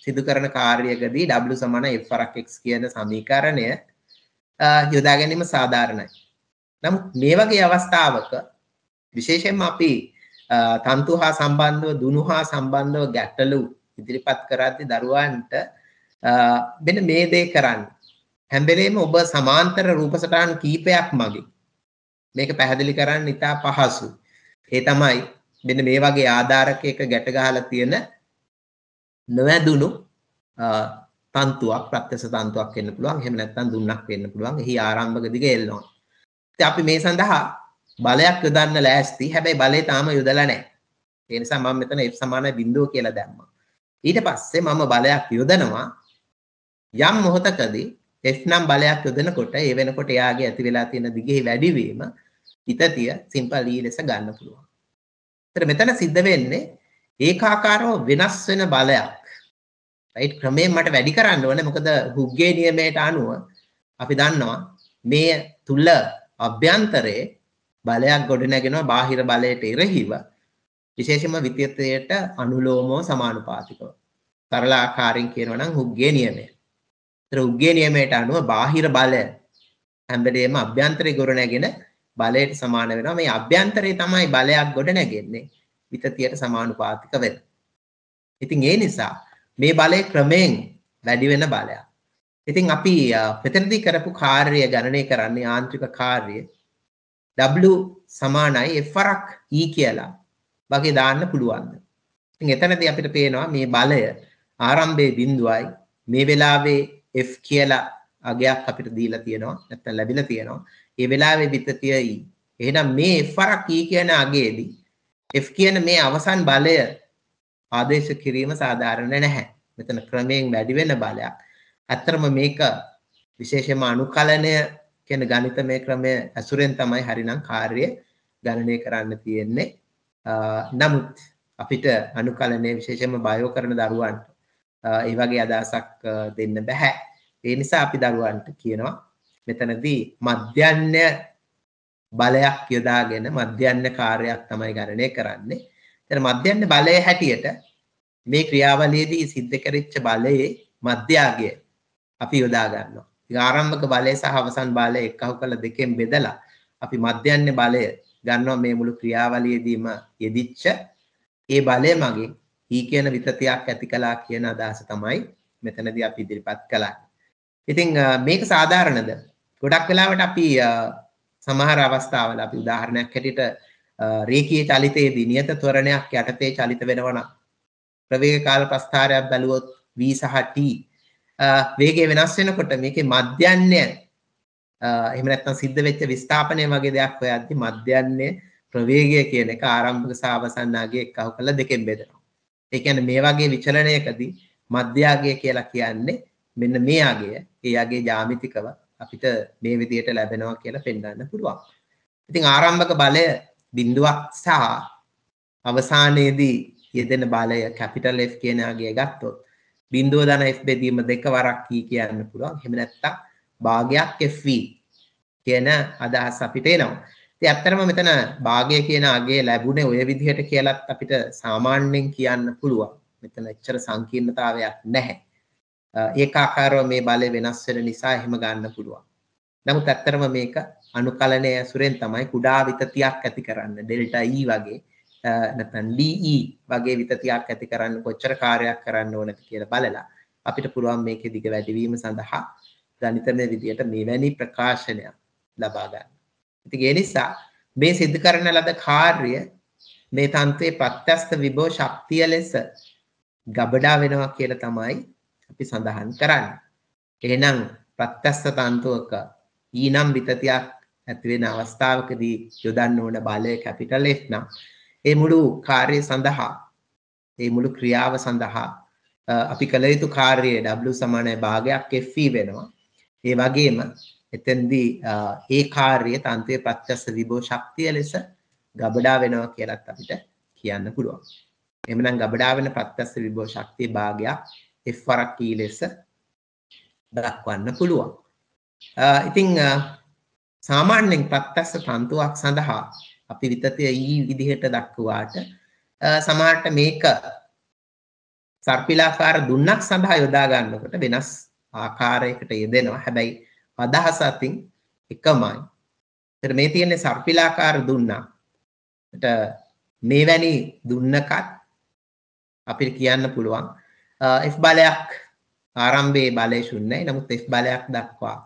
සිදු කරන කාර්යකදී W සමන F වරක් X කියන සමීකරණය යොදා ගැනීම සාධාරණයි. නමුත් මේ වගේ අවස්ථාවක විශේෂයෙන්ම අපි තන්තු හා සම්බන්ධව දුනු හා සම්බන්ධව ගැටලු ඉදිරිපත් කරද්දී දරුවන්ට මෙන්න මේ දේ කරන්න. හැම වෙලේම ඔබ සමාන්තර රූපසටහන් කීපයක් මගේ මේක පැහැදිලි කරන්න ඉතා පහසු. ඒ තමයි මෙන්න මේ වගේ ආධාරකයක ගැට ගහලා තියෙන නොවැදුණු තන්තුවක් ප්‍රත්‍යස තන්තුවක් වෙන්න පුළුවන් එහෙම නැත්නම් දුන්නක් වෙන්න පුළුවන් එහි ආරම්භක දිග එල්ලනවා ඉතින් අපි මේ සඳහා බලයක් යොදන්න ලෑස්ති හැබැයි බලේ තාම යොදලා නැහැ ඒ නිසා මම මෙතන F සමාන බිඳුව කියලා දැම්මා ඊට පස්සේ මම බලයක් යොදනවා යම් මොහොතකදී F නම් බලයක් යොදනකොට ඒ වෙනකොට එයාගේ ඇති වෙලා තියෙන දිගේ වැඩිවීම හිතතිය සිම්පල් E ලෙස ගන්න පුළුවන්. ඒතර මෙතන සිද්ධ වෙන්නේ ඒකාකාරව වෙනස් වෙන බලයක් රයිට් ක්‍රමයෙන් මට වැඩි කරන්න ඕනේ මොකද හුග්ගේ නියමයට අනුව අපි දන්නවා මේ තුල අභ්‍යන්තරයේ බලයක් ගොඩනැගෙනවා බාහිර බලයට ඉරහිව විශේෂයෙන්ම විද්‍යුත්යට අනුලෝමව සමානුපාතිකව සරල ආකාරයෙන් කියනවා නම් හුග්ගේ නියමය. ඒතර හුග්ගේ නියමයට අනුව බාහිර බලය හැම වෙලේම අභ්‍යන්තරයේ ගොඩනැගෙන බලයට සමාන වෙනවා. මේ අභ්‍යන්තරයේ තමයි බලයක් ගොඩනැගෙන්නේ විතතියට සමානුපාතික වෙන. ඉතින් ඒ නිසා මේ බලය ක්‍රමයෙන් වැඩි වෙන බලයක්. ඉතින් අපි පෙතනදී කරපු කාර්යය ගණනය කරන්නේ ආන්ත්‍රික කාර්ය W සමානයි F E කියලා වගේ දාන්න පුළුවන්ද. ඉතින් එතනදී අපිට පේනවා මේ බලය ආරම්භයේ බිඳුවයි මේ වෙලාවේ F කියලා අගයක් අපිට දීලා තියෙනවා නැත්නම් ලැබිලා තියෙනවා. ඒ වෙලාවේ විතතිය E. එහෙනම් මේ F E කියන අගයේදී F කියන මේ අවසන් බලය ආදේශ කිරීම සාධාරණ නැහැ. මෙතන ක්‍රමයෙන් වැඩි වෙන බලයක්. ඇත්තරම මේක විශේෂයෙන්ම අනුකලනය කියන ගණිතමය ක්‍රමය ඇසුරෙන් තමයි හරිනම් කාර්යය ගණනය කරන්න තියෙන්නේ. නමුත් අපිට අනුකලනය විශේෂයෙන්ම බයෝ කරන දරුවන්ට ඒ වගේ අදහසක් දෙන්න බෑ. ඒ නිසා අපි දරුවන්ට කියනවා මෙතනදී මධ්‍යන්‍ය බලයක් යොදාගෙන මධ්‍යන්‍ය කාර්යයක් තමයි ගණනය කරන්නේ. එතන මධ්‍යන්‍ය බලයේ හැටියට මේ ක්‍රියාවලියේදී සිද්ධ කරච්ච බලයේ මධ්‍යයාගය අපි යොදා ගන්නවා. ආරම්භක බලය සහ අවසන් බලය එක්කහු කළ දෙකෙන් බෙදලා අපි මධ්‍යන්නේ බලය ගන්නවා මේ මුළු ක්‍රියාවලියේදීම යෙදිච්ච ඒ බලය මගින් හී කියන විතතියක් ඇති කළා කියන අදහස තමයි මෙතනදී අපි ඉදිරිපත් කළා. ඉතින් මේක සාධාරණද? ගොඩක් වෙලාවට අපි සමහර අවස්ථාවල අපි උදාහරණයක් හැටියට රේකී චලිතයේදී නියත ත්වරණයක් යටතේ චලිත වෙනවා ප්‍රවේග කාල ප්‍රස්ථාරයක් බැලුවොත් V සහ T වේගය වෙනස් වෙනකොට මේකේ මධ්‍යන්නේ එහෙම නැත්නම් සිද්ධ වෙච්ච විස්ථාපනය වගේ දෙයක් හොයද්දි මධ්‍යන්නේ ප්‍රවේගය කියන එක ආරම්භක සහ අවසන් අගය එක්කව කරලා දෙකෙන් බෙදෙනවා. ඒ කියන්නේ මේ වගේ විචලනයකදී මධ්‍යගය කියලා කියන්නේ මෙන්න මේ අගය, ඒ අගය ජ්‍යාමිතිකව අපිට මේ විදිහට ලැබෙනවා කියලා පෙන්වන්න පුළුවන්. ඉතින් ආරම්භක බලය බිඳුවක් සහ අවසානයේදී යෙදෙන බලය කැපිටල් F කියනගේ ගත්තොත් බින්දුව දන F බෙදීම දෙක වරක් කී කියන්න පුළුවන් එහෙම නැත්තම් භාගයක් F කියන අදහස් අපිට එනවා. ඉතින් ඇත්තටම මෙතන භාගය කියන අගේ ලැබුණේ ওই විදිහට කියලත් අපිට සාමාන්‍යයෙන් කියන්න පුළුවන්. මෙතන එච්චර සංකීර්ණතාවයක් නැහැ. ඒකාකාරව මේ බලය වෙනස් වෙන නිසා එහෙම ගන්න පුළුවන්. නමුත් ඇත්තටම මේක අනුකලනය ඇසුරෙන් තමයි කුඩා විතතියක් ඇති කරන්න ඩෙල්ටා E වගේ නැත්නම් DE වගේ විතතියක් ඇති කරන්න කොච්චර කාර්යයක් කරන්න ඕනද කියලා බලලා අපිට පුළුවන් මේකේ දිග වැඩිවීම සඳහා ගණිතමය විදියට මෙවැනි ප්‍රකාශනයක් ලබා ගන්න. ඉතින් ඒ නිසා මේ සිද්ධ කරන ලද කාර්ය මේ තන්ත්‍රයේ ප්‍රත්‍යස්ත විභව ශක්තිය ලෙස ගබඩා වෙනවා කියලා තමයි අපි සඳහන් කරන්නේ. එහෙනම් ප්‍රත්‍යස්ත තන්තුවක ඊනම් විතතියක් ඇති වෙන අවස්ථාවකදී යොදන්න ඕන බලය කැපිටල් F නම් ඒ මුළු කාර්යය සඳහා ඒ මුළු ක්‍රියාව සඳහා අපි කළ යුතු කාර්යයේ W සමානයි භාගයක් FE වෙනවා. ඒ වගේම එතෙන්දී ඒ කාර්යය තන්ත්‍රයේ ප්‍රත්‍යස්ස විභව ශක්තිය ලෙස ගබඩා වෙනවා කියලත් අපිට කියන්න පුළුවන්. එමනම් ගබඩා වෙන ප්‍රත්‍යස්ස විභව ශක්තිය භාගයක් F වරක් E ලෙස දක්වන්න පුළුවන්. ඉතින් සාමාන්‍යයෙන් ප්‍රත්‍යස්ස තන්තුවක් සඳහා අපි විතතය ඊ විදිහට දක්වාට සමහරට මේක සර්පිලාකාර දුන්නක් සඳහා යොදා ගන්නකොට වෙනස් ආකාරයකට යෙදෙනවා. හැබැයි අදහස අතින් එකමයි. ඒතර මේ තියෙන්නේ සර්පිලාකාර දුන්නක්. ඒට මේ වැනි දුන්නකත් අපිට කියන්න පුළුවන් F බලයක් ආරම්භයේ බලය ශුන්‍යයි. නමුත් F බලයක් දක්වා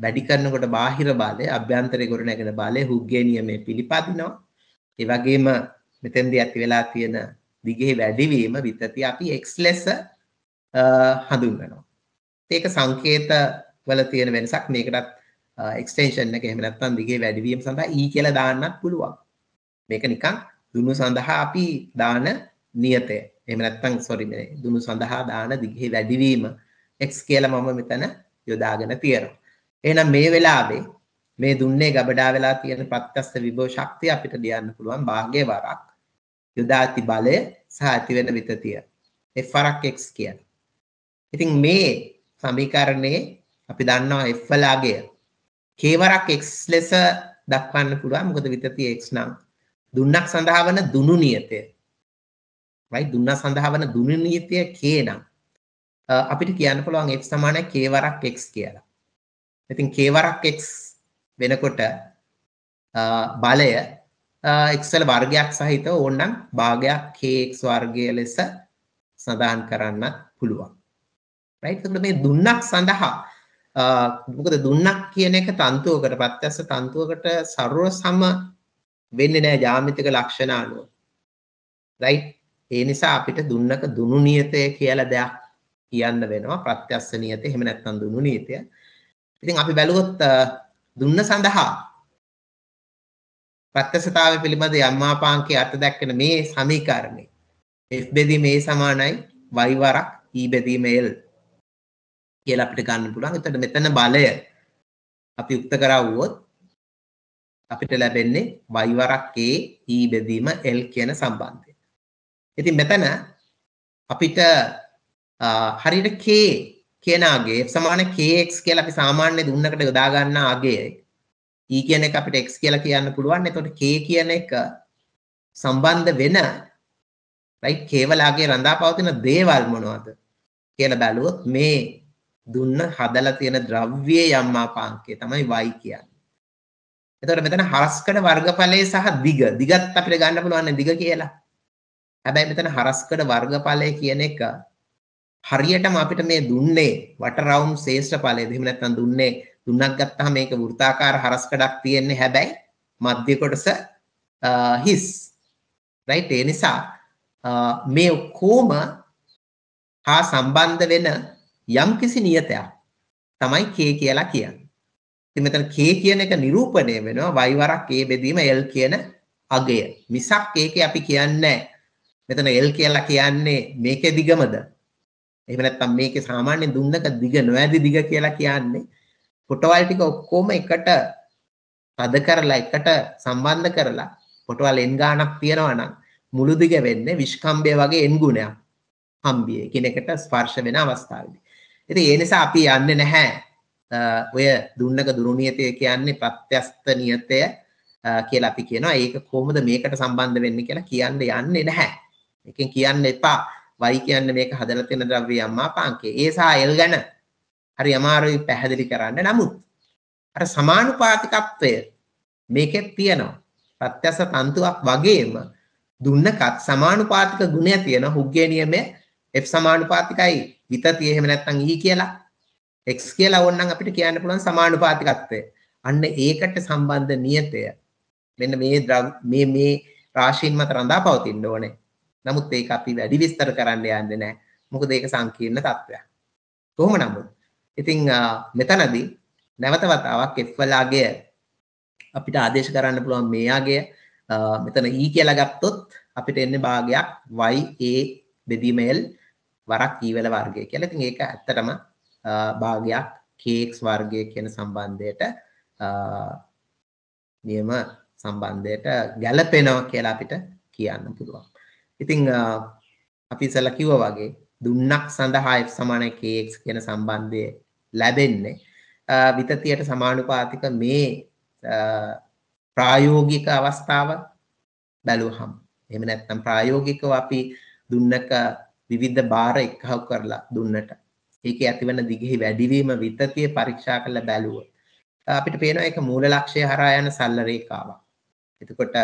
වැඩි කරනකොට බාහිර බලය අභ්‍යන්තරේ ගොඩනැගෙන බලය හුග්ගේ නියමයේ පිළිපදිනවා. ඒ වගේම මෙතෙන්දී ඇති වෙලා තියෙන දිගෙහි වැඩිවීම විතති අපි x ලෙස හඳුන්වනවා. ඒක සංකේත වල තියෙන වෙනසක් මේකටත් එක්ස්ටෙන්ෂන් එක එහෙම නැත්නම් දිගේ වැඩිවීම සඳහා e කියලා දාන්නත් පුළුවන්. මේක නිකන් දුනු සඳහා අපි දාන නියතය. එහෙම නැත්නම් sorry දුනු සඳහා දාන දිගේ වැඩිවීම x කියලා මම මෙතන යොදාගෙන තියෙනවා. එහෙනම් මේ වෙලාවේ මේ දුන්නේ ගබඩා වෙලා තියෙන ප්‍රත්‍යස්ස විභව ශක්තිය අපිට ලියන්න පුළුවන් භාග්‍ය වරක් යොදාති බලය සහ ඇති වෙන විතතිය. f වරක් x කියන. ඉතින් මේ සමීකරණේ අපි දන්නවා f වලාගය k වරක් x ලෙස දක්වන්න පුළුවන් මොකද විතතිය x නම් දුන්නක් සඳහා වන දුනු නියතය. right දුන්න සඳහා වන දුනු නියතය k නම් අපිට කියන්න පුළුවන් x සමානයි k වරක් x කියලා. ඉතින් k වරක් x වෙනකොට බලය x වල වර්ගයක් සහිත ඕනනම් භාගයක් kx වර්ගය ලෙස සඳහන් කරන්න පුළුවන්. right? එතකොට මේ දුන්නක් සඳහා මොකද දුන්නක් කියන එක තන්තුවකට පත්‍යස්ස තන්තුවකට සර්ව සම වෙන්නේ නැහැ ජ්‍යාමිතික ලක්ෂණ අනුව. right? ඒ නිසා අපිට දුන්නක දුනු නියතය කියලා දෙයක් කියන්න වෙනවා ප්‍රත්‍යස්ස නියතේ එහෙම නැත්නම් දුනු නීතය. ඉතින් අපි බැලුවොත් දුන්න සඳහා ප්‍රත්‍යසතාවය පිළිබඳ යම්මාපාංකයේ අර්ථ දක්වන මේ සමීකරණය F බෙදීම A සමානයි Y වරක් E බෙදීම L කියලා අපිට ගන්න පුළුවන්. එතකොට මෙතන බලය අපි යුක්ත කරවුවොත් අපිට ලැබෙන්නේ y වරක් A E බෙදීම L කියන සම්බන්ධය. ඉතින් මෙතන අපිට හරියට k කියන අගේ සමාන kx කියලා අපි සාමාන්‍ය දුන්නකට යොදා ගන්න අගේ e කියන එක අපිට x කියලා කියන්න පුළුවන්. එතකොට k කියන එක සම්බන්ධ වෙන right කේවලාගේ රඳා පවතින දේවල් මොනවද කියලා බැලුවොත් මේ දුන්න හදලා තියෙන ද්‍රව්‍යයේ යම් ආපාංකය තමයි y කියන්නේ. එතකොට මෙතන හරස්කඩ වර්ගඵලයේ සහ දිග දිගත් අපිට ගන්න පුළුවන් දිග කියලා. හැබැයි මෙතන හරස්කඩ වර්ගඵලය කියන එක හරියටම අපිට මේ දුන්නේ වට රවුම් ශේෂ්ඨ ඵලයද එහෙම නැත්නම් දුන්නේ දුන්නක් ගත්තාම මේක වෘත්තාකාර හරස්කඩක් තියෙන්නේ හැබැයි මධ්‍ය කොටස හිස් රයිට් ඒ නිසා මේ ඔක්කොම හා සම්බන්ධ වෙන යම්කිසි නියතයක් තමයි K කියලා කියන්නේ. ඉතින් මෙතන K කියන එක නිරූපණය වෙනවා y වරක් A බෙදීම L කියන අගය. මිසක් ඒකේ අපි කියන්නේ මෙතන L කියලා කියන්නේ මේකේ දිගමද? එහෙම නැත්නම් මේකේ සාමාන්‍ය දුන්නක දිග නොඇති දිග කියලා කියන්නේ පොටවල් ටික ඔක්කොම එකට පද කරලා එකට සම්බන්ධ කරලා පොටවල් n ගාණක් තියෙනවා නම් මුළු දිග වෙන්නේ විස්කම්බය වගේ n ගුණයක් හම්බිය එකිනෙකට ස්පර්ශ වෙන අවස්ථාවේදී. ඉතින් ඒ නිසා අපි යන්නේ නැහැ ඔය දුන්නක දුරුණියතය කියන්නේ ප්‍රත්‍යස්ත නියතය කියලා අපි කියනවා. ඒක කොහොමද මේකට සම්බන්ධ වෙන්නේ කියලා කියන්න යන්නේ නැහැ. එකෙන් කියන්න එපා. වයි කියන්න මේක හදලා තියෙන ද්‍රව්‍ය අම්මා පාංකේ. ඒ සහ එල් ගැන හරි අමාරුයි පැහැදිලි කරන්න. නමුත් අර සමානුපාතිකත්වය මේකෙත් තියෙනවා. ප්‍රත්‍යස තන්තුවක් වගේම දුන්නකත් සමානුපාතික ගුණය තියෙන හුග්ගේ නියමයේ F සමානුපාතිකයි විතතිය එහෙම නැත්නම් E කියලා X කියලා ඕනනම් අපිට කියන්න පුළුවන් සමානුපාතිකත්වය. අන්න ඒකට සම්බන්ධ නියතය. මෙන්න මේ මේ මේ රාශීන් මත රඳා පවතින්න ඕනේ. නමුත් ඒක අපි වැඩි විස්තර කරන්න යන්නේ නැහැ. මොකද ඒක සංකීර්ණ තත්ත්වයක්. කොහොම නමුත් ඉතින් මෙතනදී නැවත වතාවක් F-වලාගේ අපිට ආදේශ කරන්න පුළුවන් මේ ආගය මෙතන E කියලා ගත්තොත් අපිට එන්නේ භාගයක් y a බෙදීම l වරක් E වල වර්ගය කියලා. ඉතින් ඒක ඇත්තටම භාගයක් kx වර්ගය කියන සම්බන්ධයට නියම සම්බන්ධයට ගැලපෙනවා කියලා අපිට කියන්න පුළුවන්. ඉතින් අපි ඉස්සලා කිව්වා වගේ දුන්නක් සඳහා f kx කියන සම්බන්ධය ලැබෙන්නේ විතතියට සමානුපාතික මේ ප්‍රායෝගික අවස්ථාව බැලුවහම එහෙම නැත්නම් ප්‍රායෝගිකව අපි දුන්නක විවිධ බාර එකහව කරලා දුන්නට ඒකේ ඇතිවන දිගෙහි වැඩිවීම විතතිය පරීක්ෂා කරලා බැලුව අපිට පේනවා ඒක මූල ලක්ෂය හරහා යන සල්ල රේඛාවක් එතකොට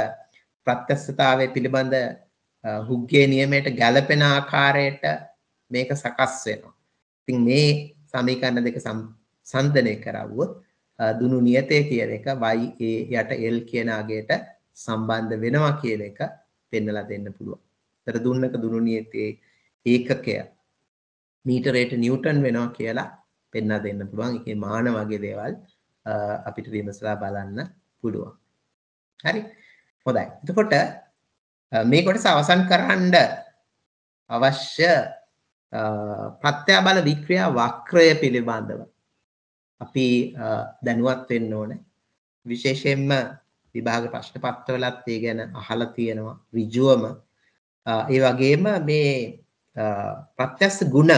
ප්‍රත්‍යස්ථතාවය පිළිබඳ හුග්ගේ නියමයට ගැලපෙන ආකාරයට මේක සකස් වෙනවා. ඉතින් මේ සමීකරණ දෙක සම්සන්දනය කරවුවොත් දුනු නියතය කියන එක y a යට l කියන අගයට සම්බන්ධ වෙනවා කියන එක පෙන්වලා දෙන්න පුළුවන්. ତර දුන්නක දුනු නියතයේ ඒකකය මීටරයට නිව්ටන් වෙනවා කියලා පෙන්වා දෙන්න පුළුවන්. ඒකේ මාන වගේ දේවල් අපිට විමසලා බලන්න පුළුවන්. හරි. හොඳයි. එතකොට මේ කොටස අවසන් කරන්න අවශ්‍ය ප්‍රත්‍යාබල වික්‍රියා වක්‍රය පිළිබඳව අපි දැනුවත් වෙන්න ඕනේ විශේෂයෙන්ම විභාග ප්‍රශ්න පත්‍රවලත් ඒ ගැන අහලා තියෙනවා ඍජුවම ඒ වගේම මේ ප්‍රත්‍යස්ස ගුණ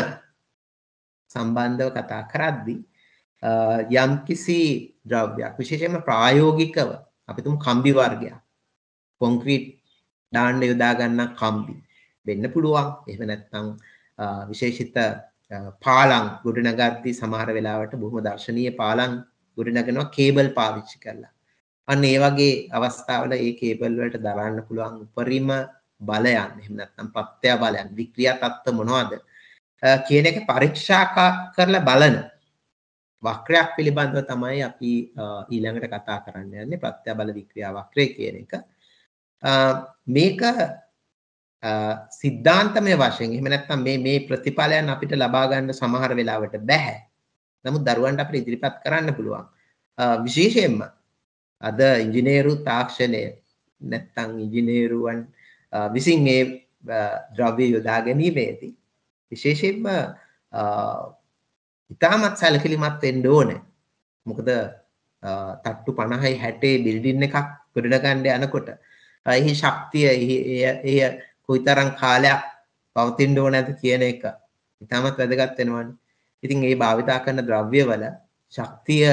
සම්බන්ධව කතා කරද්දී යම්කිසි ද්‍රව්‍යයක් විශේෂයෙන්ම ප්‍රායෝගිකව අපි තුමු කම්බි වර්ගයක් කොන්ක්‍රීට් දාන්න යොදා ගන්න කම්බි වෙන්න පුළුවන්. එහෙම නැත්නම් විශේෂිත පාලම් ගොඩනගද්දී සමහර වෙලාවට බොහොම දර්ශනීය පාලම් ගොඩනගනවා කේබල් පාවිච්චි කරලා. අන්න ඒ වගේ අවස්ථාවල ඒ කේබල් වලට දරන්න පුළුවන් උපරිම බලයන් එහෙම නැත්නම් පත්‍ය බලයන් වික්‍රියා තත්ත්ව මොනවද කියන එක පරීක්ෂා කරලා බලන වක්‍රයක් පිළිබඳව තමයි අපි ඊළඟට කතා කරන්න යන්නේ ප්‍රත්‍යබල වික්‍රියා වක්‍රය කියන එක. මේක සිද්ධාන්තමය වශයෙන් එහෙම නැත්නම් මේ මේ ප්‍රතිඵලයන් අපිට ලබා ගන්න සමහර වෙලාවට බෑ. නමුත් දරුවන්ට අපිට ඉදිරිපත් කරන්න පුළුවන්. විශේෂයෙන්ම අද ඉංජිනේරු තාක්ෂණය නැත්නම් ඉංජිනේරුවන් විසින් මේ ද්‍රව්‍ය යොදා ගැනීමේදී විශේෂයෙන්ම ඉතාමත් සැලකිලිමත් වෙන්න ඕනේ. මොකද තට්ටු 50යි 60 බිල්ඩින් එකක් ගොඩනගන්න යනකොට එහි ශක්තිය එය කුයිතරම් කාලයක් පවතින්න ඕන ඇත කියන එක ඉතාමත් වැදගත් වෙනවන්නේ. ඉතින් ඒ භාවිතා කරන ද්‍රව්‍යවල ශක්තිය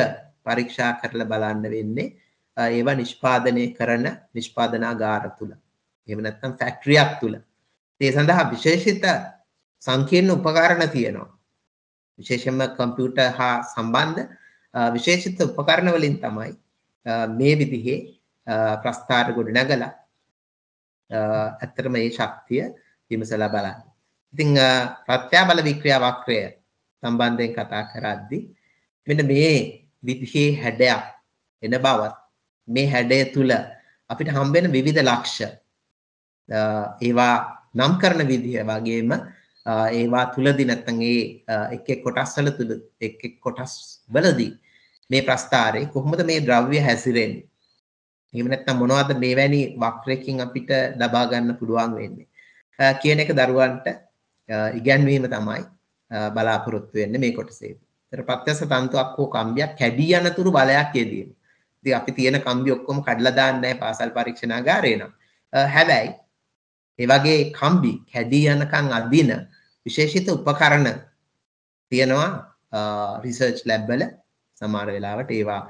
පරීක්ෂා කරලා බලන්න වෙන්නේ ඒවා නිෂ්පාදනය කරන නිෂ්පාදනාගාර තුල. එහෙම නැත්නම් ෆැක්ටරියක් තුල. ඒ සඳහා විශේෂිත සංකීර්ණ උපකරණ තියෙනවා. විශේෂයෙන්ම කම්පියුටර් හා සම්බන්ධ විශේෂිත උපකරණ වලින් තමයි මේ විදිහේ ප්‍රස්ථාර ගොඩනගලා ඇත්තටම ඒ ශක්තිය විමසලා බලන්න. ඉතින් ප්‍රත්‍යාබල වික්‍රියා වක්‍රය සම්බන්ධයෙන් කතා කරද්දී මෙන්න මේ විදිහේ හැඩයක් එන බවත් මේ හැඩය තුල අපිට හම්බෙන විවිධ ලක්ෂ ඒවා නම් කරන විදිහ වගේම ඒවා තුලදී නැත්නම් ඒ එක් එක් කොටස් වල තුල එක් එක් කොටස් වලදී මේ ප්‍රස්ථාරේ කොහොමද මේ ද්‍රව්‍ය හැසිරෙන්නේ එහෙම නැත්නම් මොනවද මේවැනි වක්‍රයකින් අපිට දබා ගන්න පුළුවන් වෙන්නේ කියන එක දරුවන්ට ඉගැන්වීම තමයි බලාපොරොත්තු වෙන්නේ මේ කොටසේදී. ඒතර ප්‍රත්‍යස තන්තුවක් හෝ කම්බියක් කැඩී යනතුරු බලයක් යෙදීම. ඉතින් අපි තියෙන කම්බි ඔක්කොම කඩලා දාන්නේ නැහැ පාසල් පරීක්ෂණාගාරේ නම්. හැබැයි ඒ වගේ කම්බි කැඩී යනකම් අදින විශේෂිත උපකරණ තියෙනවා රිසර්ච් ලැබ් වල සමහර වෙලාවට ඒවා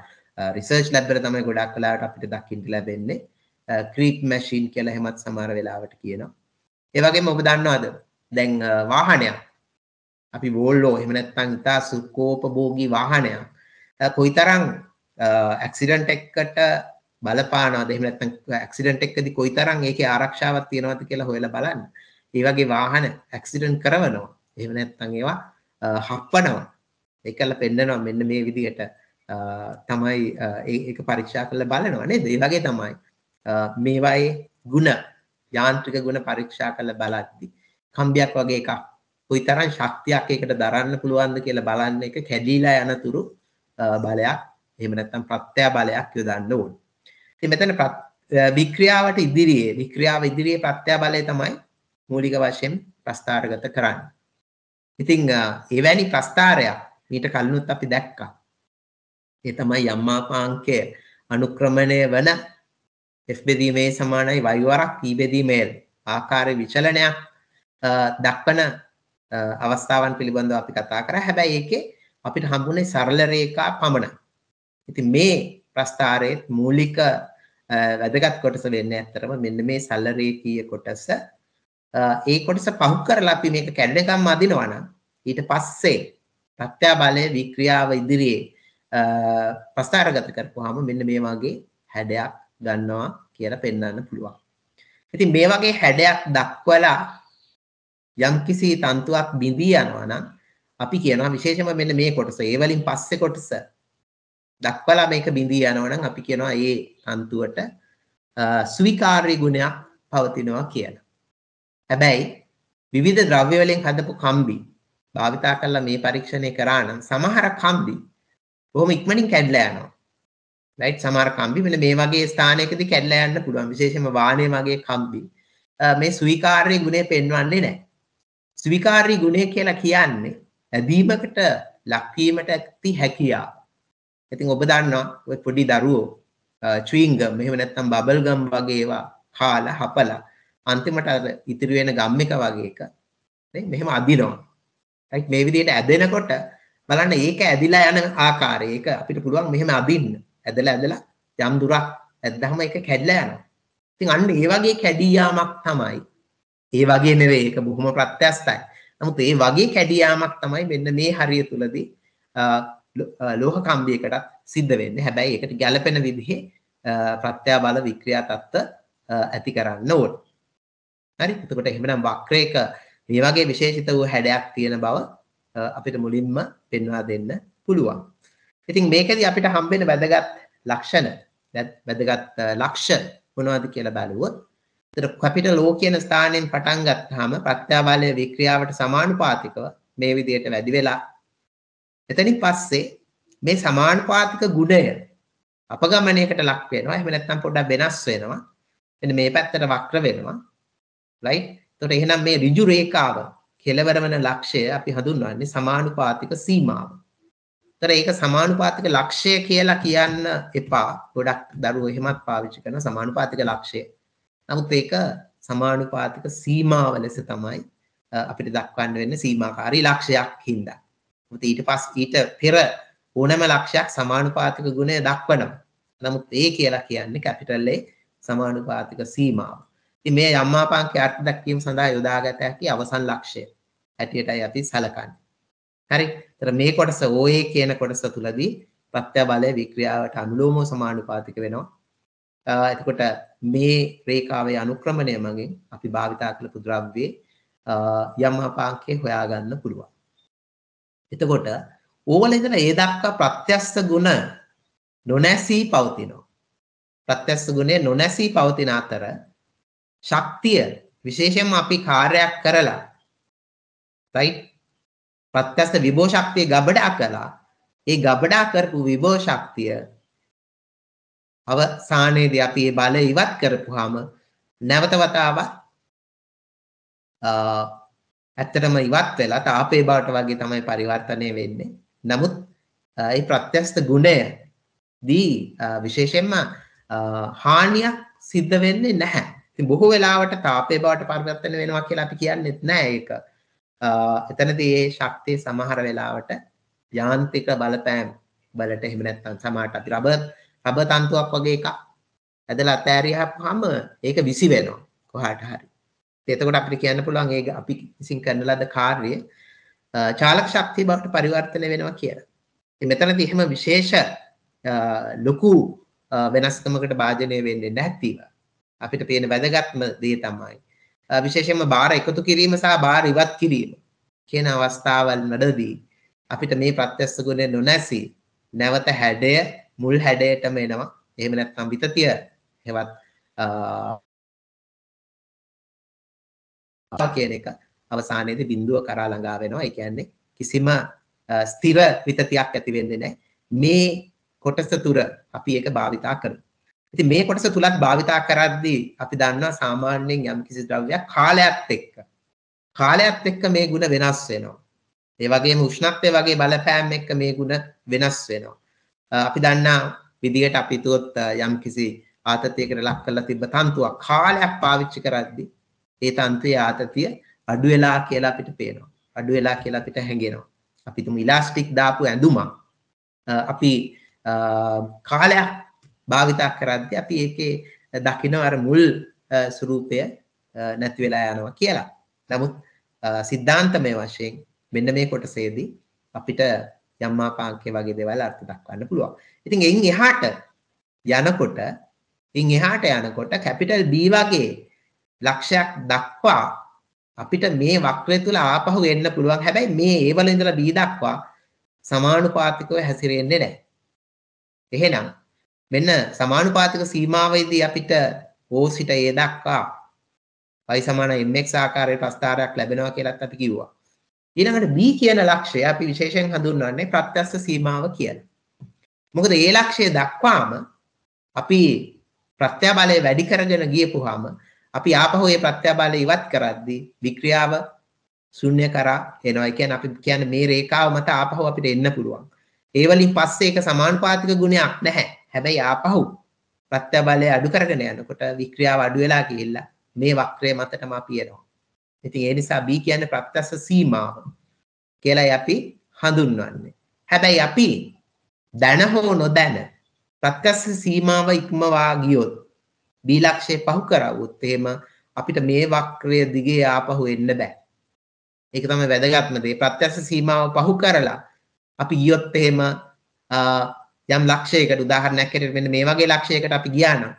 රිසර්ච් ලැබර තමයි ගොඩක් කලාට අපිට දක්කින්ට ලැබෙන්නේ ක්‍රීප් මැශීන් කියලා හෙමත් සමහර වෙලාවට කියනවා ඒවගේ ඔබ දන්නවාද දැන් වාහනයක් අපි වෝල්ලෝ එමනැත්තං ඉතා සුකෝප බෝගී වාහනයක් කොයිතරං ඇක්සිඩන්ට එක්කට බලපානවා දෙමනැත ක්සිඩට එක්කද කොයිතරං ඒක ආරක්ෂාවත් තියෙනවති කියලා හොල බලන්න ඒවගේ වාහන ඇක්සිඩන්් කරවනවා එමනැත්තන් ඒවා හප්පනවා එකල පෙන්න්නනවා මෙන්න මේ විදිහට තමයි ඒක පරීක්ෂා කළ බලනවනේ දේවගේ තමයි මේවයි ගුණ යාන්ත්‍රික ගුණ පරීක්ෂා කළ බලද්දි කම්බියක් වගේ එකක් කොයි තරම් ශක්තියක් ඒකට දරන්න පුළුවන්ද කියලා බලන්න එක කැඩීලා යනතුරු බලයක් එහෙම නැත්නම් ප්‍රත්‍ය බලයක් යොදන්න ඕන. ඉතින් මෙතන වික්‍රියාවට ඉදිරියේ වික්‍රියාව ඉදිරියේ ප්‍රත්‍ය බලය තමයි මූලික වශයෙන් ප්‍රස්ථාරගත කරන්නේ. ඉතින් එවැනි ප්‍රස්ථාරයක් මීට කලිනුත් අපි දැක්කා. ඒ තමයි යම්මාපාංකය අනුක්‍රමණය වන F බෙදීමේ සමානයි Y වරක් E බෙදීමේ ආකාර විචලනයක් දක්වන අවස්ථාවන් පිළිබඳව අපි කතා කරා. හැබැයි ඒකේ අපිට හම්බුනේ සරල රේඛා පමණයි. ඉතින් මේ ප්‍රස්ථාරයේ මූලික වැදගත් කොටස වෙන්නේ ඇත්තටම මෙන්න මේ සරල රේඛීය කොටස. ඒ කොටස පහු කරලා අපි මේක කැඩෙනකම් අදිනවා නම් ඊට පස්සේ ප්‍රත්‍යාබලයේ වික්‍රියාව ඉදිරියේ ප්‍රස්ථාරගත කරපුවාම මෙන්න මේ වගේ හැඩයක් ගන්නවා කියලා පෙන්වන්න පුළුවන්. ඉතින් මේ වගේ හැඩයක් දක්වලා යම්කිසි තන්තුවක් බිඳී යනවා නම් අපි කියනවා විශේෂම මෙන්න මේ කොටස ඒ වලින් පස්සේ කොටස දක්වලා මේක බිඳී යනවා නම් අපි කියනවා ඒ තන්තුවට ස්විකාර්ය ගුණයක් පවතිනවා කියලා. හැබැයි විවිධ ද්‍රව්‍ය වලින් හදපු කම්බි භාවිතා කරලා මේ පරීක්ෂණය කරා නම් සමහර කම්බි බොහොම ඉක්මනින් කැඩලා යනවා. රයිට් සමහර කම්බි මෙන්න මේ වගේ ස්ථානයකදී කැඩලා යන්න පුළුවන්. විශේෂයෙන්ම වාහනේ වගේ කම්බි. මේ ස්වීකාරී ගුණය පෙන්වන්නේ නැහැ. ස්වීකාරී ගුණය කියලා කියන්නේ ලැබීමකට ලක්වීමට ඇති හැකියාව. ඉතින් ඔබ දන්නවා ඔය පොඩි දරුවෝ චුවිංගම් මෙහෙම නැත්නම් බබල් ගම් වගේ ඒවා කාලා හපලා අන්තිමට අර ඉතිරි වෙන ගම් එක වගේ එක නේ මෙහෙම අදිනවා. රයිට් මේ විදිහට ඇදෙනකොට බලන්න ඒක ඇදිලා යන ආකාරය ඒක අපිට පුළුවන් මෙහෙම අදින්න. ඇදලා ඇදලා යම් දුරක් ඇද්දාම ඒක කැඩලා යනවා. ඉතින් අන්න ඒ වගේ කැඩියාමක් තමයි. ඒ වගේ නෙවෙයි ඒක බොහොම ප්‍රත්‍යස්තයි. නමුත් ඒ වගේ කැඩියාමක් තමයි මෙන්න මේ හරිය තුලදී ලෝහ කම්බියකට සිද්ධ වෙන්නේ. හැබැයි ඒකට ගැළපෙන විදිහේ ප්‍රත්‍යාබල වික්‍රියා තත්ත්ව ඇති කරන්න ඕන. හරි? එතකොට එහෙමනම් වක්‍රයක මේ වගේ විශේෂිත වූ හැඩයක් තියෙන බව අපිට මුලින්ම පෙන්වා දෙන්න පුළුවන්. ඉතින් මේකෙදි අපිට හම්බෙන වැදගත් ලක්ෂණ වැදගත් ලක්ෂ්‍ය මොනවද කියලා බලුවොත් එතකොට කැපිටල් O කියන ස්ථානයෙන් පටන් ගත්තාම ප්‍රත්‍යාබලය වික්‍රියාවට සමානුපාතිකව මේ විදිහට වැඩි වෙලා එතනින් පස්සේ මේ සමානුපාතික ගුණය අපගමණයකට ලක් වෙනවා එහෙම නැත්නම් පොඩ්ඩක් වෙනස් වෙනවා එන්න මේ පැත්තට වක්‍ර වෙනවා රයිට් එතකොට එහෙනම් මේ ඍජු රේඛාව කෙලවර වන ලක්ෂය අපි හඳුන්වන්නේ සමානුපාතික සීමාව. තර ඒක සමානුපාතික ලක්ෂය කියලා කියන්න එපා. ගොඩක් දරුවෝ එහෙමත් පාවිච්චි කරන සමානුපාතික ලක්ෂය. නමුත් ඒක සමානුපාතික සීමාව ලෙස තමයි අපිට දක්වන්න වෙන්නේ සීමාකාරී ලක්ෂයක් හින්දා. මොකද ඊට පස් ඊට පෙර ඕනෑම ලක්ෂයක් සමානුපාතික ගුණය දක්වනවා. නමුත් ඒ කියලා කියන්නේ කැපිටල් සමානුපාතික සීමාව. ඉතින් මේ යම්මාපංකේ අර්ථ දක්වීම සඳහා යොදාගත හැකි අවසන් ලක්ෂ්‍යය හැටියටයි අපි සැලකන්නේ. හරි. ඒතර මේ කොටස OA කියන කොටස තුලදී ප්‍රත්‍ය බලය වික්‍රියාවට අනුලෝමව සමානුපාතික වෙනවා. එතකොට මේ රේඛාවේ අනුක්‍රමණය මගින් අපි භාවිතා කළ පුද්‍රව්‍යයේ යම්මාපංකේ හොයාගන්න පුළුවන්. එතකොට ඕවල ඉඳලා ඒ දක්වා ප්‍රත්‍යස්ස ගුණ නොනැසී පවතිනවා. ප්‍රත්‍යස්ස ගුණය නොනැසී පවතින අතර ශක්තිය විශේෂයෙන්ම අපි කාර්යයක් කරලා right ප්‍රත්‍යස්ත විභෝ ශක්තිය ගබඩා කළා ඒ ගබඩා කරපු විභෝ ශක්තිය අවසානයේදී අපි ඒ බලය ඉවත් කරපුවාම නැවත වතාවක් ඇත්තටම ඉවත් වෙලා තාපේ බවට වගේ තමයි පරිවර්තනය වෙන්නේ. නමුත් ඒ ප්‍රත්‍යස්ත ගුණය දී විශේෂයෙන්ම හානියක් සිද්ධ වෙන්නේ නැහැ. ඉතින් බොහෝ වෙලාවට තාපය බවට පරිවර්තන වෙනවා කියලා අපි කියන්නෙත් නෑ ඒක. එතනදී ඒ ශක්තිය සමහර වෙලාවට යාන්ත්‍රික බලපෑම් වලට එහෙම නැත්නම් සමහරට අපි රබර් රබර් තන්තුවක් වගේ එකක් ඇදලා අතෑරියාම ඒක විසි වෙනවා කොහාට හරි. එතකොට අපිට කියන්න පුළුවන් ඒක අපි විසින් කරන ලද කාර්යය චාලක ශක්තිය බවට පරිවර්තනය වෙනවා කියලා. ඉතින් මෙතනදී එහෙම විශේෂ ලොකු වෙනස්කමකට භාජනය වෙන්නේ නැතිව අපිට තියෙන වැදගත්ම දේ තමයි විශේෂයෙන්ම බාර එකතු කිරීම සහ බාර ඉවත් කිරීම කියන අවස්ථාවල් වලදී අපිට මේ ප්‍රත්‍යස්ස ගුණය නොනැසී නැවත හැඩය මුල් හැඩයටම එනවා. එහෙම නැත්නම් විතතිය හෙවත් අ කියන එක අවසානයේදී බිඳුව කරා ළඟා වෙනවා. ඒ කියන්නේ කිසිම ස්ථිර විතතියක් ඇති වෙන්නේ නැහැ. මේ කොටස තුර අපි ඒක භාවිතා කරමු. ඉතින් මේ කොටස තුලත් භාවිතා කරද්දී අපි දන්නවා සාමාන්‍යයෙන් යම්කිසි ද්‍රව්‍යයක් කාලයත් එක්ක කාලයත් එක්ක මේ ಗುಣ වෙනස් වෙනවා. ඒ වගේම උෂ්ණත්වය වගේ බලපෑම් එක්ක මේ ಗುಣ වෙනස් වෙනවා. අපි දන්නා විදිහට අපි තුොත් යම්කිසි ආතතියකට ලක් කරලා තිබ්බ තන්තුවක් කාලයක් පාවිච්චි කරද්දී ඒ තන්තුවේ ආතතිය අඩු වෙලා කියලා අපිට පේනවා. අඩු වෙලා කියලා අපිට හැඟෙනවා. අපි තුමු ඉලාස්ටික් දාපු ඇඳුමක් අපි කාලයක් භාවිතා කරද්දි අපි ඒකේ දකින්න අර මුල් ස්වරූපය නැති වෙලා යනවා කියලා. නමුත් සිද්ධාන්තමය වශයෙන් මෙන්න මේ කොටසේදී අපිට යම්මා පාංකේ වගේ දේවල් අර්ථ දක්වන්න පුළුවන්. ඉතින් එයින් එහාට යනකොට ඉන් එහාට යනකොට කැපිටල් B වගේ ලක්ෂයක් දක්වා අපිට මේ වක්‍රය තුල ආපහු එන්න පුළුවන්. හැබැයි මේ ඒවල ඉඳලා B දක්වා සමානුපාතිකව හැසිරෙන්නේ නැහැ. එහෙනම් මෙන්න සමානුපාතික සීමාවේදී අපිට ඕ සිට ඒ දක්වා y සමාන mx ආකාරයේ ප්‍රස්ථාරයක් ලැබෙනවා කියලත් අපි කිව්වා. ඊළඟට b කියන ලක්ෂය අපි විශේෂයෙන් හඳුන්වන්නේ ප්‍රත්‍යස්ස සීමාව කියලා. මොකද ඒ ලක්ෂය දක්වාම අපි ප්‍රත්‍යබලය වැඩි කරගෙන ගියපුවාම අපි ආපහු ඒ ප්‍රත්‍යබලය ඉවත් කරද්දී වික්‍රියාව ශුන්‍ය කරා එනවා. ඒ කියන්නේ අපි කියන්නේ මේ රේඛාව මත ආපහු අපිට එන්න පුළුවන්. ඒ වලින් පස්සේ ඒක සමානුපාතික ගුණයක් නැහැ. හැබැයි ආපහු ප්‍රත්‍යබලය අඩු කරගෙන යනකොට වික්‍රියාව අඩු වෙලා ගිහිල්ලා මේ වක්‍රය මතටම අපි එනවා. ඉතින් ඒ නිසා B කියන්නේ ප්‍රත්‍යස්ස සීමාව කියලායි අපි හඳුන්වන්නේ. හැබැයි අපි දැන හෝ නොදැන ප්‍රත්‍යස්ස සීමාව ඉක්මවා ගියොත් B ලක්ෂය පහු කරවුත් එහෙම අපිට මේ වක්‍රය දිගේ ආපහු එන්න බෑ. ඒක තමයි වැදගත්ම දේ. ප්‍රත්‍යස්ස සීමාව පහු කරලා අපි ගියොත් එහෙම යම් ලක්ෂයකට උදාහරණයක් හැටියට මෙන්න මේ වගේ ලක්ෂයකට අපි ගියා නම්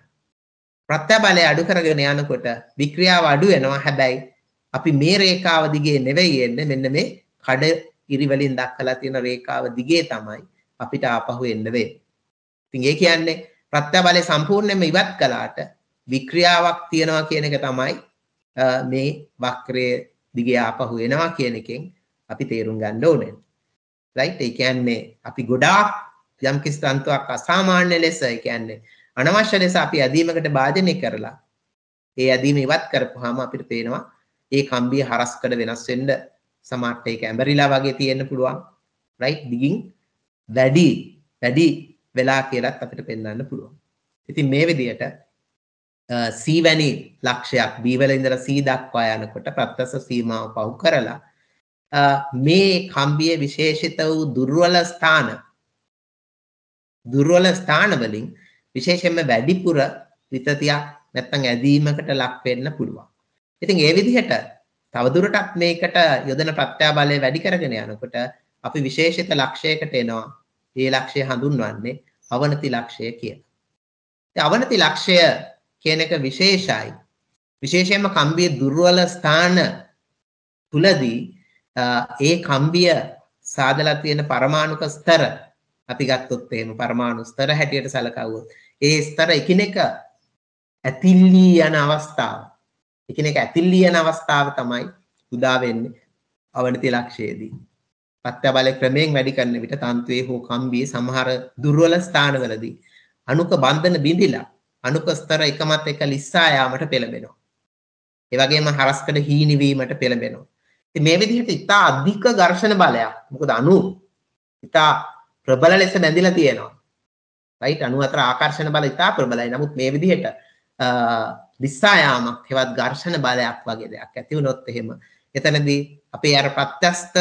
ප්‍රත්‍යබලය අඩු කරගෙන යනකොට වික්‍රියාව අඩු වෙනවා හැබැයි අපි මේ රේඛාව දිගේ නෙවෙයි එන්නේ මෙන්න මේ කඩ ඉරි වලින් දක්වලා තියෙන රේඛාව දිගේ තමයි අපිට ආපහු එන්න වෙන්නේ. ඉතින් ඒ කියන්නේ ප්‍රත්‍යබලය සම්පූර්ණයෙන්ම ඉවත් කළාට වික්‍රියාවක් තියෙනවා කියන එක තමයි මේ වක්‍රයේ දිගේ ආපහු එනවා කියන එකෙන් අපි තේරුම් ගන්න ඕනේ. රයිට්? ඒ කියන්නේ අපි ගොඩාක් යම්කිසි තන්තුවක් අසාමාන්‍ය ලෙස ඒ කියන්නේ අනවශ්‍ය ලෙස අපි ඇදීමකට භාජනය කරලා ඒ ඇදීම ඉවත් කරපුවාම අපිට පේනවා ඒ කම්බිය හරස්කඩ වෙනස් වෙන්න සමහරට ඒක ඇඹරිලා වගේ තියෙන්න පුළුවන් right දිගින් වැඩි වැඩි වෙලා කියලත් අපිට පෙන්වන්න පුළුවන්. ඉතින් මේ විදිහට C වැනි ලක්ෂයක් B වල ඉඳලා C දක්වා යනකොට ප්‍රත්‍යස සීමාව පවු කරලා මේ කම්බියේ විශේෂිත වූ දුර්වල ස්ථාන දුර්වල ස්ථානවලින් විශේෂයෙන්ම වැඩිපුර විතතියක් නැත්නම් ඇදීමකට ලක් වෙන්න පුළුවන්. ඉතින් ඒ විදිහට තවදුරටත් මේකට යොදන ප්‍රත්‍යාබලය වැඩි කරගෙන යනකොට අපි විශේෂිත ලක්ෂයකට එනවා. ඒ ලක්ෂය හඳුන්වන්නේ අවනති ලක්ෂය කියලා. ඉතින් අවනති ලක්ෂය කියන එක විශේෂයි. විශේෂයෙන්ම කම්බියේ දුර්වල ස්ථාන තුලදී ඒ කම්බිය සාදලා තියෙන පරමාණුක ස්තර අපි ගත්තොත් එහෙම පරමාණු ස්තර හැටියට සැලකවුවොත් ඒ ස්තර එකිනෙක ඇතිල්ලී යන අවස්ථාව එකිනෙක ඇතිල්ලී යන අවස්ථාව තමයි උදා වෙන්නේ අවනති ලක්ෂයේදී පත්‍ය බලය ක්‍රමයෙන් වැඩි කරන විට තන්තුවේ හෝ කම්බියේ සමහර දුර්වල ස්ථානවලදී අණුක බන්ධන බිඳිලා අණුක ස්තර එක මත එක ලිස්සා යාමට පෙළඹෙනවා ඒ වගේම හරස්කඩ හීනි වීමට පෙළඹෙනවා ඉතින් මේ විදිහට ඉතා අධික ඝර්ෂණ බලයක් මොකද අණු ඉතා ප්‍රබල ලෙස බැඳිලා තියෙනවා. රයිට් අණු අතර ආකර්ෂණ බල ඉතා ප්‍රබලයි. නමුත් මේ විදිහට දිස්සායාමක් හෙවත් ඝර්ෂණ බලයක් වගේ දෙයක් ඇති වුණොත් එහෙම එතනදී අපේ අර ප්‍රත්‍යස්ත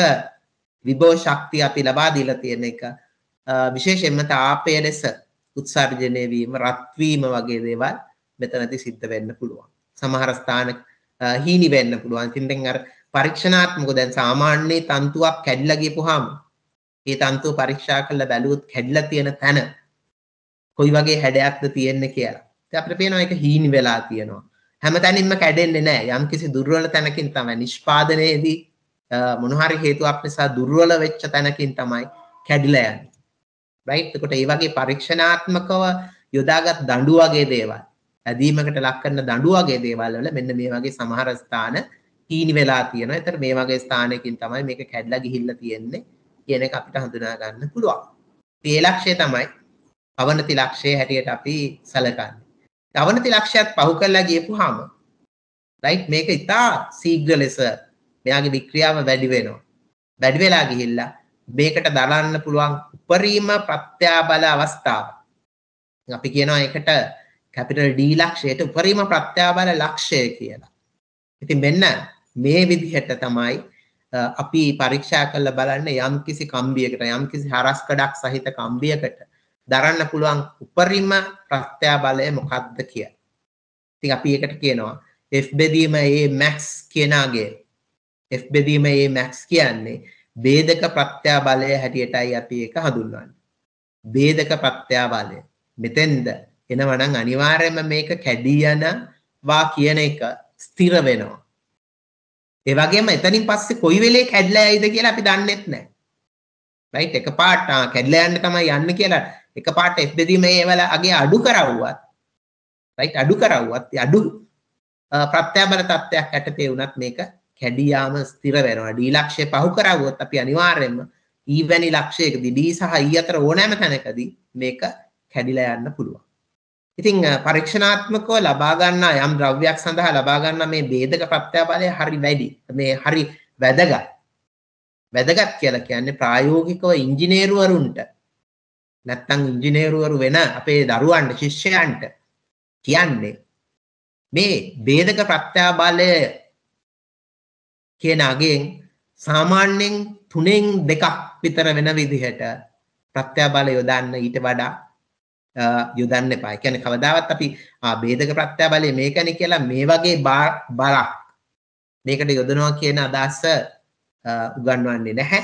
විභව ශක්තිය අපි ලබා දීලා තියෙන එක විශේෂයෙන්ම තාපය ලෙස උත්සර්ජනය වීම රත්වීම වගේ දේවල් මෙතනදී සිද්ධ වෙන්න පුළුවන්. සමහර ස්ථාන හීනි වෙන්න පුළුවන්. ඉතින් දැන් අර පරීක්ෂණාත්මකව දැන් සාමාන්‍ය තන්තුවක් කැඩිලා ගියපුවාම ඒ තන්තුව පරීක්ෂා කරලා බැලුවොත් කැඩිලා තියෙන තැන කොයි වගේ හැඩයක්ද තියෙන්නේ කියලා. ඉතින් අපිට පේනවා ඒක හීන වෙලා තියෙනවා. හැම තැනින්ම කැඩෙන්නේ නැහැ. යම්කිසි දුර්වල තැනකින් තමයි නිෂ්පාදනයේදී මොන හරි හේතුවක් නිසා දුර්වල වෙච්ච තැනකින් තමයි කැඩිලා යන්නේ. right? එතකොට ඒ වගේ පරීක්ෂණාත්මකව යොදාගත් දඬු වගේ දේවල්, ඇදීමකට ලක් කරන දඬු වගේ දේවල් වල මෙන්න මේ වගේ සමහර ස්ථාන හීන වෙලා තියෙනවා. ඒතර මේ වගේ ස්ථානයකින් තමයි මේක කැඩලා ගිහිල්ලා තියෙන්නේ. කියන එක අපිට හඳුනා ගන්න පුළුවන්. ඒ ලක්ෂය තමයි අවනති ලක්ෂය හැටියට අපි සැලකන්නේ. අවනති ලක්ෂයත් පහු කරලා ගියපුවාම රයිට් මේක ඉතා සීඝ්‍ර ලෙස මෙයාගේ වික්‍රියාව වැඩි වෙනවා. වැඩි වෙලා ගිහිල්ලා මේකට දරන්න පුළුවන් උපරිම ප්‍රත්‍යාබල අවස්ථාව. අපි කියනවා ඒකට කැපිටල් D ලක්ෂයට උපරිම ප්‍රත්‍යාබල ලක්ෂය කියලා. ඉතින් මෙන්න මේ විදිහට තමයි අපි පරීක්ෂා කරලා බලන්න යම් කිසි කම්බියකට යම් කිසි හරස්කඩක් සහිත කම්බියකට දරන්න පුළුවන් උපරිම ප්‍රත්‍යාබලය මොකක්ද කිය. ඉතින් අපි ඒකට කියනවා F බෙදීම A max කියනාගේ F බෙදීම A max කියන්නේ බේදක ප්‍රත්‍යාබලය හැටියටයි අපි ඒක හඳුන්වන්නේ. බේදක ප්‍රත්‍යාබලය. මෙතෙන්ද එනවනම් අනිවාර්යයෙන්ම මේක කැඩී යනවා කියන එක ස්ථිර වෙනවා. ඒ වගේම එතනින් පස්සේ කොයි වෙලේ කැඩලා යයිද කියලා අපි දන්නෙත් නැහැ. රයිට් එකපාරට කැඩලා යන්න තමයි යන්න කියලා එකපාරට F බෙදීම ඒවල අගේ අඩු කරවුවත් රයිට් අඩු කරවුවත් අඩු ප්‍රත්‍යබල තත්ත්වයක් යටතේ වුණත් මේක කැඩියාම ස්ථිර වෙනවා. D ලක්ෂය පහු කරවුවොත් අපි අනිවාර්යයෙන්ම E වැනි ලක්ෂයකදී D සහ E අතර ඕනෑම තැනකදී මේක කැඩිලා යන්න පුළුවන්. ඉතින් පරීක්ෂණාත්මකව ලබා ගන්නා යම් ද්‍රව්‍යයක් සඳහා ලබා ගන්න මේ ભેදක ප්‍රත්‍යබලය හරි වැඩි. මේ හරි වැදගත්. වැදගත් කියලා කියන්නේ ප්‍රායෝගිකව ඉංජිනේරුවරුන්ට නැත්තම් ඉංජිනේරුවරු වෙන අපේ දරුවන්ට ශිෂ්‍යයන්ට කියන්නේ මේ ભેදක ප්‍රත්‍යබලය කියන අගෙන් සාමාන්‍යයෙන් තුනෙන් දෙකක් විතර වෙන විදිහට ප්‍රත්‍යබල යොදන්න ඊට වඩා යොදන්න එපා. ඒ කියන්නේ කවදාවත් අපි ආ ભેදක ප්‍රත්‍යය බලය මේකනේ කියලා මේ වගේ බලක් මේකට යොදනවා කියන අදහස උගන්වන්නේ නැහැ.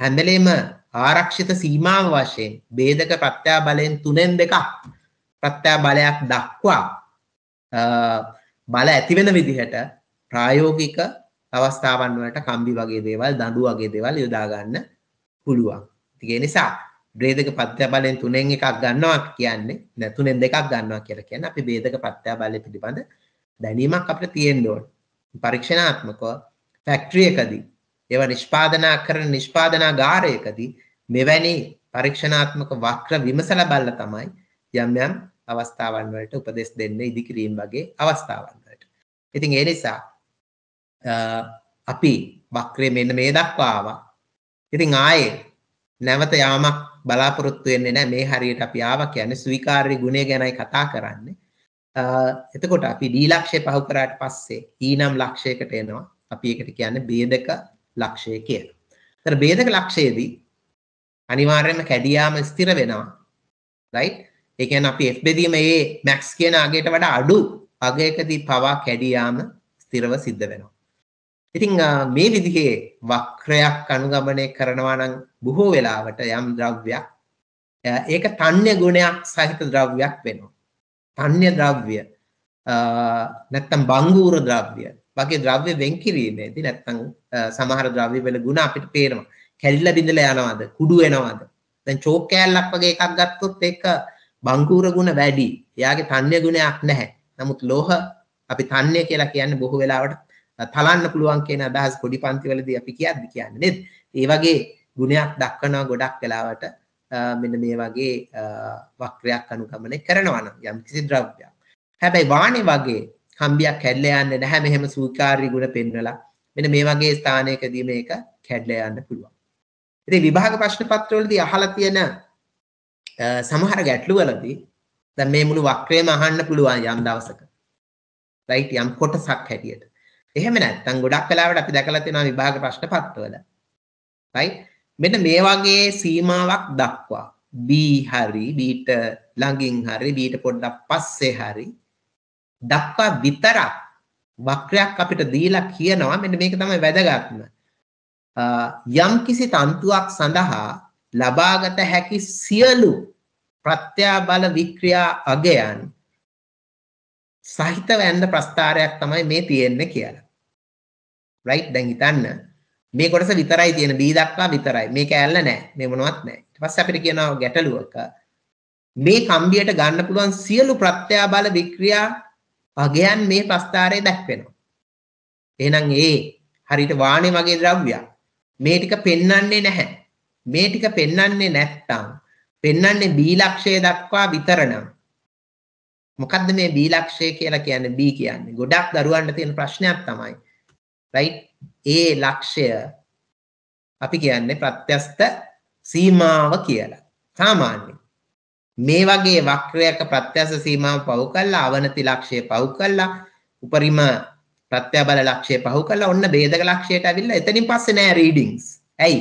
හැම වෙලේම ආරක්ෂිත සීමාව වශයෙන් ભેදක ප්‍රත්‍යය බලෙන් තුනෙන් දෙකක් ප්‍රත්‍යය බලයක් දක්වා බල ඇති වෙන විදිහට ප්‍රායෝගික අවස්ථාවන් වලට කම්බි වගේ දේවල් දඬු වගේ දේවල් යොදා ගන්න පුළුවන්. ඒක නිසා බ්‍රේදක පත්‍ය බලයෙන් තුනෙන් එකක් ගන්නවා කියන්නේ නැ තුනෙන් දෙකක් ගන්නවා කියලා කියන්නේ අපි බේදක පත්‍ය බලය පිළිබඳ දැනීමක් අපිට තියෙන්න ඕන. පරීක්ෂණාත්මකව ෆැක්ටරි එකදී ඒවා නිෂ්පාදනා කරන නිෂ්පාදනාගාරයකදී මෙවැනි පරීක්ෂණාත්මක වක්‍ර විමසලා බලලා තමයි යම් යම් අවස්ථාවන් වලට උපදෙස් දෙන්න ඉදිකිරීම වගේ අවස්ථාවන් වලට. ඉතින් ඒ නිසා අපි වක්‍රය මෙන්න මේ දක්වා ආවා. ඉතින් ආයේ නැවත යාමක් බලාපොරොත්තු වෙන්නේ නැහැ මේ හරියට අපි ආවා කියන්නේ ස්වීකාර්ය ගුණය ගැනයි කතා කරන්නේ. එතකොට අපි D ලක්ෂය පහු කරාට පස්සේ E නම් ලක්ෂයකට එනවා. අපි ඒකට කියන්නේ ભેදක ලක්ෂය කියලා. ඒතර ભેදක ලක්ෂයේදී අනිවාර්යයෙන්ම කැඩියාම ස්ථිර වෙනවා. right? ඒ කියන්නේ අපි F බෙදීම මේ max කියන අගයට වඩා අඩු අගයකදී පවා කැඩියාම ස්ථිරව සිද්ධ වෙනවා. ඉතින් මේ විදිහේ වක්‍රයක් අනුගමනය කරනවා නම් බොහෝ වෙලාවට යම් ද්‍රව්‍යයක් ඒක තන්්‍ය ගුණයක් සහිත ද්‍රව්‍යයක් වෙනවා. තන්්‍ය ද්‍රව්‍ය නැත්තම් බංගූර ද්‍රව්‍ය වගේ ද්‍රව්‍ය වෙන් කිරීමේදී නැත්තම් සමහර ද්‍රව්‍ය වල ගුණ අපිට පේනවා. කැඩිලා බිඳලා යනවාද, කුඩු වෙනවාද? දැන් චෝක් කෑල්ලක් වගේ එකක් ගත්තොත් ඒක බංගූර ගුණ වැඩි. එයාගේ තන්්‍ය ගුණයක් නැහැ. නමුත් ලෝහ අපි තන්්‍ය කියලා කියන්නේ බොහෝ වෙලාවට තලන්න පුළුවන් කියන අදහස් පොඩි පන්තිවලදී අපි කියද්දි කියන්නේ නේද? ඒ වගේ ගුණයක් දක්වනවා ගොඩක් වෙලාවට මෙන්න මේ වගේ වක්‍රයක් අනුගමනය කරනවා නම් යම්කිසි ද්‍රව්‍යයක්. හැබැයි වානේ වගේ කම්බියක් කැඩලා යන්නේ නැහැ මෙහෙම සූකාරී ගුණ පෙන්වලා. මෙන්න මේ වගේ ස්ථානයකදී මේක කැඩලා යන්න පුළුවන්. ඉතින් විභාග ප්‍රශ්න පත්‍රවලදී අහලා තියෙන සමහර ගැටලුවලදී දැන් මේ මුළු වක්‍රයම අහන්න පුළුවන් යම් දවසක. රයිට් යම් කොටසක් හැටියට. එහෙම නැත්නම් ගොඩක් වෙලාවට අපි දැකලා තියෙනවා විභාග ප්‍රශ්න පත්වල. right? මෙන්න මේ වගේ සීමාවක් දක්වා B හරි බීට ළඟින් හරි බීට පොඩ්ඩක් පස්සේ හරි දක්වා විතරක් වක්‍රයක් අපිට දීලා කියනවා මෙන්න මේක තමයි වැදගත්ම. යම් කිසි තන්තුවක් සඳහා ලබාගත හැකි සියලු ප්‍රත්‍යාබල වික්‍රියා අගයන් සහිත වැන්ද ප්‍රස්ථාරයක් තමයි මේ තියෙන්නේ කියලා. right දැන් හිතන්න මේ කොටස විතරයි තියෙන B දක්වා විතරයි මේක ඇල්ල නැහැ මේ මොනවත් නැහැ ඊට පස්සේ අපිට කියනවා ගැටලුවක මේ කම්බියට ගන්න පුළුවන් සියලු ප්‍රත්‍යාබල වික්‍රියා අගයන් මේ ප්‍රස්ථාරයේ දැක්වෙනවා එහෙනම් ඒ හරියට වාණේ වගේ ද්‍රව්‍යයක් මේ ටික පෙන්වන්නේ නැහැ මේ ටික පෙන්වන්නේ නැත්තම් පෙන්වන්නේ B ලක්ෂය දක්වා විතරනම් මොකද්ද මේ B ලක්ෂය කියලා කියන්නේ B කියන්නේ ගොඩක් දරුවන්ට තියෙන ප්‍රශ්නයක් තමයි right ඒ ලක්ෂ්‍ය අපි කියන්නේ ප්‍රත්‍යස්ත සීමාව කියලා සාමාන්‍යයෙන් මේ වගේ වක්‍රයක ප්‍රත්‍යස්ත සීමාව පවු කළා අවනති ලක්ෂ්‍ය පවු කළා උපරිම ප්‍රත්‍යබල ලක්ෂ්‍ය පහු කළා ඔන්න ભેදක ලක්ෂ්‍යයට ඇවිල්ලා එතනින් පස්සේ නෑ රීඩින්ග්ස් ඇයි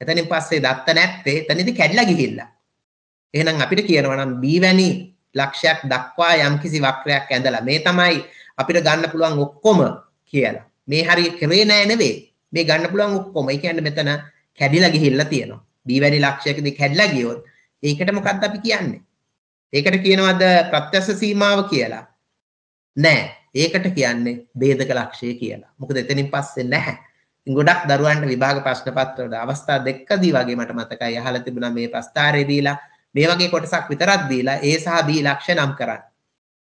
එතනින් පස්සේ දත්ත නැත්තේ එතනදී කැඩලා ගිහිල්ලා එහෙනම් අපිට කියනවා නම් B වැනි ලක්ෂයක් දක්වා යම්කිසි වක්‍රයක් ඇඳලා මේ තමයි අපිට ගන්න පුළුවන් ඔක්කොම කියලා මේ හරි කරේ නෑ නෙවෙයි මේ ගන්න පුළුවන් ඔක්කොම ඒ කියන්නේ මෙතන කැඩිලා ගිහිල්ලා තියෙනවා b වැඩි ලක්ෂයකදී කැඩිලා ගියොත් ඒකට මොකක්ද අපි කියන්නේ ඒකට කියනවද ප්‍රත්‍යස්ස සීමාව කියලා නෑ ඒකට කියන්නේ ભેදක ලක්ෂය කියලා. මොකද එතනින් පස්සේ නැහැ. ඉතින් ගොඩක් දරුවන්ට විභාග ප්‍රශ්න පත්‍රවල අවස්ථා දෙකදී වගේ මට මතකයි අහලා තිබුණා මේ ප්‍රස්තාරය දීලා මේ වගේ කොටසක් විතරක් දීලා A සහ B ලක්ෂය නම් කරන්න.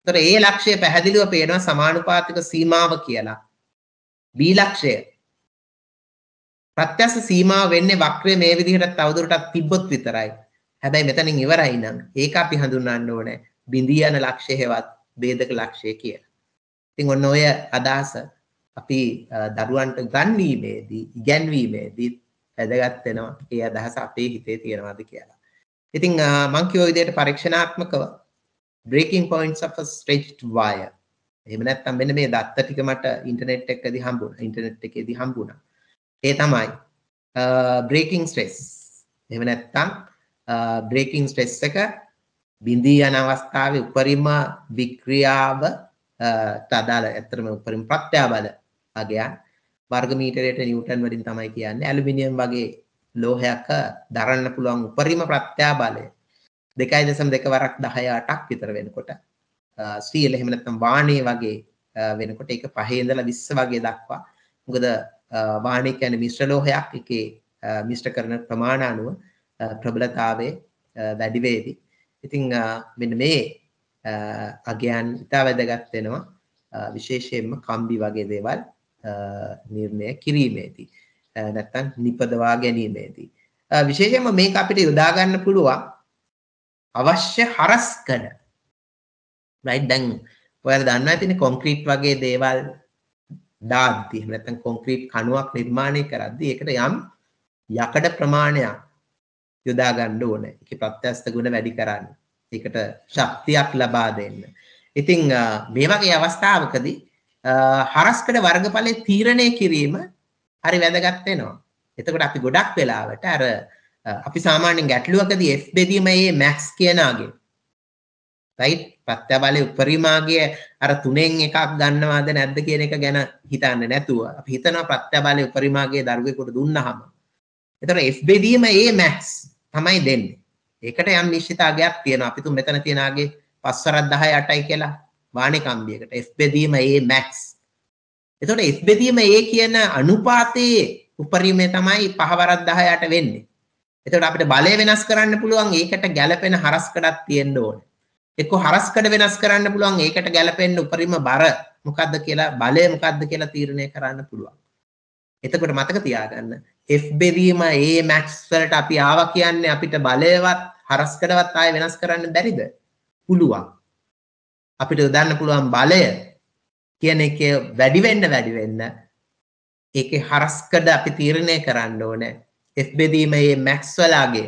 ඒතර A ලක්ෂය පැහැදිලිව පේනවා සමානුපාතික සීමාව කියලා. බීලක්ෂය ප්‍රත්‍යස සීමාව වෙන්නේ වක්‍රය මේ විදිහට තවදුරටත් තිබ්බොත් විතරයි. හැබැයි මෙතනින් ඉවරයි නම් ඒක අපි හඳුන්වන්න ඕනේ බිඳී යන ලක්ෂය හෙවත් ભેදක ලක්ෂය කියලා. ඉතින් ඔන්න ඔය අදහස අපි දරුවන්ට ගන්වීමේදී ඉගැන්වීමේදී වැදගත් වෙනවා. ඒ අදහස අපේ හිතේ තියෙනවාද කියලා. ඉතින් මම කියෝ විදිහට පරීක්ෂණාත්මකව breaking points of a stretched wire එහෙම නැත්නම් මෙන්න මේ දත්ත ටික මට ඉන්ටර්නෙට් එකකදී හම්බුණා. ඉන්ටර්නෙට් එකේදී හම්බුණා. ඒ තමයි බ්‍රේකින් ස්ට්‍රෙස්. එහෙම නැත්නම් බ්‍රේකින් ස්ට්‍රෙස් එක බිඳී යන අවස්ථාවේ උපරිම වික්‍රියාව තදාල ඇත්තටම උපරිම ප්‍රත්‍යාබල අගයන් වර්ග මීටරයට නිව්ටන් වලින් තමයි කියන්නේ ඇලුමිනියම් වගේ ලෝහයක දරන්න පුළුවන් උපරිම ප්‍රත්‍යාබලය 2.2 වරක් 10 8ක් විතර වෙනකොට සීල එහෙම නැත්නම් වාණේ වගේ වෙනකොට ඒක පහේ ඉඳලා 20 වගේ දක්වා මොකද වාණේ කියන්නේ මිශ්‍ර ලෝහයක් ඒකේ මිශ්‍ර කරන ප්‍රමාණ අනුව ප්‍රබලතාවය වැඩි වේවි. ඉතින් මෙන්න මේ අගයන් ඉතා වැදගත් වෙනවා විශේෂයෙන්ම කම්බි වගේ දේවල් නිර්ණය කිරීමේදී නැත්නම් නිපදවා ගැනීමේදී විශේෂයෙන්ම මේක අපිට යොදා ගන්න පුළුවන් අවශ්‍ය හරස්කඩ රයිට් දැන් ඔයාලා දන්නවා ඇතිනේ කොන්ක්‍රීට් වගේ දේවල් දාද්දී එහෙම නැත්නම් කොන්ක්‍රීට් කණුවක් නිර්මාණය කරද්දී ඒකට යම් යකඩ ප්‍රමාණයක් යොදා ගන්න ඕනේ. ඒකේ ප්‍රත්‍යස්ත ගුණ වැඩි කරන්න. ඒකට ශක්තියක් ලබා දෙන්න. ඉතින් මේ වගේ අවස්ථාවකදී හරස්කඩ වර්ගඵලයේ තීරණය කිරීම හරි වැදගත් වෙනවා. එතකොට අපි ගොඩක් වෙලාවට අර අපි සාමාන්‍යයෙන් ගැටලුවකදී F බෙදීමේ max කියනාගේ රයිට් ප්‍රත්‍යබලය උපරිමාගේ අර තුනෙන් එකක් ගන්නවාද නැද්ද කියන එක ගැන හිතන්න නැතුව අපි හිතනවා ප්‍රත්‍යබලය උපරිමාගේ දරුවෙකුට දුන්නහම එතකොට F බෙදීම A max තමයි දෙන්නේ ඒකට යම් නිශ්චිතාගයක් තියෙනවා අපි තුන් මෙතන තියනාගේ පස්වරක් 10 8යි කියලා වාණේ කම්බියකට F බෙදීම A max එතකොට F බෙදීම A කියන අනුපාතයේ උපරිමය තමයි පහවරක් 10 8 වෙන්නේ එතකොට අපිට බලය වෙනස් කරන්න පුළුවන් ඒකට ගැළපෙන හරස්කඩක් තියෙන්න ඕනේ එක හරස්කඩ වෙනස් කරන්න පුළුවන් ඒකට ගැලපෙන්න්න උපරිම බර මොකක්ද කියලා බලය මොකක්ද කියලා තීරණය කරන්න පුළුවන් එතකොට මතක තියාගන්න F බෙදීම ඒ මැක්ස්වලට අපි ආව කියන්නේ අපිට බලයවත් හරස්කඩවත් ආය වෙනස් කරන්න බැරිද පුළුවන් අපිට දන්න පුළුවන් බලය කියන එක වැඩිවෙන්න වැඩිවෙන්න ඒක හරස්කඩ අපි තීරණය කරන්න ඕනෑ F බෙදීම ඒ මැක්ස්වලාගේ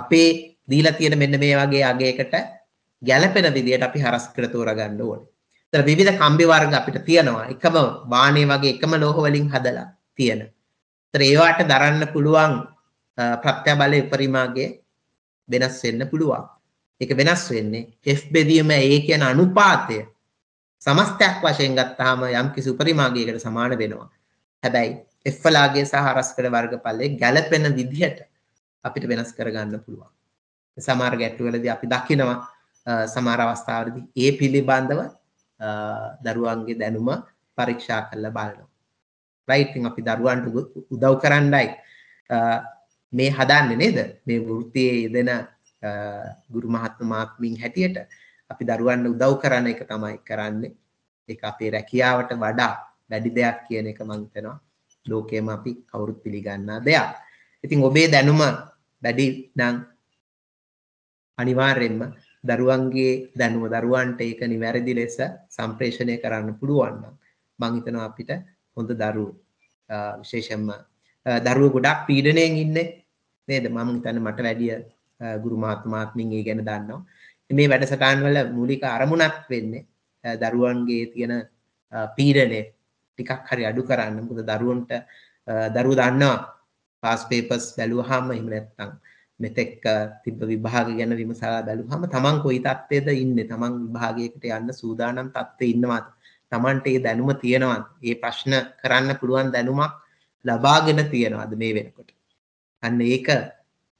අපේ දීලා තියෙන මෙන්න මේ වගේ අගේකට ගැලපෙන විදියට අපි හරස් කර තෝරගන්න ඕනේ. ඒතර විවිධ කම්බි වර්ග අපිට තියෙනවා. එකම වාණේ වගේ එකම ලෝහ වලින් හදලා තියෙන. ඒතර ඒවට දරන්න පුළුවන් ප්‍රත්‍යබලයේ උපරිමාගේ වෙනස් වෙන්න පුළුවන්. ඒක වෙනස් වෙන්නේ F බෙදීම A කියන අනුපාතය සමස්තයක් වශයෙන් ගත්තාම යම් කිසි උපරිමාගයකට සමාන වෙනවා. හැබැයි F වලාගේ සහ හරස්කඩ වර්ගඵලයේ ගැළපෙන විදිහට අපිට වෙනස් කරගන්න පුළුවන්. සමහර ගැටුවලදී අපි දකිනවා සමාර අවස්ථාවරදි ඒ පිළිබඳව දරුවන්ගේ දැනුම පරීක්ෂා කරල බලන රයිටං අපි දරුවන්ට උදව් කරන්නයි මේ හදන්න නේද මේ වෘතියේ යෙදෙන ගුරු මහත්තමාත්මින් හැටියට අපි දරුවන්න උදව් කරන්න එක තමයි කරන්නේ එක අපේ රැකියාවට වඩා වැඩි දෙයක් කියන එක මංතනවා ලෝකයම අපි කවුරුත් පිළිගන්නා දෙයක් ඉතින් ඔබේ දැනුම වැඩි නං අනිවාර්යෙන්ම දරුවන්ගේ දැනුම දරුවන්ට ඒක නිවැරදි ලෙස සම්ප්‍රේෂණය කරන්න පුළුවන් නම් මං හිතනවා අපිට හොඳ දරුවෝ විශේෂයෙන්ම දරුවෝ ගොඩක් පීඩණයෙන් ඉන්නේ නේද මම හිතන්නේ මට වැඩිය ගුරු මහත්මාත්මින් ඒ ගැන දන්නවා මේ වැඩසටහන් වල මූලික අරමුණක් වෙන්නේ දරුවන්ගේ තියෙන පීඩණය ටිකක් හරි අඩු කරන්න මොකද දරුවන්ට දරුවෝ දන්නවා පාස් පේපර්ස් බැලුවාම එහෙම නැත්නම් මෙතෙක් තිබ්බ විභාග ගැන විමසා බැලුවාම තමන් කොයි තත්ත්වයේද ඉන්නේ තමන් විභාගයකට යන්න සූදානම් තත්ත්වේ ඉන්නවද තමන්ට ඒ දැනුම තියෙනවද ඒ ප්‍රශ්න කරන්න පුළුවන් දැනුමක් ලබාගෙන තියෙනවද මේ වෙනකොට අන්න ඒක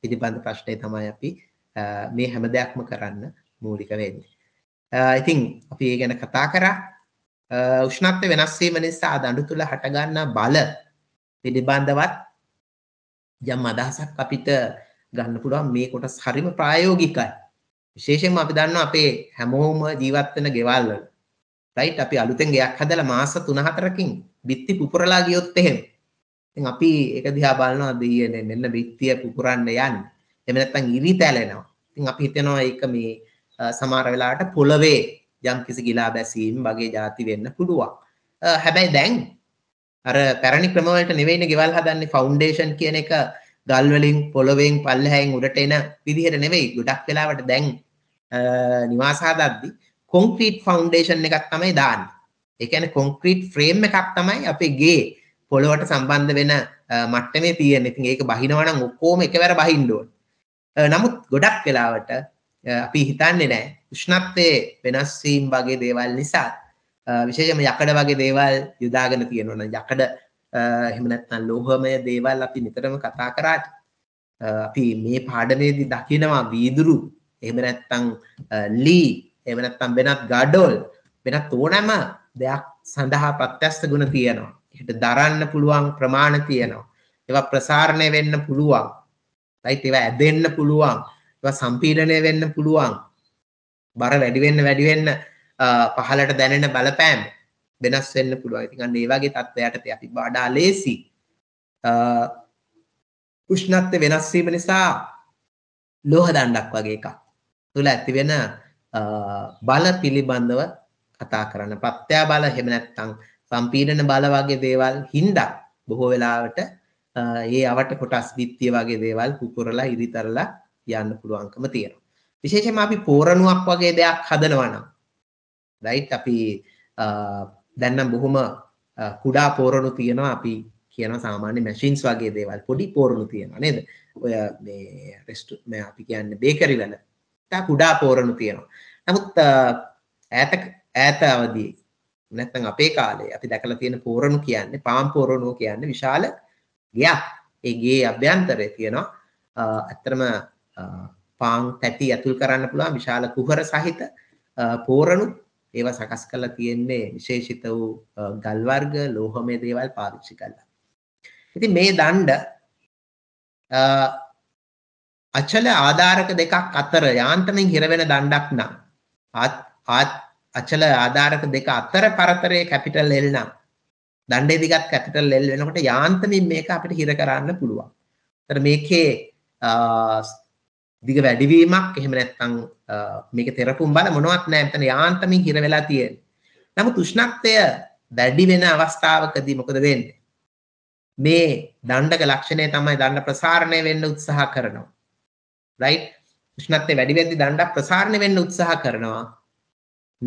පිළිබඳ ප්‍රශ්නය තමයි අපි මේ හැම දෙයක්ම කරන්න මූලික වෙන්නේ ඉතින් අපි ඒ ගැන කතා කරා උෂ්ණත්ව වෙනස් වීම නිසා දඬු තුල හටගන්නා බල පිළිබඳවත් යම් අදහසක් අපිට ගන්න පුළුවන් මේ කොටස් හරිම ප්‍රායෝගිකයි. විශේෂයෙන්ම අපි දන්නවා අපේ හැමෝම ජීවත් වෙන ගෙවල් වල right අපි අලුතෙන් ගෙයක් හදලා මාස 3-4කින් බිත්ති පුපුරලා ගියොත් එහෙම. ඉතින් අපි ඒක දිහා බලනවා දෙයනේ මෙන්න බිත්තිය පුපුරන්න යන්නේ. එහෙම නැත්නම් ඉරි තැලෙනවා. ඉතින් අපි හිතනවා ඒක මේ සමහර වෙලාවට පොළවේ යම්කිසි ගිලා බැසීම් වගේ જાති වෙන්න පුළුවන්. හැබැයි දැන් අර පැරණි ක්‍රමවලට නෙවෙයිනේ ගෙවල් හදන්නේ ෆවුන්ඩේෂන් කියන එක ගල්වලින් පොළොවෙන් පල්ලහැයින් උඩට එන විදිහට නෙවෙයි ගොඩක් වෙලාවට දැන් නිවාසාදද්දි කොන්ක්‍රීට් ෆවන්ඩේෂන් එකක් තමයි දාන්න එකන කොන්ක්‍රීට් ෆ්‍රේම් එකක් තමයි අපේ ගේ පොළොවට සම්බන්ධ වෙන මට්ටමේ තියෙන ඉතින් ඒක බහිනවනම් ඔක්කෝම එකවර බහින්ඩුවන් නමුත් ගොඩක් වෙලාවට අපි හිතන්නේ නෑ උෂ්ණත්වය වෙනස්වීම් වගේ දේවල් නිසා විශේෂම යකඩ වගේ දේවල් යුදාගෙන තියෙනවන යකඩ එහෙම නැත්නම් ලෝහමය දේවල් අපි නිතරම කතා කරාට අපි මේ පාඩමේදී දකිනවා වීදුරු එහෙම නැත්නම් ලී එහෙම නැත්නම් වෙනත් ගඩොල් වෙනත් ඕනෑම දෙයක් සඳහා ප්‍රත්‍යස්ත ගුණ තියෙනවා. ඒකට දරන්න පුළුවන් ප්‍රමාණ තියෙනවා. ඒවා ප්‍රසාරණය වෙන්න පුළුවන්. right ඒවා ඇදෙන්න පුළුවන්. ඒවා සම්පීඩණය වෙන්න පුළුවන්. බර වැඩි වෙන්න වැඩි වෙන්න පහලට දැනෙන බලපෑම වෙනස් වෙන්න පුළුවන්. ඉතින් අන්න ඒ වගේ තත්ත්වයකට අපි වඩා ලේසි උෂ්ණත්ව වෙනස් වීම නිසා ලෝහ දණ්ඩක් වගේ එකක් තුල ඇති වෙන බල පිළිබඳව කතා කරන පත්‍යා බල එහෙම නැත්නම් සම්පීඩන බල වගේ දේවල් හින්දා බොහෝ වෙලාවට ඒ අවට කොටස් විත්තිය වගේ දේවල් කුකුරලා ඉදිතරලා යන්න පුළුවන්කම තියෙනවා. විශේෂයෙන්ම අපි පෝරණුවක් වගේ දෙයක් හදනවා නම් right අපි දැන්නම් බොහොම කුඩා පෝරණු තියෙනවා අපි කියන සාමාන්‍ය මැශින්ස් වගේ දේවල් පොඩි පෝරණු තියෙනවා නේද ඔය මේ රෙස්ටු මේ අපි කියන්න බේකරි වල තා කුඩා පෝරණු තියෙනවා නමුත් ඈත ඈත අවදී නැත්තම් අපේ කාලේ අපි දැකලා තියෙන පෝරණු කියන්නේ පාම් පෝරණුව කියන්නේ විශාල ගයක් ඒ ගේ අභ්‍යන්තරය තියෙනවා ඇත්තරම පාන් තැති ඇතුල් කරන්න පුළුවන් විශාල කුහර සහිත පෝරණු ඒවා සකස් කරලා තියෙන්නේ විශේෂිත වූ ගල් වර්ග ලෝහමය දේවල් පාවිච්චි කරලා. ඉතින් මේ දණ්ඩ අචල ආධාරක දෙකක් අතර යාන්ත්‍රණයෙන් හිරවෙන දණ්ඩක් නම් ආත් අචල ආධාරක දෙක අතර පරතරයේ කැපිටල් L නම් දණ්ඩේ දිගත් කැපිටල් L වෙනකොට යාන්ත්‍රණයෙන් මේක අපිට හිර කරන්න පුළුවන්. ඒතර මේකේ දිග වැඩිවීමක් එහෙම නැත්තං මේක තෙරපුම් බල මොනවත් නෑ එතන යාන්තමින් හිර වෙලා තියෙන. නමුත් උෂ්ණත්වය වැඩි වෙන අවස්ථාවකදී මොකද වෙන්නේ? මේ දණ්ඩක ලක්ෂණය තමයි දණ්ඩ ප්‍රසාරණය වෙන්න උත්සාහ කරනවා. right? උෂ්ණත්වය වැඩි වෙද්දී දණ්ඩ ප්‍රසාරණය වෙන්න උත්සාහ කරනවා.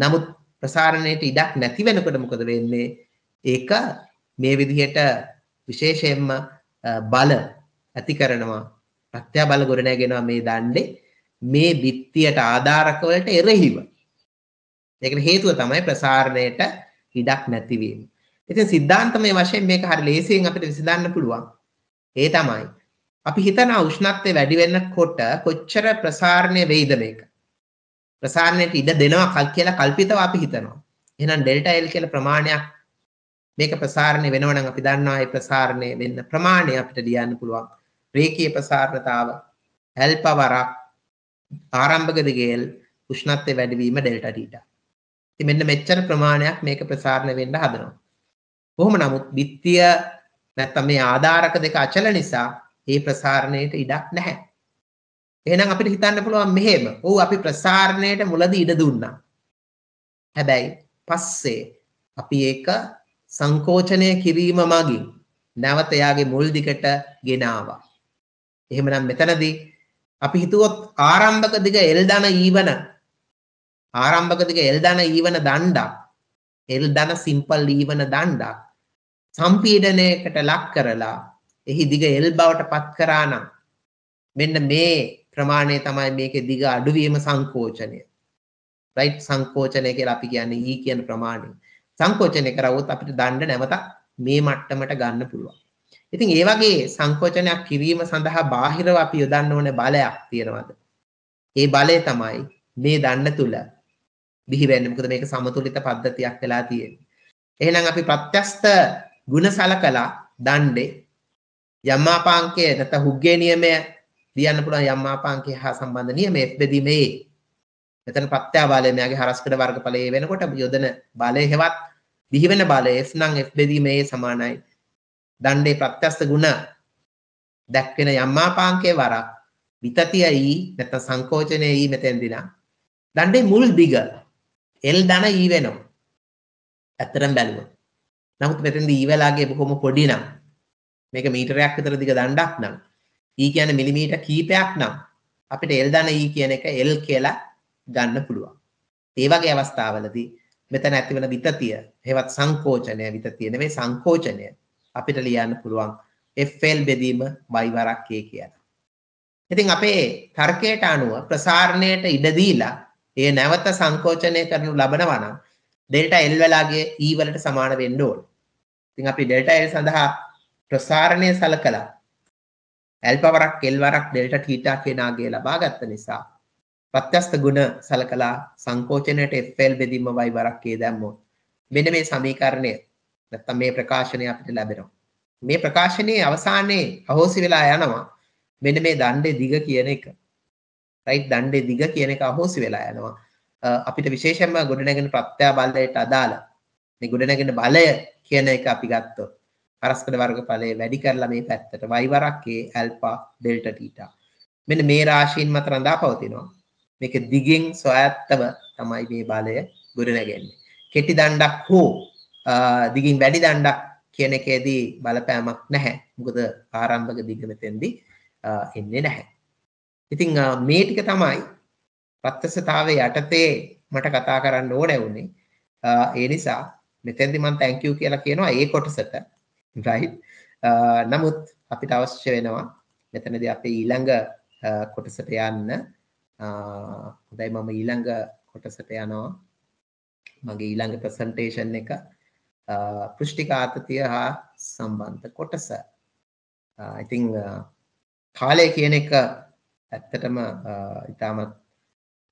නමුත් ප්‍රසාරණයට ඉඩක් නැති වෙනකොට මොකද වෙන්නේ? ඒක මේ විදිහට විශේෂයෙන්ම බල ඇති කරනවා ප්‍රත්‍යා බල ගොඩනැගෙනවා මේ දණ්ඩේ මේ බිත්තියට ආධාරක වලට එරෙහිව. ඒකට හේතුව තමයි ප්‍රසාරණයට ඉඩක් නැතිවීම. ඉතින් සිද්ධාන්තමය වශයෙන් මේක හරි ලේසියෙන් අපිට විසඳන්න පුළුවන්. ඒ තමයි අපි හිතනවා උෂ්ණත්වය වැඩි වෙනකොට කොච්චර ප්‍රසාරණය වෙයිද මේක. ප්‍රසාරණයට ඉඩ දෙනවා කියලා කල්පිතව අපි හිතනවා. එහෙනම් ඩෙල්ටා L කියලා ප්‍රමාණයක් මේක ප්‍රසාරණය වෙනවා නම් අපි දන්නවා ඒ ප්‍රසාරණය වෙන්න ප්‍රමාණය අපිට ලියන්න පුළුවන් රේකී ප්‍රසාරතාව හැල් පවරක් ආරම්භකදිගේල් උෂ්ණත්වය වැඩවීම ඩෙල්ටඩීට ති මෙන්න මෙච්චර ප්‍රමාණයක් මේක ප්‍රසාරණ වෙන්න හදනවා. කොහොම නමුත් බිත්තිය නැත්තම් මේ ආධාරක දෙක අචල නිසා ඒ ප්‍රසාරණයට ඉඩක් නැහැ. එහෙනම් අපිට හිතන්න පුළුවන් මෙහෙම. ඔව් අපි ප්‍රසාරණයට මුලදී ඉඩ දුන්නා. හැබැයි පස්සේ අපි ඒක සංකෝචනය කිරීම මගින් නැවත යාගේ මුල් දිකට ගෙනාවා. එහෙමනම් මෙතනදී අපි හිතුවොත් ආරම්භක දිග එල්දන ඊවන ආරම්භක දිග එල්දන ඊවන දණ්ඩක් එල්දන සිම්පල් ඊවන දණ්ඩක් සම්පීඩනයකට ලක් කරලා එහි දිග එල් බවට පත් කරා නම් මෙන්න මේ ප්‍රමාණය තමයි මේකේ දිග අඩුවීම සංකෝචනය. රයිට් සංකෝචනය කියලා අපි කියන්නේ E කියන ප්‍රමාණය. සංකෝචනය කරවොත් අපිට දණ්ඩ නැවත මේ මට්ටමට ගන්න පුළුවන්. ඉතින් ඒ වගේ සංකෝචනයක් කිරීම සඳහා බාහිරව අපි යොදන්න ඕන බලයක් තියෙනවද? ඒ බලය තමයි මේ දන්න තුල බිහි වෙන්නේ. මොකද මේක සමතුලිත පද්ධතියක් වෙලා තියෙන්නේ. එහෙනම් අපි ප්‍රත්‍යස්ත ಗುಣ සලකලා දන්නේ යම්මාපාංකය නැත්නම් හුග්ගේ නියමය ලියන්න පුළුවන් යම්මාපාංකය හා සම්බන්ධ නියමයේ බෙදීමේ එතන ප්‍රත්‍යාබාලය මෙයාගේ හරස්කඩ වර්ගඵලයේ වෙනකොට යොදන බලය හෙවත් බිහි වෙන බලය F නම් F බෙදීමේ සමානයි දණ්ඩේ ප්‍රත්‍යස්ත ගුණ දැක්වෙන යම්මාපාංකයේ වරක් විතතියයි නැත්නම් සංකෝචනයයි මෙතෙන්දී නම් දණ්ඩේ මුල් දිග L ධන E වෙනවා. ඇත්තටම බැලුවොත්. නමුත් මෙතෙන්දී E වෙලාගේ බොහොම පොඩි නම් මේක මීටරයක් විතර දිග දණ්ඩක් නම් E කියන්නේ මිලිමීටර කීපයක් නම් අපිට L ධන E කියන එක L කියලා ගන්න පුළුවන්. ඒ වගේ අවස්ථාවලදී මෙතන ඇතිවන විතතිය, හේවත් සංකෝචනය විතතිය නෙමෙයි සංකෝචනය අපිට ලියන්න පුළුවන් FL බෙදීම y වරක් k කියලා. ඉතින් අපේ තර්කයට අනුව ප්‍රසාරණයට ඉඩ දීලා ඒ නැවත සංකෝචනය කරනු ලබනවා නම් ඩෙල්ටා L වලගේ E වලට සමාන වෙන්න ඕන. ඉතින් අපි ඩෙල්ටා L සඳහා ප්‍රසාරණය සලකලා L පවරක් L වරක් ඩෙල්ටා තීටා කියන ආගය ලබා ගත්ත නිසා ප්‍රත්‍යස්ත ගුණ සලකලා සංකෝචනයට FL බෙදීම y වරක් k දැම්මොත් මෙන්න මේ සමීකරණය නැත්තම් මේ ප්‍රකාශනය අපිට ලැබෙනවා. මේ ප්‍රකාශනයේ අවසානයේ අහෝසි වෙලා යනවා මෙන්න මේ දණ්ඩේ දිග කියන එක. රයිට් දණ්ඩේ දිග කියන එක අහෝසි වෙලා යනවා. අපිට විශේෂයෙන්ම ගොඩනැගෙන ප්‍රත්‍යා බලයට අදාළ මේ ගොඩනැගෙන බලය කියන එක අපි ගත්තොත් අරස්කඩ වර්ගඵලය වැඩි කරලා මේ පැත්තට y වරක් a alpha delta theta. මෙන්න මේ රාශීන් මත රඳා පවතිනවා. මේක දිගින් සොයත්තම තමයි මේ බලය ගොඩනැගෙන්නේ. කෙටි දණ්ඩක් හෝ දිගින් වැඩි දණ්ඩක් කියන එකේදී බලපෑමක් නැහැ මුකද ආරම්භක දිගනතෙන්දි එන්නේ නැහැ. ඉතිං මේ ටික තමයි පත්තසතාව යටතේ මට කතා කරන්න ඕන ඇවුනේ ඒ නිසා මෙතැදි මන් තැංකූ කියලා කියනවා ඒ කොටසට රයි නමුත් අපිට අවශ්‍ය වෙනවා මෙතනද අපේ ඊළඟ කොටසට යන්න හොදයි මම ඊළඟ කොටසට යනවා මගේ ඊළඟ ප්‍රසන්ටේෂන් එක පෘෂ්ටික ආතතිය හා සම්බන්ධ කොටස. ඉතින් කාලය කියන එක ඇත්තටම ඉතාමත්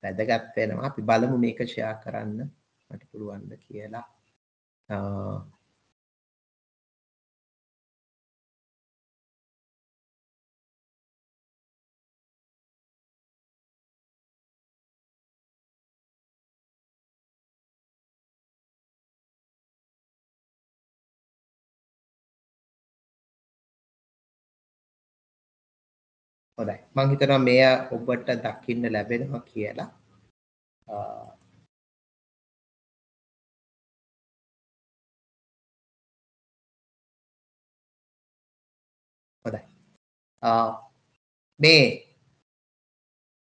වැදගත් වෙනවා. අපි බලමු මේක ෂෙයා කරන්න මට පුළුවන් කියලා. හොඳයි මං හිතනවා මෙය ඔබට දකින්න ලැබෙනවා කියලා හොඳයි මේ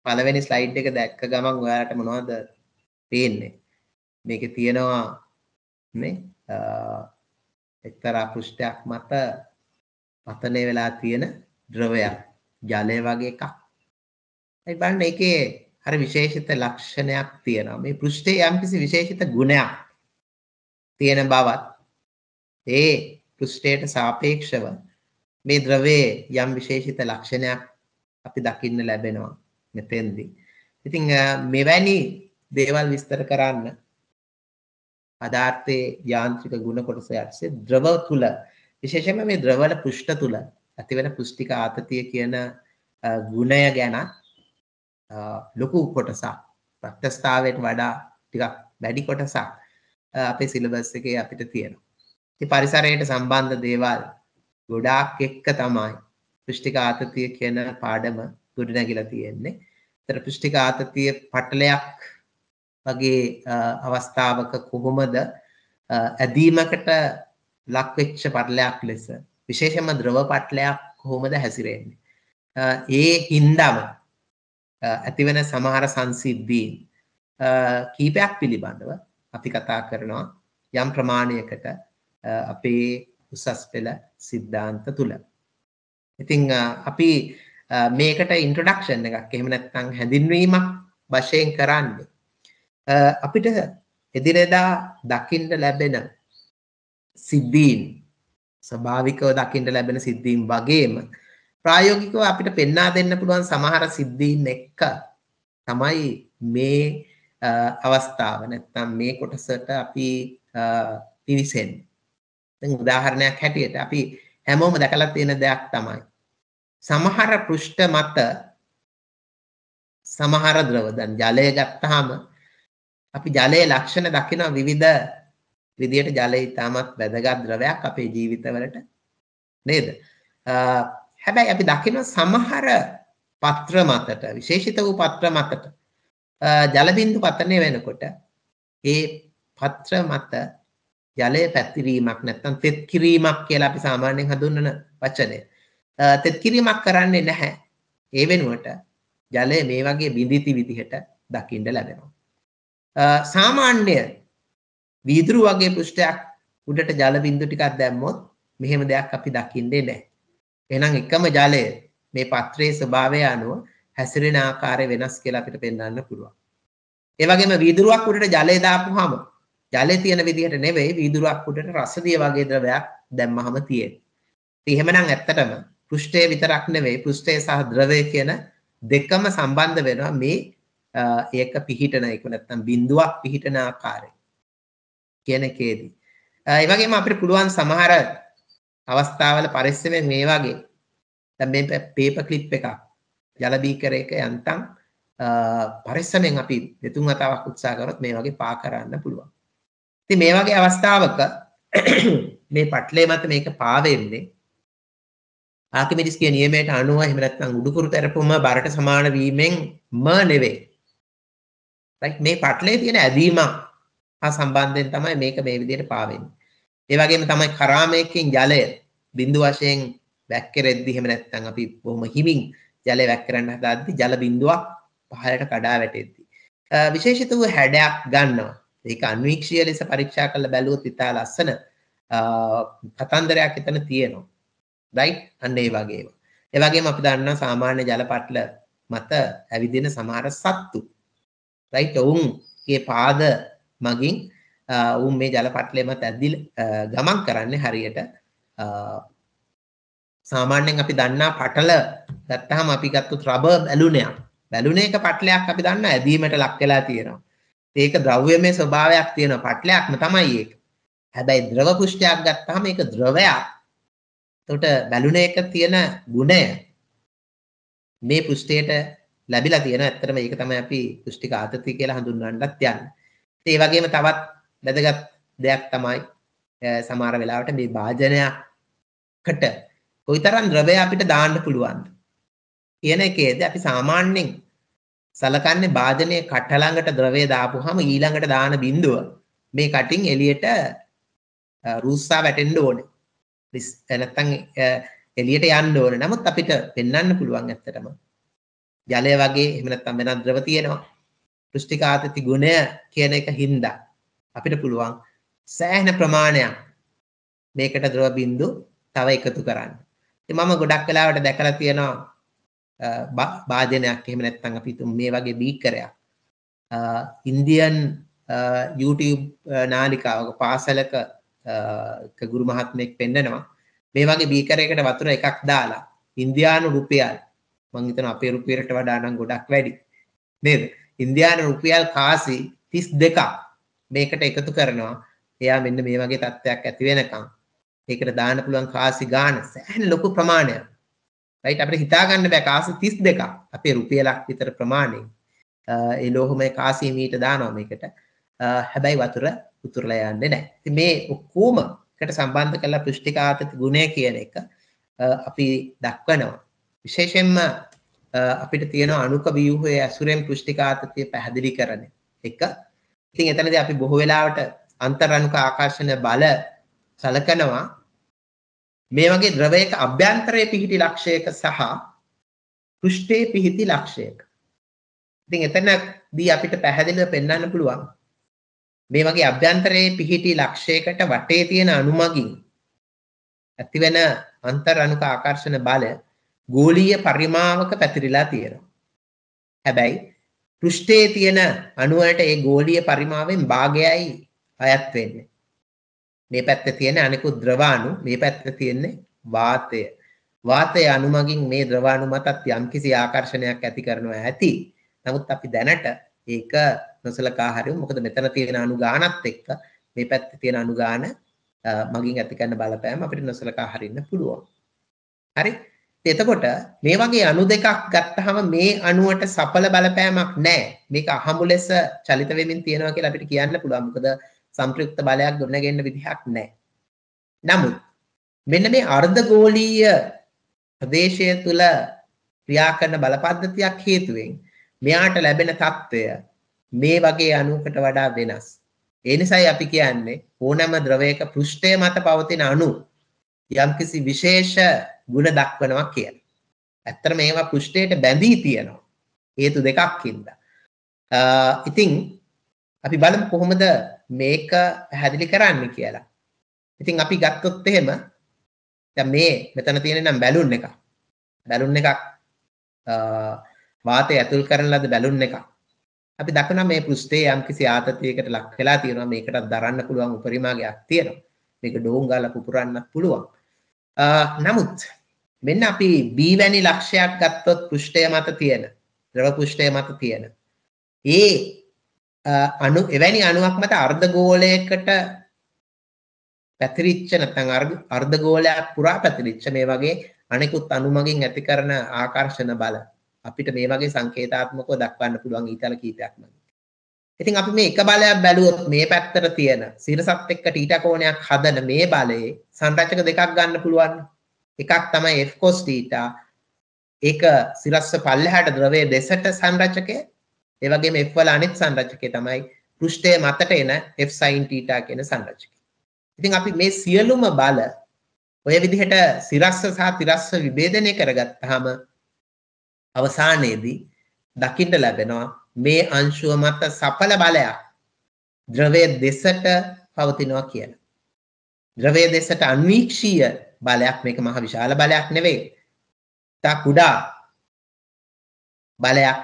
පළවෙනි ස්ලයිඩ් එක දැක්ක ගමන් ඔයාලට මොනවද පේන්නේ මේක තියෙනවා නේ එක්තරා පෘෂ්ඨයක් මත පතනය වෙලා තියෙන ද්‍රවයක් ජලය වගේ එකක්. ඒ බලන්න ඒකේ අර විශේෂිත ලක්ෂණයක් තියෙනවා. මේ පෘෂ්ඨයේ යම්කිසි විශේෂිත ගුණයක් තියෙන බවත් ඒ පෘෂ්ඨයට සාපේක්ෂව මේ ද්‍රවයේ යම් විශේෂිත ලක්ෂණයක් අපි දකින්න ලැබෙනවා මෙතෙන්දී. ඉතින් මෙවැනි දේවල් විස්තර කරන්න පදාර්ථයේ යාන්ත්‍රික ගුණ කොටස යටසේ ද්‍රව තුල විශේෂයෙන්ම මේ ද්‍රවල පෘෂ්ඨ තුල ඇතිවෙන පුෂ්ටික ආතතිය කියන ගුණය ගැන ලොකු කොටසක් ප්‍රත්‍යස්ථාවයට වඩා ටිකක් වැඩි කොටසක් අපේ සිලබස් එකේ අපිට තියෙනවා. ඉතින් පරිසරයට සම්බන්ධ දේවල් ගොඩාක් එක්ක තමයි පුෂ්ටික ආතතිය කියන පාඩම ගොඩනැගිලා තියෙන්නේ. ඒතර පුෂ්ටික ආතතිය පටලයක් වගේ අවස්ථාවක කොහොමද ඇදීමකට ලක්වෙච්ච පටලයක් ලෙස විශේෂම ද්‍රව පට්ලයක් කොහොමද හැසිරෙන්නේ ඒ හින්දම ඇතිවෙන සමහර සංසිද්ධීන් කීපයක් පිළිබඳව අපි කතා කරනවා යම් ප්‍රමාණයකට අපේ උසස් පෙළ සිද්ධාන්ත තුළ ඉතිං අපි මේකට ඉන්ට්‍රඩක්ෂන් එකක් එහෙම නැත්තං හැඳින්වීමක් වශයෙන් කරන්නේ අපිට එදිනෙදා දකිින්ට ලැබෙන සිද්ධීන් ස්වභාවිකව දකිින්ට ලැබෙන සිද්ධීම් වගේම ප්‍රායෝගිකව අපිට පෙන්නා දෙන්න පුළුවන් සමහර සිද්ධීන් එක්ක තමයි මේ අවස්ථාව නැත්තම් මේ කොටසට අපි පිවිසෙන් උදාහරණයක් හැටියට අපි හැමෝම දැකලා තියෙන දෙයක් තමයි සමහර පෘෂ්ඨ මත සමහර ද්‍රව දැන් ජලය ගත්තාම අපි ජලයේ ලක්ෂණ දකින විවිධ විදියට ජලය ඉතාමත් වැදගත් ද්‍රවයක් අපේ ජීවිතවලට නේද? හැබැයි අපි දකින සමහර පත්‍ර මතට විශේෂිත වූ පත්‍ර මතට ජල බිඳු පතනය වෙනකොට ඒ පත්‍ර මත ජලය පැතිරීමක් නැත්නම් තෙත් කිරීමක් කියලා අපි සාමාන්‍යයෙන් හඳුන්වන වචනය. තෙත් කිරීමක් කරන්නේ නැහැ. ඒ වෙනුවට ජලය මේ වගේ බිඳිති විදිහට දකින්න ලැබෙනවා. සාමාන්‍ය වීදුරු වගේ පෘෂ්ඨයක් උඩට ජල බින්දු ටිකක් දැම්මොත් මෙහෙම දෙයක් අපි දකින්නේ නැහැ. එහෙනම් එකම ජලය මේ පත්‍රයේ ස්වභාවය අනුව හැසිරෙන ආකාරය වෙනස් කියලා අපිට පෙන්වන්න පුළුවන්. ඒ වගේම වීදුරුවක් උඩට ජලය දාපුවාම ජලයේ තියෙන විදිහට නෙවෙයි වීදුරුවක් උඩට රසදිය වගේ ද්‍රවයක් දැම්මහම තියෙන්නේ. ඉතින් එහෙමනම් ඇත්තටම පෘෂ්ඨය විතරක් නෙවෙයි පෘෂ්ඨය සහ ද්‍රවය කියන දෙකම සම්බන්ධ වෙනවා මේ ඒක පිහිටන එක නැත්නම් බිඳුවක් පිහිටන ආකාරය. කියන එකේදී. ඒ වගේම අපිට පුළුවන් සමහර අවස්ථාවල පරිස්සමෙන් මේ වගේ දැන් මේ পেපර් ක්ලිප් එකක් ජල බීකර එක යන්තම් පරිස්සමෙන් අපි දෙතුන් වතාවක් උත්සාහ කරොත් මේ වගේ පා කරන්න පුළුවන්. ඉතින් මේ වගේ අවස්ථාවක මේ පටලේ මත මේක පා වෙන්නේ ආකිමිඩිස් කියන නියමයට අනුව එහෙම නැත්නම් උඩුකුරු තරපොම බරට සමාන වීමෙන්ම නෙවෙයි. like මේ පටලේ තියෙන ඇදීමක් හා සම්බන්ධයෙන් තමයි මේක මේ විදිහට පාවෙන්නේ. ඒ වගේම තමයි කරාමයකින් ජලය බිඳු වශයෙන් වැක්කෙරෙද්දි එහෙම නැත්නම් අපි බොහොම හිමින් ජලය වැක්කරන්න හදාද්දි ජල බිඳුවක් පහළට කඩා වැටෙද්දි විශේෂිත වූ හැඩයක් ගන්නවා. ඒක අන්වීක්ෂීය ලෙස පරීක්ෂා කරලා බැලුවොත් ඉතා ලස්සන කතන්දරයක් එතන තියෙනවා. right අන්න ඒ වගේම. ඒ වගේම අපි දන්නවා සාමාන්‍ය ජලපටල මත ඇවිදින සමහර සත්තු right ඔවුන්ගේ පාද මගින් උන් මේ ජලපටලයම තැද්දි ගමන් කරන්නේ හරියට සාමාන්‍යයෙන් අපි දන්නා පටල ගත්තාම අපි ගත්තොත් රබර් බැලුනයක් බැලුනේක පටලයක් අපි දන්න ඇදීමට ලක් වෙලා තියෙනවා. ඒක ද්‍රව්‍යමය ස්වභාවයක් තියෙන පටලයක්ම තමයි ඒක. හැබැයි ද්‍රව පුෂ්ටයක් ගත්තාම ඒක ද්‍රවයක්. එතකොට බැලුනේක තියෙන ගුණය මේ පුෂ්ටයට ලැබිලා තියෙන ඇත්තටම ඒක තමයි අපි පුෂ්ටික ආතති කියලා හඳුන්වන්නත් යන්නේ. ඒ වගේම තවත් වැදගත් දෙයක් තමයි සමහර වෙලාවට මේ භාජනයකට කොයිතරම් ද්‍රවය අපිට දාන්න පුළුවන්ද කියන එකේද අපි සාමාන්‍යයෙන් සලකන්නේ භාජනයේ කට ළඟට ද්‍රවය දාපුවාම ඊළඟට දාන බිඳුව මේ කටින් එළියට රූස්සා වැටෙන්න ඕනේ. නැත්තම් එළියට යන්න ඕනේ. නමුත් අපිට පෙන්වන්න පුළුවන් ඇත්තටම ජලය වගේ එහෙම නැත්තම් වෙනත් ද්‍රව තියෙනවා. දෘෂ්ටිකාතති ගුණය කියන එක හින්දා අපිට පුළුවන් සෑහෙන ප්‍රමාණයක් මේකට ද්‍රව බින්දු තව එකතු කරන්න. ඉතින් මම ගොඩක් වෙලාවට දැකලා තියෙනවා වාදනයක් එහෙම නැත්නම් අපි මේ වගේ බීකරයක් ඉන්දියන් YouTube නාලිකාවක පාසලක ගුරු මහත්මයෙක් පෙන්නනවා මේ වගේ බීකරයකට වතුර එකක් දාලා ඉන්දියානු රුපියල් මං හිතනවා අපේ රුපියලට වඩා නම් ගොඩක් වැඩි නේද ඉන්දියානු රුපියල් කාසි 32ක් මේකට එකතු කරනවා. එයා මෙන්න මේ වගේ තත්ත්වයක් ඇති වෙනකම් ඒකට දාන්න පුළුවන් කාසි ගාණ සෑහෙන ලොකු ප්‍රමාණයක්. right අපිට හිතා ගන්න බෑ කාසි 32ක් අපේ රුපියලක් විතර ප්‍රමාණයෙන් ඒ ලෝහමය කාසි මීට දානවා මේකට. හැබැයි වතුර උතුරලා යන්නේ නැහැ. ඉතින් මේ ඔක්කොමකට සම්බන්ධ කරලා පෘෂ්ටිකාතති ගුණය කියන එක අපි දක්වනවා. විශේෂයෙන්ම අපිට තියෙන අනුක ව්‍යූහයේ ඇසුරෙන් පෘෂ්ටිකාතතිය පැහැදිලි කරන එක. ඉතින් එතනදී අපි බොහෝ වෙලාවට අන්තරාණුක ආකර්ෂණ බල සලකනවා මේ වගේ ද්‍රවයක අභ්‍යන්තරයේ පිහිටි ලක්ෂයක සහ පෘෂ්ඨයේ පිහිටි ලක්ෂයක. ඉතින් එතනදී අපිට පැහැදිලිව පෙන්වන්න පුළුවන් මේ වගේ අභ්‍යන්තරයේ පිහිටි ලක්ෂයකට වටේ තියෙන අනුමගින් ඇතිවෙන අන්තරාණුක ආකර්ෂණ බලය ගෝලීය පරිමාවක පැතිරිලා තියෙනවා. හැබැයි පෘෂ්ඨයේ තියෙන අණුවලට ඒ ගෝලීය පරිමාවෙන් භාගයයි අයත් වෙන්නේ. මේ පැත්තේ තියෙන අනිකුත් ද්‍රවාණු මේ පැත්තේ තියෙන්නේ වාතය. වාතය අනුමගින් මේ ද්‍රවාණු මතත් යම්කිසි ආකර්ෂණයක් ඇති කරනවා ඇති. නමුත් අපි දැනට ඒක නොසලකා හරිමු. මොකද මෙතන තියෙන අණු ගානත් එක්ක මේ පැත්තේ තියෙන අණු ගාන මගින් ඇති කරන බලපෑම අපිට නොසලකා හරින්න පුළුවන්. හරි? එතකොට මේ වගේ අණු දෙකක් ගත්තහම මේ අණුවට සඵල බලපෑමක් නැහැ. මේක අහමු ලෙස චලිත වෙමින් තියෙනවා කියලා අපිට කියන්න පුළුවන්. මොකද සම්ප්‍රයුක්ත බලයක් ගොඩනගෙන්න විදිහක් නැහැ. නමුත් මෙන්න මේ අර්ධ ගෝලීය ප්‍රදේශය තුල ක්‍රියා කරන බලපද්ධතියක් හේතුවෙන් මෙයාට ලැබෙන తত্ত্বය මේ වගේ අණුකට වඩා වෙනස්. ඒ නිසායි අපි කියන්නේ ඕනෑම ද්‍රවයක පෘෂ්ඨය මත පවතින අණු යම්කිසි විශේෂ ಗುಣ දක්වනවා කියන. ඇත්තට මේවා පෘෂ්ඨයට බැඳී තියෙනවා. හේතු දෙකක් හින්දා. ඉතින් අපි බලමු කොහොමද මේක පැහැදිලි කරන්න කියලා. ඉතින් අපි ගත්තොත් එහෙම දැන් මේ මෙතන තියෙන නම් බැලුන් එකක්. බැලුන් එකක් වාතය ඇතුල් කරන ලද බැලුන් එකක්. අපි දකිනවා මේ පෘෂ්ඨයේ යම්කිසි ආතතියකට ලක් වෙලා තියෙනවා මේකටත් දරන්න පුළුවන් උපරිමාගයක් තියෙනවා. මේක ඩෝං ගාලා පුපුරන්නත් පුළුවන්. නමුත් මෙන්න අපි බීවැනි ලක්ෂයක් ගත්තොත් පෘෂ්ඨය මත තියෙන ද්‍රව පෘෂ්ඨය මත තියෙන ඒ අණු එවැනි අණුවක් මත අර්ධ ගෝලයකට පැතිරිච්ච නැත්නම් අර්ධ ගෝලයක් පුරා පැතිරිච්ච මේ වගේ අනෙකුත් අණු මගින් ඇති කරන ආකර්ෂණ බල අපිට මේ වගේ සංකේතාත්මකව දක්වන්න පුළුවන් ඊතල කීපයක් මගින් ඉතින් අපි මේ එක බලයක් බැලුවොත් මේ පැත්තට තියෙන සිරසත් එක්ක ටීටා කෝණයක් හදන මේ බලයේ සංරචක දෙකක් ගන්න පුළුවන්. එකක් තමයි F cos ටීටා. ඒක සිරස්ස පල්ලෙහාට ද්‍රවයේ දෙසට සංරචකය. ඒ වගේම F වල අනිත් සංරචකය තමයි පෘෂ්ඨයේ මතට එන F sin ටීටා කියන සංරචකය. ඉතින් අපි මේ සියලුම බල ඔය විදිහට සිරස්ස සහ තිරස්ස විභේදනය කරගත්තාම අවසානයේදී දකින්න ලැබෙනවා මේ අංශුව මත සඵල බලයක් ද්‍රවය දෙසට පවතිනවා කියලා. ද්‍රවය දෙසට අන්වීක්ෂීය බලයක් මේක මහ විශාල බලයක් නෙවෙයි. තා කුඩා බලයක්.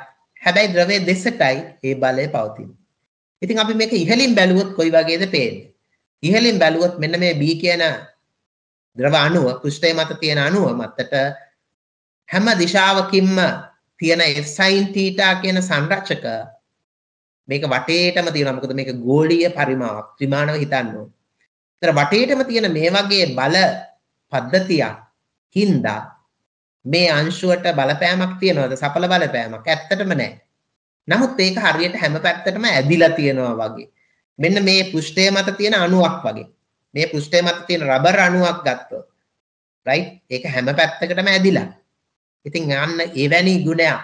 හැබැයි ද්‍රවය දෙසටයි ඒ බලය පවතින්නේ. ඉතින් අපි මේක ඉහලින් බැලුවොත් කොයි වගේද පේන්නේ? ඉහලින් බැලුවොත් මෙන්න මේ B කියන ද්‍රව අණුව, කුෂ්ඨය මත තියෙන අණුව මතට හැම දිශාවකින්ම තියෙන sin theta කියන සංරක්ෂක මේක වටේටම තියෙනවා. මොකද මේක ගෝලීය පරිමාවක්. ත්‍රිමාණව හිතන්න ඕනේ. ඒතර වටේටම තියෙන මේ වගේ බල පද්ධතියක් හින්දා මේ අංශුවට බලපෑමක් තියෙනවද? සඵල බලපෑමක් ඇත්තටම නැහැ. නමුත් ඒක හරියට හැම පැත්තටම ඇදිලා තියෙනවා වගේ. මෙන්න මේ පෘෂ්ඨය මත තියෙන අණුවක් වගේ. මේ පෘෂ්ඨය මත තියෙන රබර් අණුවක් ගත්තොත් right ඒක හැම පැත්තකටම ඇදිලා ඉතින් අන්න එවැනි ගුණයක්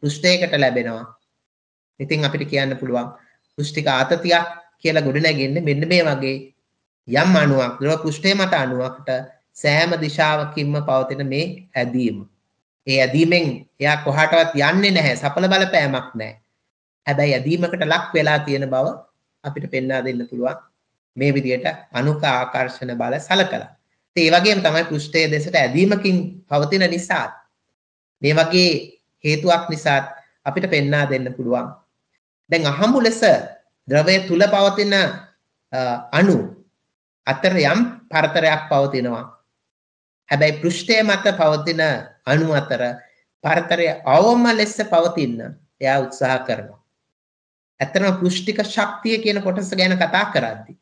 පෘෂ්ඨයකට ලැබෙනවා. ඉතින් අපිට කියන්න පුළුවන් පෘෂ්ඨික ආතතියක් කියලා ගොඩනැගෙන්නේ මෙන්න මේ වගේ යම් අණුවක් ද්‍රව පෘෂ්ඨය මත අණුවකට සෑම දිශාවකින්ම පවතින මේ ඇදීම. ඒ ඇදීමෙන් එයා කොහාටවත් යන්නේ නැහැ. සඵල බලපෑමක් නැහැ. හැබැයි ඇදීමකට ලක් වෙලා තියෙන බව අපිට පෙන්වා දෙන්න පුළුවන්. මේ විදිහට අණුක ආකර්ෂණ බල සලකලා. ඒ වගේම තමයි පෘෂ්ඨයේ දෙසට ඇදීමකින් පවතින නිසා මේ වගේ හේතුවක් නිසාත් අපිට පෙන්වා දෙන්න පුළුවන්. දැන් අහඹු ලෙස ද්‍රවය තුල පවතින අණු අතර යම් පරතරයක් පවතිනවා. හැබැයි පෘෂ්ඨය මත පවතින අණු අතර පරතරය අවම ලෙස පවතින්න එයා උත්සාහ කරනවා. ඇත්තම පෘෂ්ටික ශක්තිය කියන කොටස ගැන කතා කරද්දී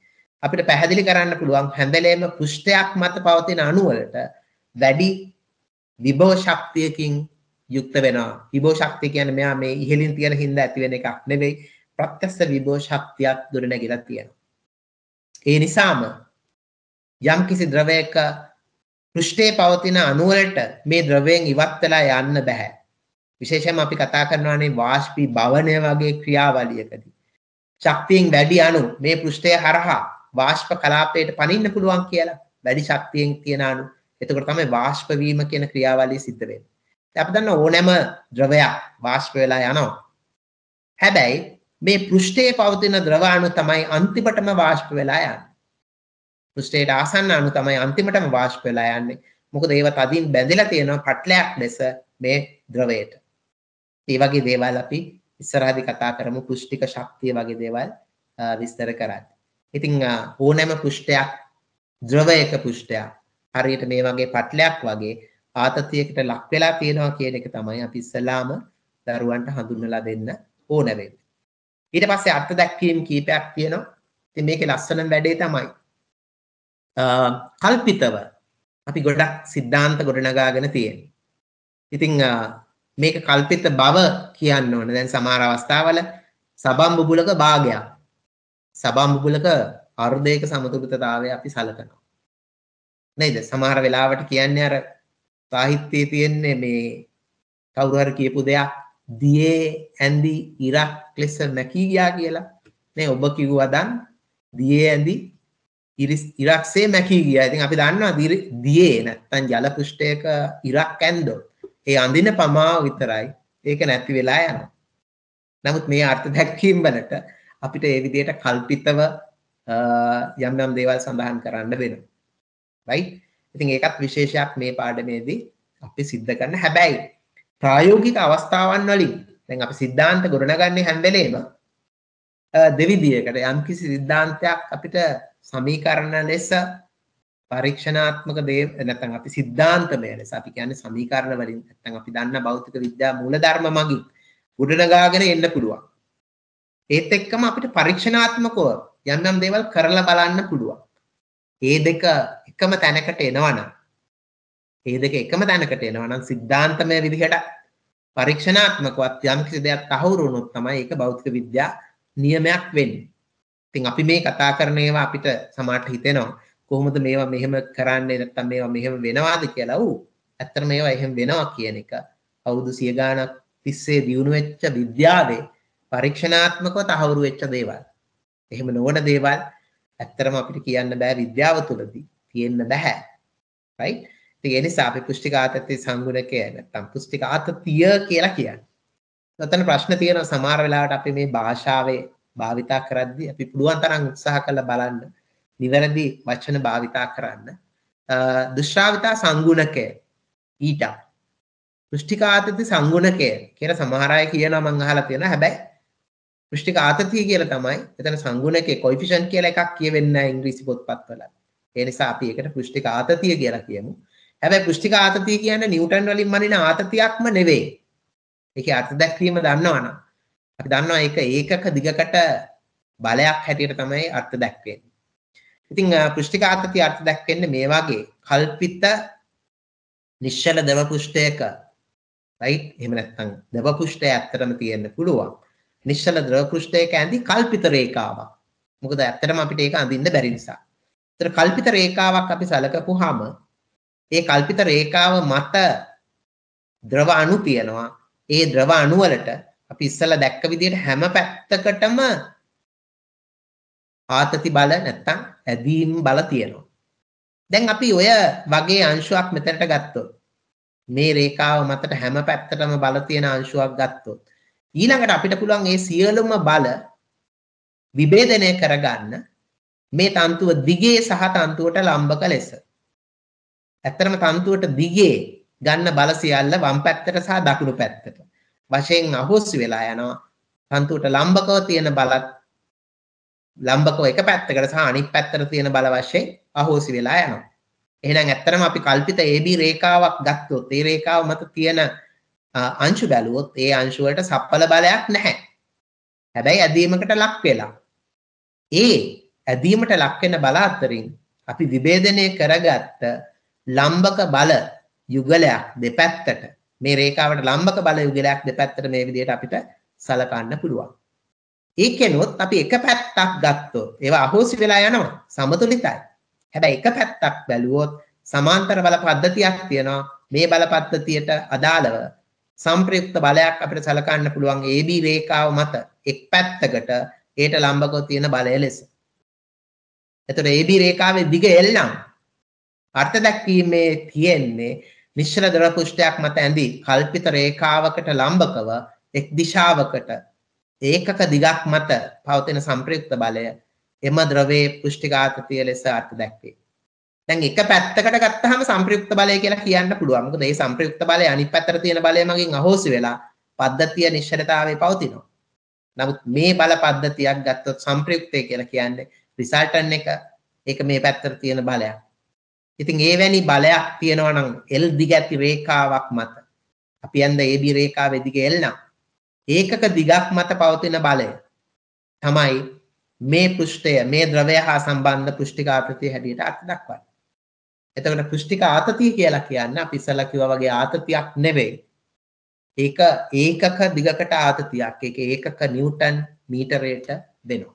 අපිට පැහැදිලි කරන්න පුළුවන් හැඳලේම පෘෂ්ඨයක් මත පවතින අණුවලට වැඩි විභව ශක්තියකින් යුක්ත වෙනවා විභව ශක්තිය කියන්නේ මෙයා මේ ඉහළින් තියෙන හින්දා ඇති වෙන එකක් නෙවෙයි ප්‍රත්‍යස්ස විභව ශක්තියක් ගොඩනැගිලා තියෙනවා ඒ නිසාම යම්කිසි ද්‍රවයක පෘෂ්ඨයේ පවතින අණු වලට මේ ද්‍රවයෙන් ඉවත් වෙලා යන්න බෑ විශේෂයෙන්ම අපි කතා කරනවානේ වාෂ්පී භවනය වගේ ක්‍රියාවලියකදී ශක්තියෙන් වැඩි අණු මේ පෘෂ්ඨය හරහා වාෂ්ප කලාපයට පනින්න පුළුවන් කියලා වැඩි ශක්තියෙන් තියෙන අණු එතකොට තමයි වාෂ්ප වීම කියන ක්‍රියාවලිය සිද්ධ වෙන්නේ. දැන් අපි දන්න ඕනෑම ද්‍රවයක් වාෂ්ප වෙලා යනවා. හැබැයි මේ පෘෂ්ඨයේ පවතින ද්‍රව අණු තමයි අන්තිමටම වාෂ්ප වෙලා යන්නේ. පෘෂ්ඨයට ආසන්න අණු තමයි අන්තිමටම වාෂ්ප වෙලා යන්නේ. මොකද ඒව තදින් බැඳිලා තියෙන පටලයක් ලෙස මේ ද්‍රවයට. ඒ වගේ දේවල් අපි ඉස්සරහදී කතා කරමු පුෂ්ටික ශක්තිය වගේ දේවල් විස්තර කරත්. ඉතින් ඕනෑම පුෂ්ටයක් ද්‍රවයක පුෂ්ටයක් හරියට මේ වගේ පටලයක් වගේ ආතතියකට ලක් වෙලා තියෙනවා කියන එක තමයි අපි ඉස්සලාම දරුවන්ට හඳුන්වලා දෙන්න ඕන වෙන්නේ. ඊට පස්සේ අර්ථ දැක්වීම් කීපයක් තියෙනවා. ඉතින් මේකේ ලස්සන වැඩේ තමයි කල්පිතව අපි ගොඩක් සිද්ධාන්ත ගොඩනගාගෙන තියෙන්නේ. ඉතින් මේක කල්පිත බව කියන්න ඕන. දැන් සමහර අවස්ථාවල සබම් බුබුලක භාගයක්. සබම් බුබුලක අර්ධයක සමතුලිතතාවය අපි සලකනවා. නේද සමහර වෙලාවට කියන්නේ අර සාහිත්‍යයේ තියෙන්නේ මේ කවුරු හරි කියපු දෙයක් දියේ ඇඳි ඉරක් ලෙස නැකී ගියා කියලා නේ ඔබ කිව්වදන් දියේ ඇඳි ඉරිස් ඉරක්සේ මැකී ගියා. ඉතින් අපි දන්නවා දියේ නැත්තම් ජල පෘෂ්ඨයක ඉරක් ඇන්දොත් ඒ අඳින පමාව විතරයි ඒක නැති වෙලා යනවා. නමුත් මේ අර්ථ දැක්වීම වලට අපිට ඒ විදිහට කල්පිතව යම් යම් දේවල් සඳහන් කරන්න වෙනවා. රයි ඉතින් ඒකත් විශේෂයක් මේ පාඩමේදී අපි සිද්ධ කරන්න හැබැයි ප්‍රායෝගික අවස්ථාවන් වලින් දැන් අපි සිද්ධාන්ත ගොඩනගන්නේ හැම්බෙලේම දෙවිදියකට යම්කිසි සිද්ධාන්තයක් අපිට සමීකරණ ලෙස පරීක්ෂණාත්මක දේ නැත්නම් අපි සිද්ධාන්තමය ලෙස අපි කියන්නේ සමීකරණ වලින් නැත්නම් අපි දන්න භෞතික විද්‍යා මූලධර්ම මගින් ගොඩනගාගෙන එන්න පුළුවන්. ඒත් එක්කම අපිට පරීක්ෂණාත්මකව යම් යම් දේවල් කරලා බලන්න පුළුවන්. ඒ දෙක එකම තැනකට එනවනම් ඒ දෙක එකම තැනකට එනවනම් සිද්ධාන්තමය විදිහට පරීක්ෂණාත්මකවත් යම් කිසි දෙයක් තහවුරු වුණොත් තමයි ඒක භෞතික විද්‍යා නියමයක් වෙන්නේ. ඉතින් අපි මේ කතා කරන ඒවා අපිට සමහරට හිතෙනවා කොහොමද මේවා මෙහෙම කරන්නේ නැත්තම් මේවා මෙහෙම වෙනවාද කියලා. ඌ ඇත්තට මේවා එහෙම වෙනවා කියන එක අවුරුදු සිය ගාණක් තිස්සේ දියුණු වෙච්ච විද්‍යාවේ පරීක්ෂණාත්මකව තහවුරු වෙච්ච දේවල්. එහෙම නොවන දේවල් ඇත්තරම අපිට කියන්න බෑ විද්‍යාව තුළදී තියෙන්න බැහැ. right? ඉතින් ඒ නිසා අපි පුෂ්ටික ආතති සංගුණකය නැත්තම් පුෂ්ටික ආතතිය කියලා කියන්නේ. නැතන ප්‍රශ්න තියෙනවා සමහර වෙලාවට අපි මේ භාෂාවේ භාවිතා කරද්දී අපි පුළුවන් තරම් උත්සාහ කරලා බලන්න නිවැරදි වචන භාවිතා කරන්න. දුෂ්ශ්‍රාවිතා සංගුණකය ඊට පුෂ්ටික ආතති සංගුණකය කියලා සමහර අය කියනවා මම අහලා තියෙනවා. හැබැයි දෘෂ්ටික ආතතිය කියලා තමයි එතන සංගුණකේ කොයිෆිෂන්ට් කියලා එකක් කියෙවෙන්නේ නැහැ ඉංග්‍රීසි පොත්පත්වල. ඒ නිසා අපි ඒකට දෘෂ්ටික ආතතිය කියලා කියමු. හැබැයි දෘෂ්ටික ආතතිය කියන්නේ නිව්ටන් වලින් මනින ආතතියක්ම නෙවෙයි. ඒකේ අර්ථ දැක්වීම දන්නවනම් අපි දන්නවා ඒක ඒකක දිගකට බලයක් හැටියට තමයි අර්ථ දැක්වෙන්නේ. ඉතින් දෘෂ්ටික ආතතිය අර්ථ දැක්වෙන්නේ මේ වගේ කල්පිත නිශ්චල දව පුෂ්ඨයක රයිට් එහෙම නැත්නම් දව පුෂ්ඨය ඇත්තටම තියෙන්න පුළුවන්. නිශ්චල ද්‍රව පෘෂ්ඨයක ඇඳි කල්පිත රේඛාවක්. මොකද ඇත්තටම අපිට ඒක අඳින්න බැරි නිසා. ඒතර කල්පිත රේඛාවක් අපි සලකපුවාම ඒ කල්පිත රේඛාව මත ද්‍රව අණු පියනවා. ඒ ද්‍රව අණු වලට අපි ඉස්සලා දැක්ක විදිහට හැම පැත්තකටම ආතති බල නැත්තම් ඇදීම් බල තියෙනවා. දැන් අපි ඔය වගේ අංශුවක් මෙතනට ගත්තොත් මේ රේඛාව මතට හැම පැත්තටම බල තියෙන අංශුවක් ගත්තොත් ඊළඟට අපිට පුළුවන් ඒ සියලුම බල විභේදනය කරගන්න මේ තන්තුව දිගේ සහ තන්තුවට ලම්බක ලෙස. ඇත්තරම තන්තුවට දිගේ ගන්න බල සියල්ල වම් පැත්තට සහ දකුණු පැත්තට. වශයෙන් අහෝසි වෙලා යනවා. තන්තුවට ලම්බකව තියෙන බලත් ලම්බකව එක පැත්තකට සහ අනිත් පැත්තට තියෙන බල වශයෙන් අහෝසි වෙලා යනවා. එහෙනම් ඇත්තරම අපි කල්පිත AB රේඛාවක් ගත්තොත් ඒ රේඛාව මත තියෙන අංශු බැලුවොත් ඒ අංශුවට සප්පල බලයක් නැහැ. හැබැයි ඇදීමකට ලක් වෙලා. ඒ ඇදීමට ලක් වෙන බල අතරින් අපි විභේදනය කරගත්ත ලම්බක බල යුගලයක් දෙපැත්තට මේ රේඛාවට ලම්බක බල යුගලයක් දෙපැත්තට මේ විදිහට අපිට සලකන්න පුළුවන්. ඒකෙනොත් අපි එක පැත්තක් ගත්තොත් ඒවා අහෝසි වෙලා යනවා සමතුලිතයි. හැබැයි එක පැත්තක් බැලුවොත් සමාන්තර බල පද්ධතියක් තියෙනවා මේ බල පද්ධතියට අදාළව සම්ප්‍රයුක්ත බලයක් අපිට සලකන්න පුළුවන් AB රේඛාව මත එක් පැත්තකට ඒට ලම්බකව තියෙන බලය ලෙස. එතකොට AB රේඛාවේ දිග L නම් අර්ථ දැක්වීමේ තියෙන්නේ මිශ්‍ර දර පුෂ්ඨයක් මත ඇඳි කල්පිත රේඛාවකට ලම්බකව එක් දිශාවකට ඒකක දිගක් මත පවතින සම්ප්‍රයුක්ත බලය එම ද්‍රවයේ පුෂ්ටිකාතතිය ලෙස අර්ථ දැක්වේ. දැන් එක පැත්තකට ගත්තහම සංප්‍රයුක්ත බලය කියලා කියන්න පුළුවන්. මොකද මේ සංප්‍රයුක්ත බලය අනිත් පැත්තට තියෙන බලය මගින් අහෝසි වෙලා පද්ධතිය නිශ්චලතාවයේ පවතිනවා. නමුත් මේ බල පද්ධතියක් ගත්තොත් සංප්‍රයුක්තය කියලා කියන්නේ රිසල්ටන් එක ඒක මේ පැත්තට තියෙන බලයක්. ඉතින් ඒ වැනි බලයක් තියෙනවා නම් L දිගැති රේඛාවක් මත අපි යන්ද AB රේඛාවේ දිග L නම් ඒකක දිගක් මත පවතින බලය තමයි මේ පෘෂ්ඨය මේ ද්‍රවය හා සම්බන්ධ පෘෂ්ඨිකා ප්‍රති හැටියට අත් දක්වන්නේ. එතකට පෘෂ්ටික ආතතිය කියලා කියන්න පිසල කිව වගේ ආතතියක් නෙවෙයි ඒක ඒකක දිගකට ආතතියක් එක ඒකක නිවටන් මීටරයට දෙනවා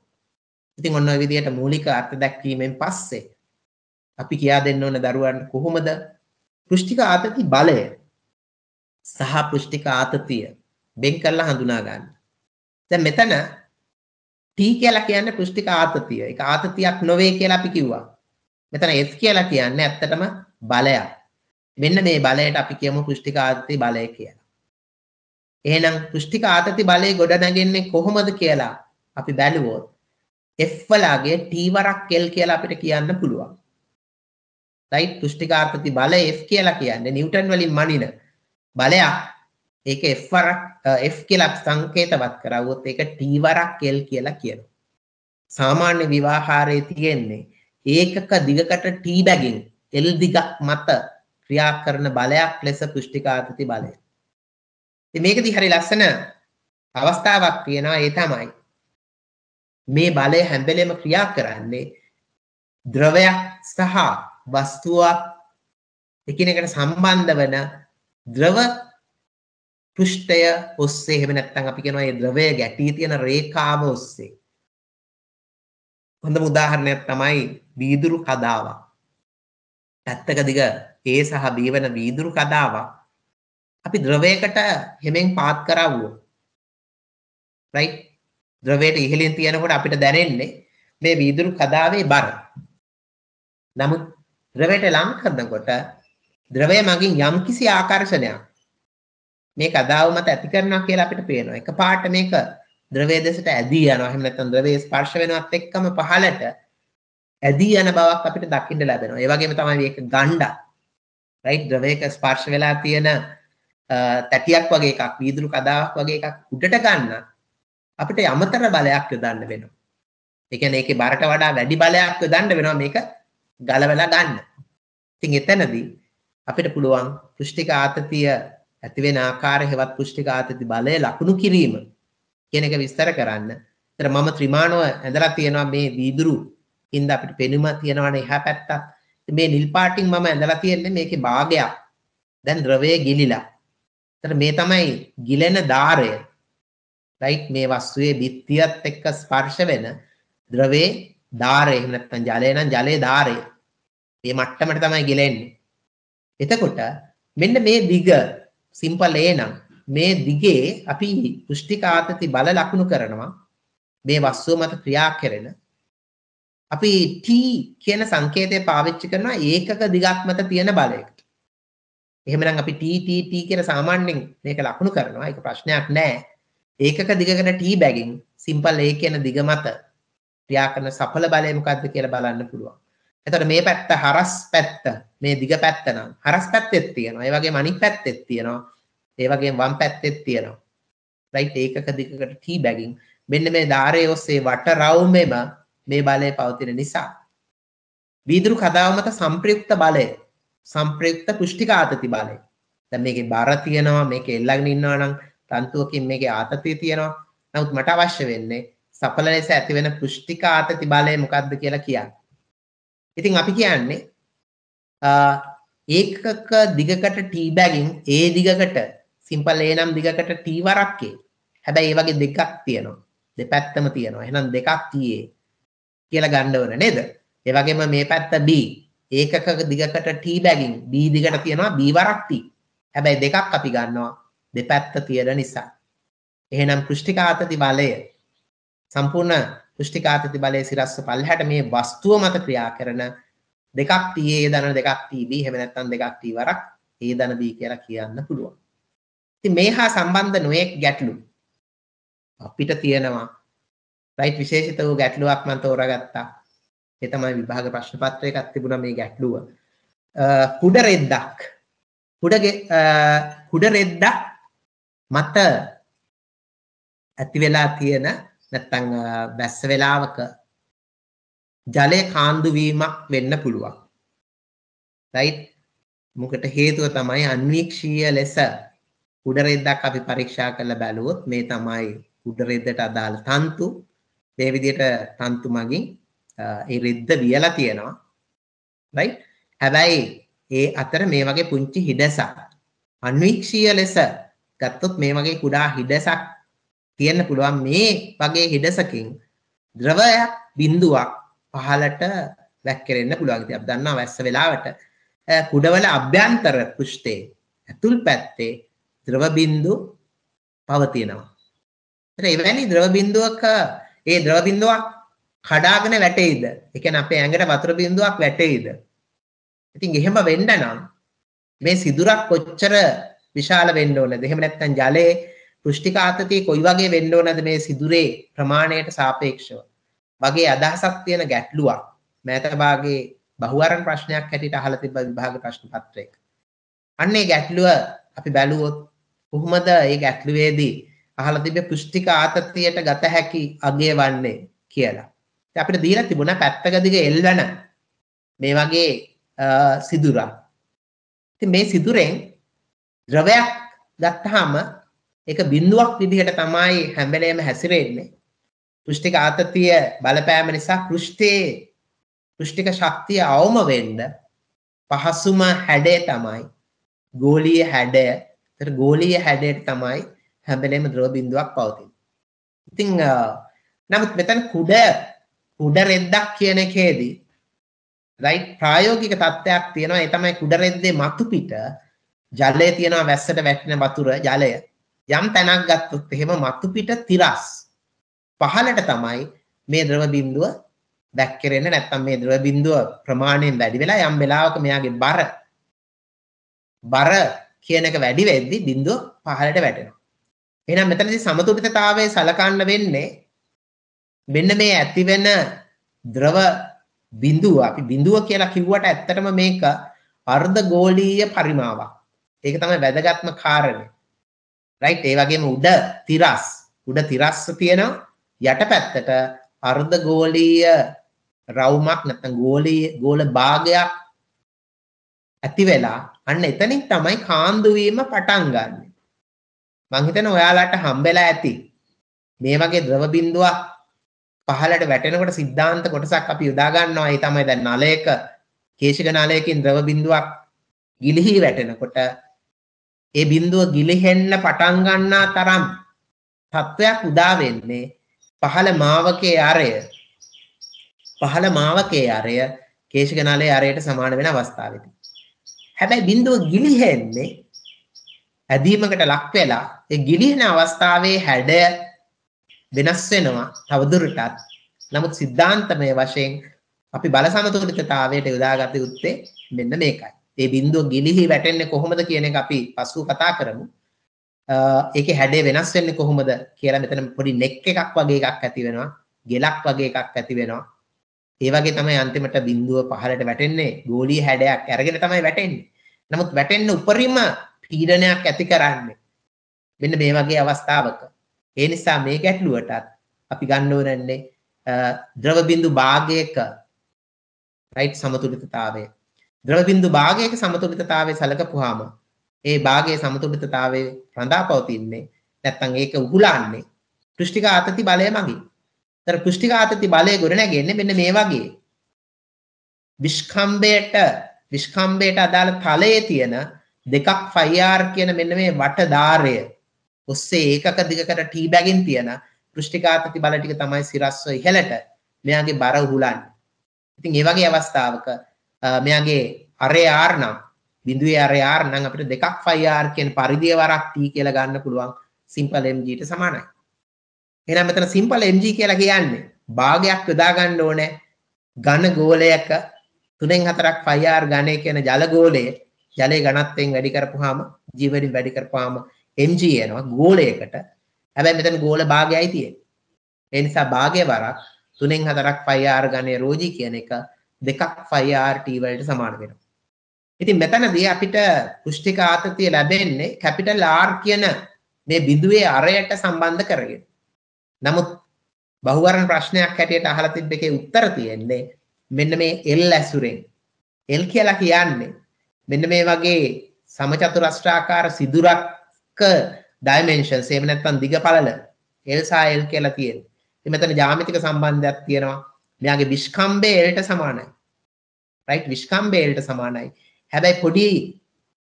ඉතින් ඔන්න විදියට මූලික අර්ථ දැක්වීමෙන් පස්සේ අපි කියා දෙන්න ඕන දරුවන් කොහොමද පෘෂ්ටික ආතති බලය සහ පෘෂ්ටික ආතතිය බෙන් කරලා හඳුනා ගන්න දැන් මෙතන ටී කියලා කියන්නේ පෘෂ්ටික ආතතිය ඒක ආතතියක් නොවේ කියලා අපි කිව්වා මෙතන ඒත් කියලා කියන්නේ ඇත්තටම බලයක්. මෙන්න මේ බලයට අපි කියමු පුෂ්ටිකාතති බලය කියලා. එහෙනම් පුෂ්ටිකාතති බලය ගොඩ නැගෙන්නේ කොහොමද කියලා අපි බැලුවොත් F වලගේ T වරක් L කියලා අපිට කියන්න පුළුවන්. right පුෂ්ටිකාතති බලය F කියලා කියන්නේ නිව්ටන් වලින් මනින බලයක්. ඒක F වරක් F කියලා සංකේතවත් කරවුවොත් ඒක T වරක් L කියලා කියනවා. සාමාන්‍ය විවාහාරයේ තියෙන්නේ ඒකක දිගකට ටී බැගින් එල් දිගක් මත ක්‍රියා කරන බලයක් ලෙස පුෂ්ටිකාතති බලය. මේකදි හරි ලස්සන අවස්ථාවක් තියෙනවා ඒ තමයි. මේ බලය හැම්බෙලෙම ක්‍රියා කරන්නේ ද්‍රවයක් සහ වස්තුවක් එකනකට සම්බන්ධ වන ද්‍රව පෘෂ්ටය ඔස්සේ එහෙම නැත්තම් අපි කියනවා ඒ ද්‍රවය ගැටී තියෙන රේඛාව ඔස්සේ හොඳ උදාහරණයක් තමයි වීදුරු කදාවක්. පැත්තක දිග ඒ සහ බී වන වීදුරු කදාවක් අපි ද්‍රවයකට හෙමෙන් පාත් කරා වුවෝ. රයිට් ද්‍රවයට ඉහලින් තියෙනකොට අපිට දැනෙන්නේ මේ වීදුරු කදාවේ බර. නමුත් ද්‍රවයට ලං කරනකොට ද්‍රවය මගින් යම්කිසි ආකර්ෂණයක් මේ කදාව මත ඇති කරනවා කියලා අපිට පේනවා. එකපාරට මේක ද්‍රවයේ දෙසට ඇදී යනවා. එහෙම නැත්නම් ද්‍රවයේ ස්පර්ශ වෙනවත් එක්කම පහළට ඇදී යන බවක් අපිට දකින්න ලැබෙනවා. ඒ වගේම තමයි මේක ගණ්ඩා. රයිට් ද්‍රවයක ස්පර්ශ වෙලා තියෙන තැටියක් වගේ එකක්, වීදුරු කදාවක් වගේ එකක් උඩට ගන්න අපිට යමතර බලයක් යොදන්න වෙනවා. ඒ කියන්නේ ඒකේ බරට වඩා වැඩි බලයක් යොදන්න වෙනවා මේක ගලවලා ගන්න. ඉතින් එතනදී අපිට පුළුවන් පුෂ්ටික ආතතිය ඇති වෙන ආකාරය හෙවත් පුෂ්ටික ආතති බලය ලකුණු කිරීම කියන එක විස්තර කරන්න. ඒතර මම ත්‍රිමාණව ඇඳලා තියෙනවා මේ වීදුරු ඉන්ද අපිට පෙනුමක් තියෙනවනේ එහා පැත්තක්. මේ නිල් පාටින් මම ඇඳලා තියෙන්නේ මේකේ භාගයක්. දැන් ද්‍රවය ගිලිලා. ඒතර මේ තමයි ගිලෙන ධාරය. රයිට් මේ වස්තුවේ බිත්තියත් එක්ක ස්පර්ශ වෙන ද්‍රවයේ ධාරය. එහෙම නැත්නම් ජලය නම් ජලයේ ධාරය. මේ මට්ටමට තමයි ගිලෙන්නේ. එතකොට මෙන්න මේ දිග සිම්පල් ඒ නම් මේ දිගේ අපි පුෂ්ටිකාතති බල ලකුණු කරනවා මේ වස්තුව මත ක්‍රියා කරන අපි t කියන සංකේතය පාවිච්චි කරනවා ඒකක දිගක් මත තියෙන බලයකට. එහෙමනම් අපි t t t කියන සාමාන්‍යයෙන් මේක ලකුණු කරනවා. ඒක ප්‍රශ්නයක් නෑ. ඒකක දිගකට t බැගින් සිම්පල් a කියන දිග මත ක්‍රියා කරන සඵල බලය මොකද්ද කියලා බලන්න පුළුවන්. එතකොට මේ පැත්ත හරස් පැත්ත මේ දිග පැත්ත නම් හරස් පැත්තෙත් තියෙනවා. ඒ වගේම අනිත් පැත්තෙත් තියෙනවා. ඒ වගේම වම් පැත්තෙත් තියෙනවා. රයිට් ඒකක දිගකට t බැගින් මෙන්න මේ ධාරයේ ඔස්සේ වට රවුමෙම මේ බලය පවතින නිසා. වීදුරු කදාව මත සම්ප්‍රයුක්ත බලය සම්ප්‍රයුක්ත පුෂ්ටික ආතති බලය. දැන් මේකේ බර තියෙනවා මේකේ එල්ලගෙන ඉන්නවා නම් තන්තුවකින් මේකේ ආතතිය තියෙනවා. නමුත් මට අවශ්‍ය වෙන්නේ සඵල ලෙස ඇති වෙන පුෂ්ටික ආතති බලය මොකද්ද කියලා කියන්න. ඉතින් අපි කියන්නේ ඒකක දිගකට ටී බැගින් ඒ දිගකට සිම්පල් ඒ නම් දිගකට ටී වරක්කේ. හැබැයි ඒ වගේ දෙකක් තියෙනවා. දෙපැත්තම තියෙනවා. එහෙනම් දෙකක් ටී කියලා ගන්න ඕන නේද? ඒ වගේම මේ පැත්ත B ඒකක දිගකට T බැගින් B දිගට තියනවා B වරක් T. හැබැයි දෙකක් අපි ගන්නවා දෙපැත්ත තියෙන නිසා. එහෙනම් පෘෂ්ඨිකාතති බලය සම්පූර්ණ පෘෂ්ඨිකාතති බලයේ සිරස්ස පල්ලහැට මේ වස්තුව මත ක්‍රියා කරන දෙකක් T A ධන දෙකක් T B එහෙම නැත්නම් දෙකක් T වරක් A ධන B කියලා කියන්න පුළුවන්. ඉතින් මේ හා සම්බන්ධ නොයෙක් ගැටලු අපිට තියෙනවා රයිට් විශේෂිත වූ ගැටලුවක් මම තෝරාගත්තා. ඒ තමයි විභාග ප්‍රශ්න පත්‍රයකත් තිබුණා මේ ගැටලුව. කුඩ රෙද්දක් කුඩ රෙද්දක් මත ඇති වෙලා තියෙන නැත්තම් වැස්ස වෙලාවක ජලය කාන්දු වීමක් වෙන්න පුළුවන්. රයිට් මොකට හේතුව තමයි අන්වීක්ෂීය ලෙස උඩරෙද්දක් අපි පරීක්ෂා කරලා බැලුවොත් මේ තමයි උඩරෙද්දට අදාළ තන්තු මේ විදිහට තන්තු මගින් ඒ රෙද්ද වියලා තියෙනවා. right? හැබැයි ඒ අතර මේ වගේ පුංචි හිඩසක් අන්වික්ෂීය ලෙස ගත්තොත් මේ වගේ කුඩා හිඩසක් තියෙන්න පුළුවන් මේ වගේ හිඩසකින් ද්‍රවයක් බිඳුවක් පහලට වැක්කෙරෙන්න පුළුවන්. ඉතින් අපි දන්නවා වැස්ස වෙලාවට කුඩවල අභ්‍යන්තර පෘෂ්ඨයේ ඇතුල් පැත්තේ ද්‍රව බිඳු පවතිනවා. ඒතර එවැනි ද්‍රව බිඳුවක ඒ ද්‍රව බිඳුවක් කඩාගෙන වැටෙයිද? ඒ කියන්නේ අපේ ඇඟට වතුර බිඳුවක් වැටෙයිද? ඉතින් එහෙම වෙන්න නම් මේ සිදුරක් කොච්චර විශාල වෙන්න ඕනද? එහෙම නැත්නම් ජලයේ පෘෂ්ටිකාතතිය කොයි වගේ වෙන්න ඕනද මේ සිදුරේ ප්‍රමාණයට සාපේක්ෂව? වගේ අදහසක් තියෙන ගැටලුවක් මෑත භාගයේ බහුවරණ ප්‍රශ්නයක් හැටියට අහලා තිබ්බ විභාග ප්‍රශ්න පත්‍රයක. අන්න ඒ ගැටලුව අපි බැලුවොත් කොහොමද ඒ ගැටලුවේදී අහලා තිබ්බේ පුෂ්ටික ආතතියට ගත හැකි අගය වන්නේ කියලා. ඉතින් අපිට දීලා තිබුණා පැත්තක දිග එල්වන මේ වගේ සිදුරක්. ඉතින් මේ සිදුරෙන් ද්‍රවයක් ගත්තාම ඒක බිඳුවක් විදිහට තමයි හැම වෙලේම හැසිරෙන්නේ. පුෂ්ටික ආතතිය බලපෑම නිසා පෘෂ්ඨයේ පෘෂ්ටික ශක්තිය අවම වෙන්න පහසුම හැඩය තමයි ගෝලීය හැඩය. ඒතර ගෝලීය හැඩයට තමයි හැබලේම ද්‍රව බිඳුවක් පවතින. ඉතිං නමුත් මෙතැන් කුඩ කුඩ රෙද්දක් කියන එකේදී රයි් ප්‍රායෝගික තත්ත්වයක් තියෙනවා එතමයි කුඩ රෙද්දේ මතු පිට ජලය තියෙනවා වැස්සට වැටෙන වතුර ජලය යම් තැනක් ගත්තොත් එහෙම මතු පිට තිරස් පහලට තමයි මේ ද්‍රව බිඳුව දැක්කරෙන්නේ නැත්නම් මේ ද්‍රව බිඳුව ප්‍රමාණයෙන් වැඩි වෙලා යම් වෙලාවක මෙයාගේ බර බර කියන එක වැඩි වෙද්දී බිඳුව පහලට වැටෙනවා එහෙනම් මෙතනදී සමතුලිතතාවයේ සලකන්න වෙන්නේ මෙන්න මේ ඇතිවෙන ද්‍රව බිඳුව අපි බිඳුව කියලා කිව්වට ඇත්තටම මේක අර්ධ ගෝලීය පරිමාවක්. ඒක තමයි වැදගත්ම කාරණය. රයිට් ඒ වගේම උඩ තිරස් උඩ තිරස්ස තියෙනවා යටපැත්තට අර්ධ ගෝලීය රවුමක් නැත්නම් ගෝලීය ගෝල භාගයක් ඇති වෙලා අන්න එතනින් තමයි කාන්දු වීම පටන් ගන්නෙ. මංහිතන ඔයාලට හම්බෙලා ඇති මේ වගේ ද්‍රව බින්දුවක් පහලට වැටෙනකොට සිද්ධාන්ත කොටසක් අපි යොදාගන්නවා ඒ තමයි දැන් නලයක කේශික නලයකින් ද්‍රව බින්දුවක් ගිලිහි වැටෙනකොට ඒ බින්දුව ගිලිහෙන්න පටන් ගන්නා තරම් තත්වයක් උදා වෙන්නේ පහළ මාවකයේ අරය පහළ මාවකයේ අරය කේශික නලයේ අරයට සමාන වෙන අවස්ථාවේදී හැබැයි බින්දුව ගිලිහෙන්නේ ඇදීමකට ලක් වෙලා ඒ ගිලිහෙන අවස්ථාවේ හැඩය වෙනස් වෙනවා තවදුරටත්. නමුත් සිද්ධාන්තමය වශයෙන් අපි බල සමතුලිතතාවයට යොදාගත යුත්තේ මෙන්න මේකයි. ඒ බිඳුව ගිලිහි වැටෙන්නේ කොහොමද කියන එක අපි පසුව කතා කරමු. ඒකේ හැඩය වෙනස් වෙන්නේ කොහොමද කියලා මෙතන පොඩි නෙක් එකක් වගේ එකක් ඇති වෙනවා. ගෙලක් වගේ එකක් ඇති වෙනවා. ඒ වගේ තමයි අන්තිමට බිඳුව පහලට වැටෙන්නේ. ගෝලීය හැඩයක් අරගෙන තමයි වැටෙන්නේ. නමුත් වැටෙන්න උපරිම පීඩනයක් ඇති කරන්නේ මෙන්න මේ වගේ අවස්ථාවක ඒ නිසා මේ ගැටලුවටත් අපි ගන්න ඕනන්නේ ද්‍රව බිඳු භාගයක රයිට් සමතුලිතතාවය ද්‍රව බිඳු භාගයක සමතුලිතතාවය සැලකපුවාම ඒ භාගයේ සමතුලිතතාවය රඳා පවතින්නේ නැත්නම් ඒක උහුලන්නේ පෘෂ්ටික ආතති බලය මගින්. ඒතර පෘෂ්ටික ආතති බලය ගොඩනැගෙන්නේ මෙන්න මේ වගේ විස්කම්බයට විස්කම්බයට අදාළ තලයේ තියෙන දෙකක් 5R කියන මෙන්න මේ වට ධාරය ඔස්සේ ඒකක දිගකට T බැගින් තියෙන පෘෂ්ඨිකාතති බල ටික තමයි සිරස්ව ඉහළට මෙයාගේ බර උහුලන්නේ. ඉතින් ඒ වගේ අවස්ථාවක මෙයාගේ array R නම් බිඳුවේ array R නම් අපිට දෙකක් 5R කියන පරිධිය වරක් T කියලා ගන්න පුළුවන් simple mg ට සමානයි. එහෙනම් මෙතන simple mg කියලා කියන්නේ භාගයක් යොදා ගන්න ඕනේ ඝන ගෝලයක 3න් 4ක් 5R ඝනය කියන ජල ගෝලයේ ජලය ගණත්වෙන් වැඩි කරපුහාම ජීවරින් වැඩි කරපාම MG යනවා ගෝලයකට හැබැයි මෙතන ගෝල භාගයයි තියෙන ඒ නිසා භාගය වරක් තුනෙන් හතරක් පයිආර් ගණය රෝජී කියන එක දෙකක් ෆයිRT වලට සමාන වෙනවා ඉතින් මෙතනදී අපිට පෘෂ්ටික ආතතිය ලැබෙන්නේ කැපිටල් R කියන මේ බිඳුවේ අරයට සම්බන්ධ කරගෙන නමුත් බහුවරණ ප්‍රශ්නයක් හැටියට අහලා තිබ්බ එකේ උත්තර තියෙන්නේ මෙන්න මේ L ඇසුරෙන් L කියලා කියන්නේ මෙන්න මේ වගේ සමචතුරස්ත්‍රාකාර සිදුරක්ක ඩයිමෙන්ෂන්ස් එහෙම නැත්නම් දිග පළල L සහ L කියලා තියෙනවා. ඉතින් මෙතන ජ්‍යාමිතික සම්බන්ධයක් තියෙනවා. මෙයාගේ විස්කම්බේ Lට සමානයි. right විස්කම්බේ Lට සමානයි. හැබැයි පොඩි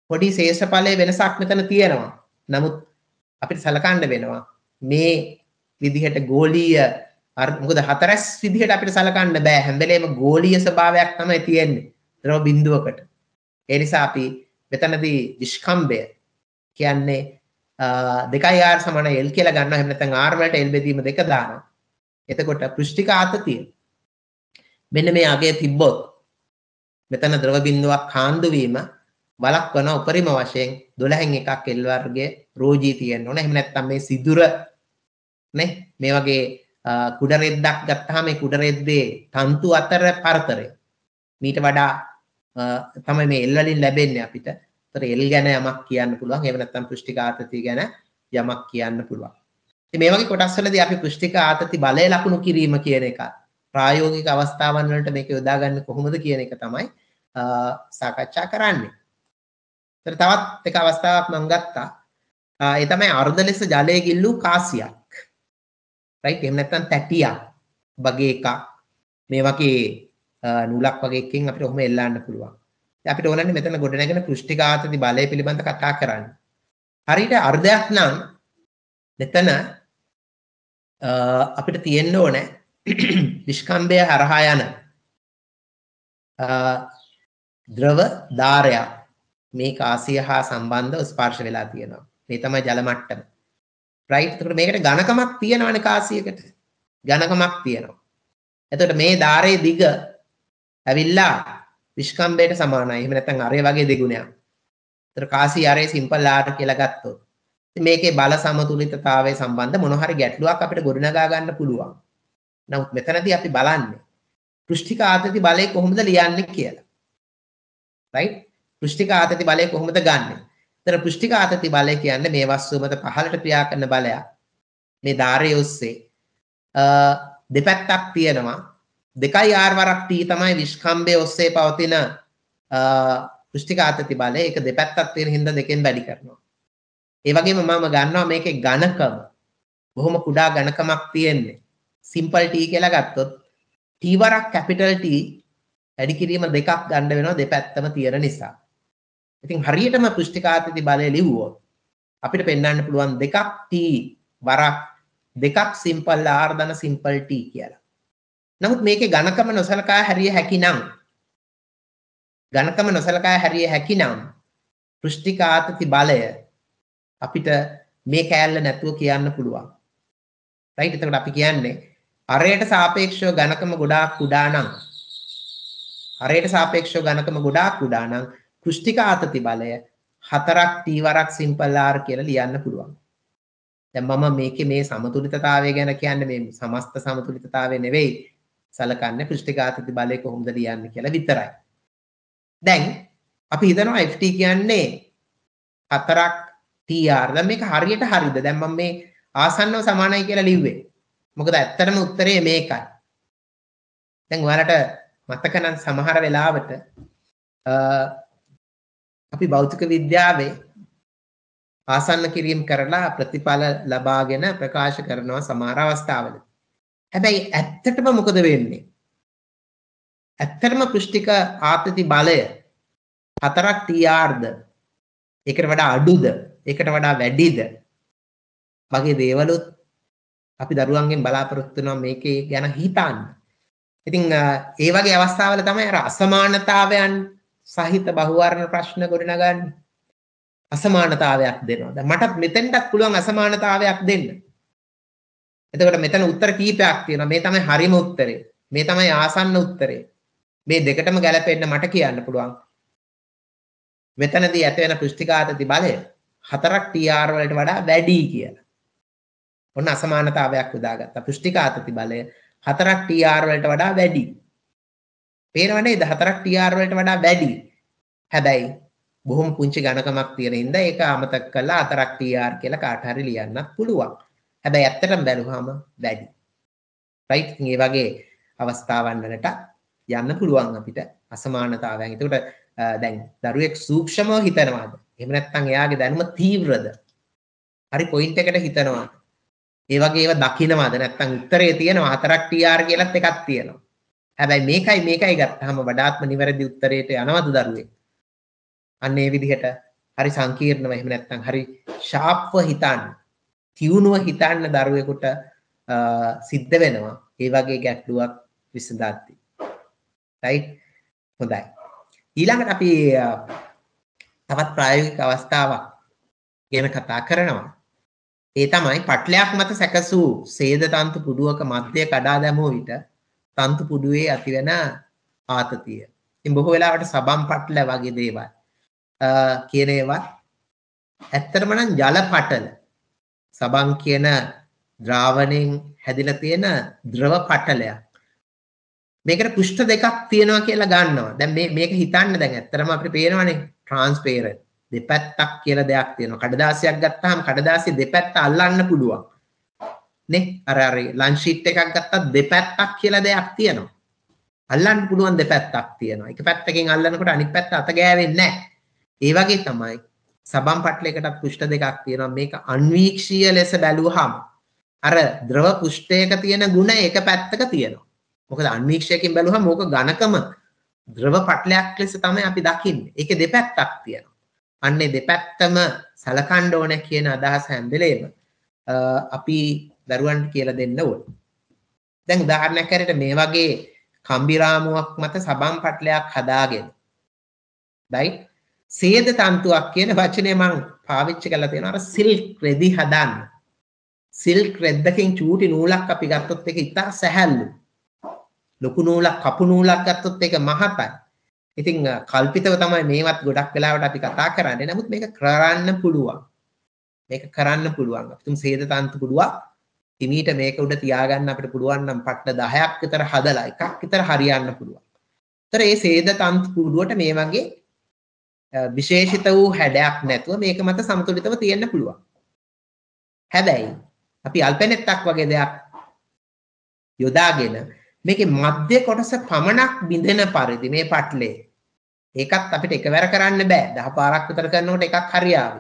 පොඩි ශේෂඵලයේ වෙනසක් මෙතන තියෙනවා. නමුත් අපිට සලකන්න වෙනවා මේ විදිහට ගෝලීය මොකද හතරස් විදිහට අපිට සලකන්න බෑ හැම වෙලේම ගෝලීය ස්වභාවයක් තමයි තියෙන්නේ. ඒතර බිඳුවකට. ඒ නිසා අපි මෙතනදී විස්කම්බය කියන්නේ දෙකයි R සමාන L කියලා ගන්නවා එහෙම නැත්නම් R වලට L බෙදීම දෙක දානවා එතකොට පෘෂ්ඨික ආතතිය මෙන්න මේ අගය තිබ්බොත් මෙතන ද්‍රව බිඳුවක් කාන්දු වීම වළක්වන උපරිම වශයෙන් 12න් එකක් L වර්ගයේ රෝජී තියෙන්න ඕන එහෙම නැත්නම් මේ සිදුර නේ මේ වගේ කුඩරෙද්දක් ගත්තාම මේ කුඩරෙද්දේ තන්තු අතර පරතරය මීට වඩා තමයි මේ එල් වලින් ලැබෙන්නේ අපිට. ඒතර එල් ගැන යමක් කියන්න පුළුවන්. එහෙම නැත්නම් පෘෂ්ටික ආතති ගැන යමක් කියන්න පුළුවන්. ඉතින් මේ වගේ කොටස් වලදී අපි පෘෂ්ටික ආතති බලය ලකුණු කිරීම කියන එක ප්‍රායෝගික අවස්ථාවන් වලට මේක යොදා ගන්න කොහොමද කියන එක තමයි සාකච්ඡා කරන්නේ. ඒතර තවත් එක අවස්ථාවක් මම ගත්තා. ඒ තමයි අර්ධ ලෙස ජලය ගිල්ලූ කාසියක්. රයිට් එහෙම නැත්නම් තැටියක් වගේ එකක් මේ වගේ නූලක් වගේ එකකින් අපිට ඔහොම එල්ලන්න පුළුවන්. ඉතින් අපිට ඕනන්නේ මෙතන ගොඩනැගෙන පෘෂ්ටිකාතති බලය පිළිබඳ කතා කරන්න. හරියට අර්ධයක් නම් මෙතන අපිට තියෙන්න ඕනේ නිෂ්කම්භය හරහා යන ද්‍රව ධාරයක් මේ කාසිය හා සම්බන්ධව ස්පර්ශ වෙලා තියෙනවා. මේ තමයි ජල මට්ටම. රයිට්. එතකොට මේකට ඝනකමක් තියෙනවනේ කාසියකට. ඝනකමක් තියෙනවා. එතකොට මේ ධාරයේ දිග ඇවිල්ලා විශ්කම්බයට සමානයි එහෙම නැත්නම් අරය වගේ දෙගුණයක්. ඒතර කාසි අරේ සිම්පල් ආට කියලා ගත්තොත්. මේකේ බල සමතුලිතතාවය සම්බන්ධ මොන හරි ගැටලුවක් අපිට ගොඩනගා ගන්න පුළුවන්. නමුත් මෙතනදී අපි බලන්නේ පෘෂ්ඨික ආතති බලය කොහොමද ලියන්නේ කියලා. right? පෘෂ්ඨික ආතති බලය කොහොමද ගන්නෙ? ඒතර පෘෂ්ඨික ආතති බලය කියන්නේ මේ වස්තුව මත පහළට ක්‍රියා කරන බලයක්. මේ ධාරය ඔස්සේ දෙපැත්තක් තියෙනවා දෙකයි ආර්වරක් T තමයි විස්කම්බේ ඔස්සේ පවතින පෘෂ්ටික ආතති බලය. ඒක දෙපැත්තක් තියෙන හින්දා දෙකෙන් වැඩි කරනවා. ඒ වගේම මම ගන්නවා මේකේ ඝනකම. බොහොම කුඩා ඝනකමක් තියෙන්නේ. සිම්පල් T කියලා ගත්තොත් T වරක් කැපිටල් T වැඩි කිරීම දෙකක් ගන්න වෙනවා දෙපැත්තම තියෙන නිසා. ඉතින් හරියටම පෘෂ්ටික ආතති බලය ලිව්වොත් අපිට පෙන්වන්න පුළුවන් දෙකක් T වරක් දෙකක් සිම්පල් R දන සිම්පල් T කියලා. නමුත් මේකේ ඝනකම නොසලකා හැරිය හැකිනම් ඝනකම නොසලකා හැරිය හැකිනම් පෘෂ්ටිකාතති බලය අපිට මේ කෑල්ල නැතුව කියන්න පුළුවන්. රයිට් එතකොට අපි කියන්නේ අරයට සාපේක්ෂව ඝනකම ගොඩාක් කුඩා නම් අරයට සාපේක්ෂව ඝනකම ගොඩාක් කුඩා නම් කෘෂ්ටිකාතති බලය හතරක් තීවරක් සිම්පල් ආර් කියලා ලියන්න පුළුවන්. දැන් මම මේකේ මේ සමතුලිතතාවය ගැන කියන්නේ මේ සමස්ත සමතුලිතතාවය නෙවෙයි සලකන්නේ පෘෂ්ඨඝාතති බලය කොහොමද ලියන්නේ කියලා විතරයි. දැන් අපි හිතනවා FT කියන්නේ හතරක් TR. දැන් මේක හරියට හරිද? දැන් මම මේ ආසන්නව සමානයි කියලා ලිව්වේ. මොකද ඇත්තටම උත්තරේ මේකයි. දැන් ඔයාලට මතක නම් සමහර වෙලාවට අපි භෞතික විද්‍යාවේ ආසන්න කිරීම කරලා ප්‍රතිඵල ලබාගෙන ප්‍රකාශ කරනවා සමහර අවස්ථාවලදී. හැබැයි ඇත්තටම මොකද වෙන්නේ? ඇත්තටම පෘෂ්ටික ආතති බලය හතරක් TR-ද? ඒකට වඩා අඩුද? ඒකට වඩා වැඩිද? වගේ දේවලුත් අපි දරුවන්ගෙන් බලාපොරොත්තු වෙනවා මේකේ ගැන හිතන්න. ඉතින් ඒ වගේ අවස්ථාවල තමයි අර අසමානතාවයන් සහිත බහුවර්ණ ප්‍රශ්න ගොඩනගන්නේ. අසමානතාවයක් දෙනවා. දැන් මටත් මෙතෙන්ටත් පුළුවන් අසමානතාවයක් දෙන්න. එතකොට මෙතන උත්තර කීපයක් තියෙනවා. මේ තමයි හරිම උත්තරේ. මේ තමයි ආසන්න උත්තරේ. මේ දෙකටම ගැලපෙන්න මට කියන්න පුළුවන්. මෙතනදී ඇති වෙන පෘෂ්ටිකාතති බලය හතරක් TR වලට වඩා වැඩි කියලා. ඔන්න අසමානතාවයක් උදාගත්තා. පෘෂ්ටිකාතති බලය හතරක් TR වලට වඩා වැඩි. පේනවනේ 14ක් TR වලට වඩා වැඩි. හැබැයි බොහොම පුංචි ඝනකමක් තියෙන හින්දා ඒක අමතක කරලා 4ක් TR කියලා කාට හරි ලියන්නත් පුළුවන්. හැබැයි ඇත්තටම බැලුවාම වැඩි. රයිට් මේ වගේ අවස්ථාවන් වලට යන්න පුළුවන් අපිට අසමානතාවයන්. එතකොට දැන් දරුවෙක් සූක්ෂමව හිතනවාද? එහෙම නැත්නම් එයාගේ දැනුම තීව්‍රද? හරි පොයින්ට් එකට හිතනවා. ඒ වගේ ඒවා දකින්නවාද? නැත්නම් උත්තරේ තියෙනවා හතරක් TR කියලත් එකක් තියෙනවා. හැබැයි මේකයි මේකයි ගත්තාම වඩාත්ම නිවැරදි උත්තරයට යනවද දරුවෙක්? අන්න ඒ විදිහට හරි සංකීර්ණව එහෙම නැත්නම් හරි ෂාප්ව හිතන්නේ තියුණුව හිතන්න දරුවෙකුට සිද්ධ වෙනවා ඒ වගේ ගැටලුවක් විසඳද්දී. රයි් හොඳයි. ඊළඟට අපි තවත් ප්‍රායෝගික අවස්ථාවක් ගැන කතා කරනවා. ඒ තමයි පටලයක් මත සැකසූ සේද තන්තු පුඩුවක මධ්‍යය කඩා දැමූ විට තන්තු පුඩුවේ ඇතිවෙන ආතතිය. ඉතින් බොහෝ වෙලාවට සබම් පටල වගේ දේවල් කියන ඒවා ඇත්තටම නම් ජල පටල සබන් කියන ද්‍රාවණයෙන් හැදිලා තියෙන ද්‍රව පටලයක්. මේකට පුෂ්ඨ දෙකක් තියෙනවා කියලා ගන්නවා. දැන් මේ මේක හිතන්න දැන් ඇත්තටම අපිට පේනවනේ ට්‍රාන්ස්පේරන්ට් දෙපැත්තක් කියලා දෙයක් තියෙනවා. කඩදාසියක් ගත්තාම කඩදාසිය දෙපැත්ත අල්ලන්න පුළුවන්. නේ? අර අර ලන්ච් ෂීට් එකක් ගත්තත් දෙපැත්තක් කියලා දෙයක් තියෙනවා. අල්ලන්න පුළුවන් දෙපැත්තක් තියෙනවා. එක පැත්තකින් අල්ලනකොට අනිත් පැත්ත අත ගෑවෙන්නේ නැහැ. ඒ වගේ තමයි සබම් පට්ලයකටත් පුෂ්ට දෙකක් තියෙනවා මේක අන්වීක්ෂීය ලෙස බැලූහම අර ද්‍රව පුෂ්ටයක තියෙන ගුණ එක පැත්තක තියෙනවා මොකද අන්වීක්ෂයකින් බැලුවහම ඕක ඝනකම ද්‍රව පටලයක් ලෙස තමයි අපි දකින්නේ ඒකේ දෙපැත්තක් තියෙනවා අන්නේ දෙපැත්තම සලකන්න ඕනේ කියන අදහස හැන්දලේම අපි දරුවන්ට කියලා දෙන්න ඕන දැන් උදාහරණයක් හැරෙට මේ වගේ කම්බි රාමුවක් මත සබම් පටලයක් හදාගෙන right සේද තන්තුවක් කියන වචනය මං පාවිච්චි කරලා තියෙනවා අර සිල්ක් රෙදි හදන්න. සිල්ක් රෙද්දකින් චූටි නූලක් අපි ගත්තොත් ඒක ඉතා සැහැල්ලු. ලොකු නූලක් කපු නූලක් ගත්තොත් ඒක මහතයි. ඉතින් කල්පිතව තමයි මේවත් ගොඩක් වෙලාවට අපි කතා කරන්නේ. නමුත් මේක කරන්න පුළුවන්. මේක කරන්න පුළුවන්. අපි තුමු සේද තන්තු පුළුවන්. හිමීට මේක උඩ තියාගන්න අපිට පුළුවන් නම් පට්ට 10ක් විතර හදලා එකක් විතර හරියන්න පුළුවන්. ඒතර මේ සේද තන්තු පුඩුවට මේ වගේ විශේෂිත වූ හැඩයක් නැතුව මේක මත සමතුලිතව තියෙන්න පුළුවන්. හැබැයි අපි අල්පැනෙත්තක් වගේ දෙයක් යොදාගෙන මේකේ මධ්‍ය කොටස පමණක් බිඳෙන පරිදි මේ පටලේ ඒකත් අපිට එකවර කරන්න බෑ. දහ පාරක් විතර කරනකොට එකක් හරියාවි.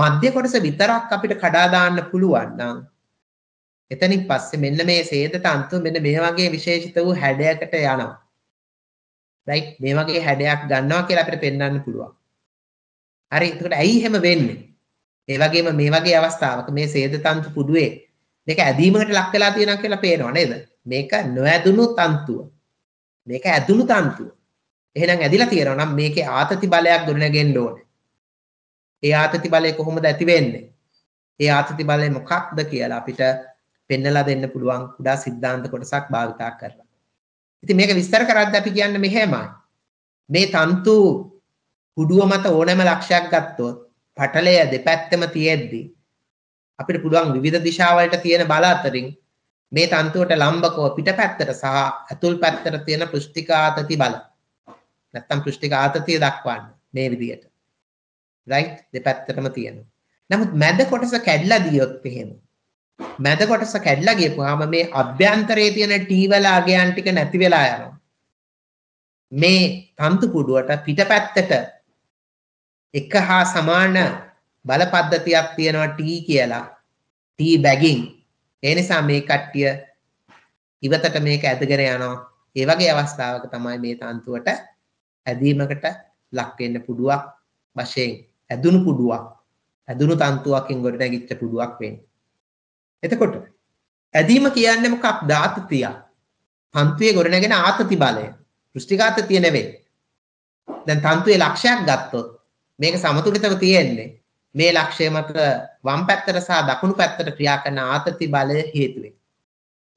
මධ්‍ය කොටස විතරක් අපිට කඩා දාන්න පුළුවන් නම් එතනින් පස්සේ මෙන්න මේ සේද තන්තු මෙන්න මේ වගේ විශේෂිත වූ හැඩයකට යනවා. රයිට් මේ වගේ හැඩයක් ගන්නවා කියලා අපිට පෙන්වන්න පුළුවන්. හරි එතකොට ඇයි එහෙම වෙන්නේ? ඒ වගේම මේ වගේ අවස්ථාවක මේ සේද තන්තු පුඩුවේ මේක ඇදීමකට ලක් වෙලා තියෙනවා කියලා පේනවා නේද? මේක නොඇදුණු තන්තුව. මේක ඇදුණු තන්තුව. එහෙනම් ඇදිලා තියෙනවා නම් මේකේ ආතති බලයක් ගොඩනගෙන්න ඕනේ. ඒ ආතති බලය කොහොමද ඇති වෙන්නේ? ඒ ආතති බලය මොකක්ද කියලා අපිට පෙන්නලා දෙන්න පුළුවන් කුඩා සිද්ධාන්ත කොටසක් භාවිතා කරලා. ඉතින් මේක විස්තර කරද්දී අපි කියන්නේ මෙහෙමයි. මේ තන්තු කුඩුව මත ඕනෑම ලක්ෂයක් ගත්තොත් පටලය දෙපැත්තම තියෙද්දි අපිට පුළුවන් විවිධ දිශාවලට තියෙන බල අතරින් මේ තන්තුවට ලම්බකව පිටපැත්තට සහ ඇතුල් පැත්තට තියෙන පෘෂ්ඨිකාතති බල නැත්තම් පෘෂ්ඨිකාතතිය දක්වන්න මේ විදිහට right දෙපැත්තටම තියෙනවා නමුත් මැද කොටස කැඩලා දියොත් එහෙම මැද කොටස කැඩලා ගියපුවාම මේ අභ්‍යන්තරයේ තියෙන T වල අගයන් ටික නැති වෙලා යනවා. මේ තන්තු පුඩුවට පිටපැත්තට එක හා සමාන බල පද්ධතියක් තියෙනවා T කියලා. T bagging. ඒ නිසා මේ කට්ටිය ඉවතට මේක ඇදගෙන යනවා. ඒ වගේ අවස්ථාවක තමයි මේ තන්තුවට ඇදීමකට ලක් වෙන්න පුඩුවක් වශයෙන් ඇදුණු පුඩුවක් ඇදුණු තන්තුවකින් ගොඩනැගිච්ච පුඩුවක් වෙන්නේ. එතකොට ඇදීම කියන්නේ මොකක් ධාතතිය. තන්තුවේ ගොඩනැගෙන ආතති බලය. දෘෂ්ටිගතතිය නෙවෙයි. දැන් තන්තුවේ ලක්ෂයක් ගත්තොත් මේක සමතුලිතව තියෙන්නේ මේ ලක්ෂය මත වම් පැත්තට සහ දකුණු පැත්තට ක්‍රියා කරන ආතති බලය හේතුවෙන්.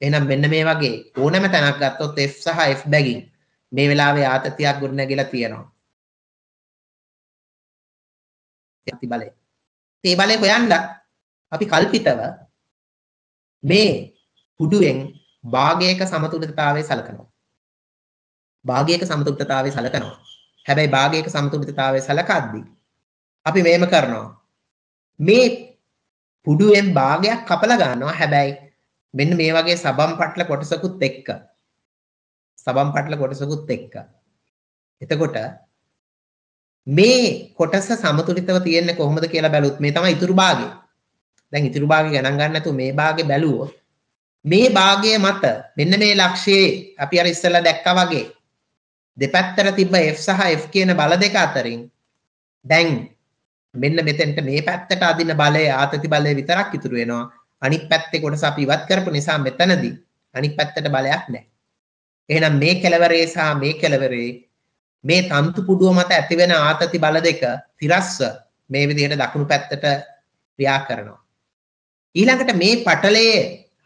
එහෙනම් මෙන්න මේ වගේ ඕනෑම තැනක් ගත්තොත් F සහ F බැගින් මේ වෙලාවේ ආතතියක් ගොඩනැගිලා තියෙනවා. ආතති බලය. ඒ බලය හොයන්න අපි කල්පිතව මේ හුඩුවෙන් භාගයක සමතුලිතතාවය සලකනවා. භාගයක සමතුලිතතාවය සලකනවා. හැබැයි භාගයක සමතුලිතතාවය සලකද්දී අපි මේම කරනවා. මේ පුඩුවෙන් භාගයක් කපලා ගන්නවා. හැබැයි මෙන්න මේ වගේ සබම් පටල කොටසකුත් එක්ක. සබම් පටල කොටසකුත් එක්ක. එතකොට මේ කොටස සමතුලිතව තියෙන්නේ කොහොමද කියලා බැලුවොත් මේ තමයි ඉතුරු භාගය. දැන් ඉතුරු භාගය ගණන් ගන්න නැතුව මේ භාගය බැලුවොත් මේ භාගය මත මෙන්න මේ ලක්ෂයේ අපි අර ඉස්සෙල්ලා දැක්කා වගේ දෙපැත්තට තිබ්බ F සහ F කියන බල දෙක අතරින් දැන් මෙන්න මෙතෙන්ට මේ පැත්තට අදින බලය ආතති බලය විතරක් ඉතුරු වෙනවා අනිත් පැත්තේ කොටස අපි ඉවත් කරපු නිසා මෙතනදී අනිත් පැත්තට බලයක් නැහැ එහෙනම් මේ කෙලවරේ සහ මේ කෙලවරේ මේ තන්තු පුඩුව මත ඇතිවෙන ආතති බල දෙක තිරස්ව මේ විදිහට දකුණු පැත්තට ක්‍රියා කරනවා ඊළඟට මේ පටලයේ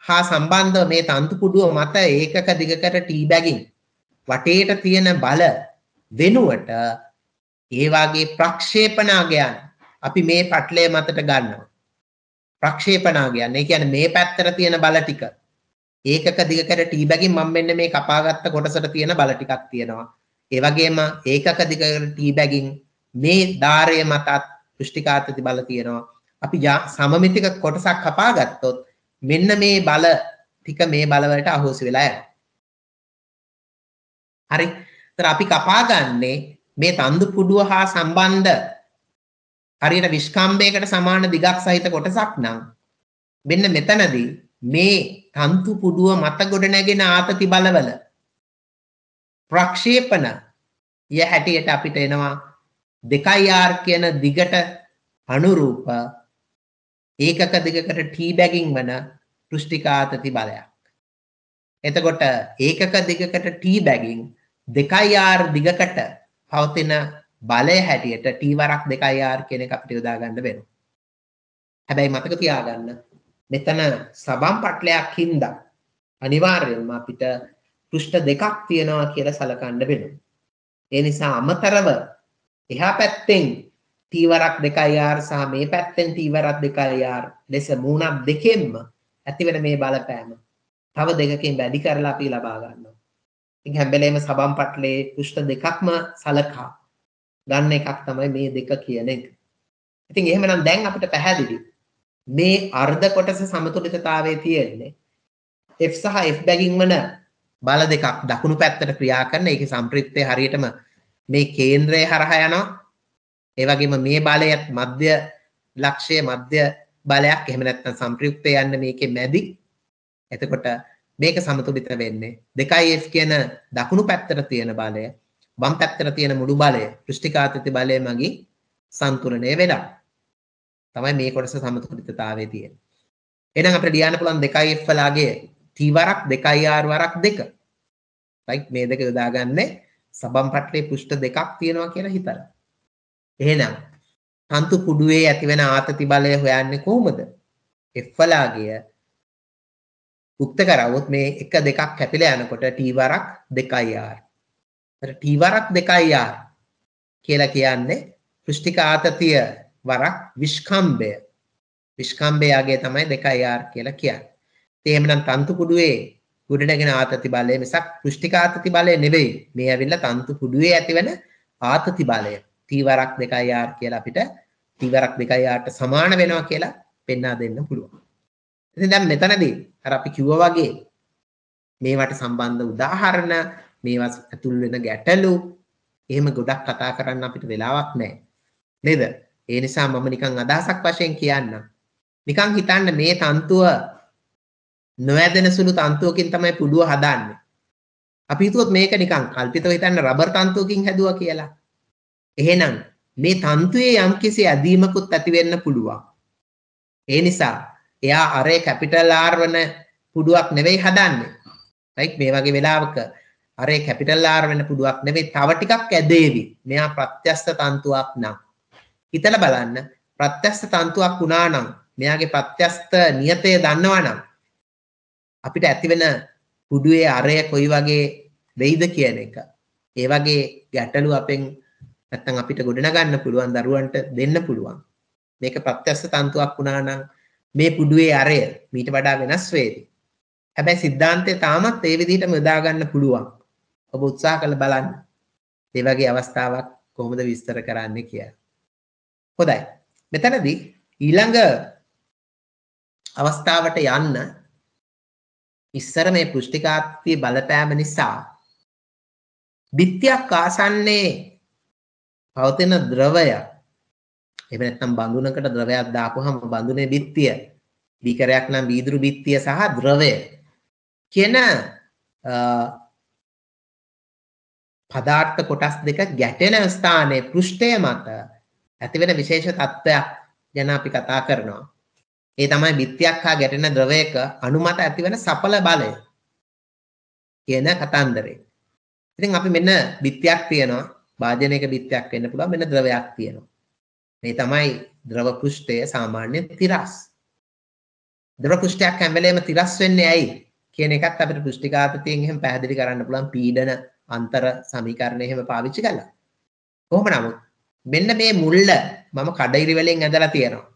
හා සම්බන්ධව මේ තන්තු කුඩුව මත ඒකක දිගකට ටී බැගින් වටේට තියෙන බල වෙනුවට ඒ වගේ ප්‍රක්ෂේපණාගයන් අපි මේ පටලය මතට ගන්නවා. ප්‍රක්ෂේපණාගයන් ඒ කියන්නේ මේ පැත්තට තියෙන බල ටික ඒකක දිගකට ටී බැගින් මම මෙන්න මේ කපාගත්ත කොටසට තියෙන බල ටිකක් තියෙනවා. ඒ වගේම ඒකක දිගකට ටී බැගින් මේ ධාරය මතත් දෘෂ්ටිකාතති බල තියෙනවා. අපි සමමිතික කොටසක් කපා ගත්තොත් මෙන්න මේ බල ටික මේ බලවලට අහෝසි වෙලා යනවා. හරි. ඒතර අපි කපා ගන්නේ මේ තන්දු පුඩුව හා සම්බන්ධ හරියට විස්කම්බයකට සමාන දිගක් සහිත කොටසක් නම් මෙන්න මෙතනදී මේ තන්තු පුඩුව මත ගොඩ නැගෙන ආතති බලවල ප්‍රක්ෂේපන ය හැටියට අපිට එනවා දෙකයි ආර් කියන දිගට අනුරූප ඒකක දිගකට ටීබැගින් වන පෘෂ්ටිකාතති බලයක්. එතකොට ඒකක දිගකට ටීබැගින් දෙකයිආර් දිගකට පවතින බලය හැටියට ටීවරක් දෙකයිආර් කෙනෙ අපිට යොදාගන්න වෙන. හැබැයි මතක තියාගන්න මෙතන සබම් පට්ලයක් හින්ද අනිවාර්යෙන්ම අපිට පෘෂ්ට දෙකක් තියෙනවා කියලා සලකන්න වෙන. ඒ නිසා අමතරව එහා පැත්තෙන් තීවරක් දෙකයි R සහ මේ පැත්තෙන් තීවරක් දෙකයි R ලෙස මූණක් දෙකෙන්ම ඇතිවෙන මේ බලපෑම තව දෙකකින් වැඩි කරලා අපි ලබා ගන්නවා. ඉතින් හැම වෙලේම සබම් පටලේ පෘෂ්ඨ දෙකක්ම සලකා ගන්න එකක් තමයි මේ දෙක කියන එක. ඉතින් එහෙමනම් දැන් අපිට පැහැදිලි මේ අර්ධ කොටස සමතුලිතතාවයේ තියෙන්නේ F සහ F බැගින් වන බල දෙකක් දකුණු පැත්තට ක්‍රියා කරන ඒකේ සම්ප්‍රිත්තේ හරියටම මේ කේන්ද්‍රය හරහා යනවා ඒ වගේම මේ බලයත් මධ්‍ය ලක්ෂය මධ්‍ය බලයක් එහෙම නැත්නම් සම්ප්‍රයුක්තය යන්න මේකේ මැදි. එතකොට මේක සමතුලිත වෙන්නේ 2f කියන දකුණු පැත්තට තියෙන බලය වම් පැත්තට තියෙන මුළු බලය පෘෂ්ඨිකාතති බලය මගින් සම්තුලනය වෙනවා. තමයි මේ කොටස සමතුලිතතාවයේ තියෙන්නේ. එහෙනම් අපිට ලියන්න පුළුවන් 2f වලාගේ t වරක් 2r වරක් 2. right මේ දෙක යොදාගන්නේ සබම් පටලේ පෘෂ්ඨ දෙකක් තියෙනවා කියලා හිතලා. එහෙනම් තන්තු කුඩුවේ ඇතිවෙන ආතති බලය හොයන්නේ කොහොමද? F වලාගය උක්ත කරවොත් මේ 1 2ක් කැපිලා යනකොට T වරක් 2R. ඒතර T වරක් 2R කියලා කියන්නේ පෘෂ්ඨික ආතතිය වරක් විස්කම්බය. විස්කම්බය යගේ තමයි 2R කියලා කියන්නේ. එහෙමනම් තන්තු කුඩුවේ ගොඩනගෙන ආතති බලය මිසක් පෘෂ්ඨික ආතති බලය නෙවෙයි. මේ ඇවිල්ලා තන්තු කුඩුවේ ඇතිවන ආතති බලය. තීවරක් 2r කියලා අපිට තීවරක් 2rට සමාන වෙනවා කියලා පෙන්වා දෙන්න පුළුවන්. ඉතින් දැන් මෙතනදී අර අපි කිව්වා වගේ මේවට සම්බන්ධ උදාහරණ මේවා ඇතුල් වෙන ගැටලු එහෙම ගොඩක් කතා කරන්න අපිට වෙලාවක් නැහැ. නේද? ඒ නිසා මම නිකන් අදහසක් වශයෙන් කියන්න. නිකන් හිතන්න මේ තන්තුව නොඇදෙන සුළු තන්තුවකින් තමයි පුළුව හදන්නේ. අපි හිතුවොත් මේක නිකන් කල්පිතව හිතන්න රබර් තන්තුවකින් හැදුවා කියලා. එහෙනම් මේ තන්තුවේ යම්කිසි ඇදීමකුත් ඇති වෙන්න පුළුවන්. ඒ නිසා එයා අරේ කැපිටල් R වෙන පුඩුවක් නෙවෙයි හදන්නේ. right මේ වගේ වෙලාවක අරේ කැපිටල් R වෙන පුඩුවක් නෙවෙයි තව ටිකක් ඇදේවි. මෙයා ප්‍රත්‍යස්ත තන්තුවක් නම්. හිතලා බලන්න ප්‍රත්‍යස්ත තන්තුවක් වුණා නම් මෙයාගේ ප්‍රත්‍යස්ත නියතය දන්නවා නම් අපිට ඇතිවෙන පුඩුවේ අරය කොයි වගේ වෙයිද කියන එක. ඒ වගේ ගැටලු අපෙන් නැත්තම් අපිට ගොඩනගන්න පුළුවන් දරුවන්ට දෙන්න පුළුවන්. මේක ප්‍රත්‍යස්ස තන්තුවක් වුණා නම් මේ පුඩුවේ අරය මීට වඩා වෙනස් වේවි. හැබැයි සිද්ධාන්තය තාමත් ඒ විදිහටම යොදා ගන්න පුළුවන්. ඔබ උත්සාහ කරලා බලන්න. මේ වගේ අවස්ථාවක් කොහොමද විස්තර කරන්නේ කියලා. හොඳයි. මෙතනදී ඊළඟ අවස්ථාවට යන්න ඉස්සර මේ පුෂ්ටිකාත්වයේ බලපෑම නිසා බිත්තියක් ආසන්නේ පවතින ද්‍රවයක් එහෙම නැත්නම් බඳුනකට ද්‍රවයක් දාපුවහම බඳුනේ බිත්තිය බීකරයක් නම් වීදුරු බිත්තිය සහ ද්‍රවය කියන පදාර්ථ කොටස් දෙක ගැටෙන ස්ථානයේ පෘෂ්ඨය මත ඇතිවෙන විශේෂ තත්ත්වයක් ගැන අපි කතා කරනවා. ඒ තමයි බිත්තියක් හා ගැටෙන ද්‍රවයක අනුමත ඇතිවන සඵල බලය කියන කතන්දරේ. ඉතින් අපි මෙන්න බිත්තියක් තියෙනවා. භාජනයක බිත්යක් වෙන්න පුළුවන් මෙන්න ද්‍රවයක් තියෙනවා. මේ තමයි ද්‍රව පෘෂ්ඨය සාමාන්‍යයෙන් තිරස්. ද්‍රව පෘෂ්ඨයක් හැම වෙලේම තිරස් වෙන්නේ ඇයි කියන එකත් අපිට පෘෂ්ඨිකාතතියෙන් එහෙම පැහැදිලි කරන්න පුළුවන් පීඩන අන්තර සමීකරණය එහෙම පාවිච්චි කළා. කොහොම නමුත් මෙන්න මේ මුල්ල මම කඩිරි වලින් ඇදලා තියෙනවා.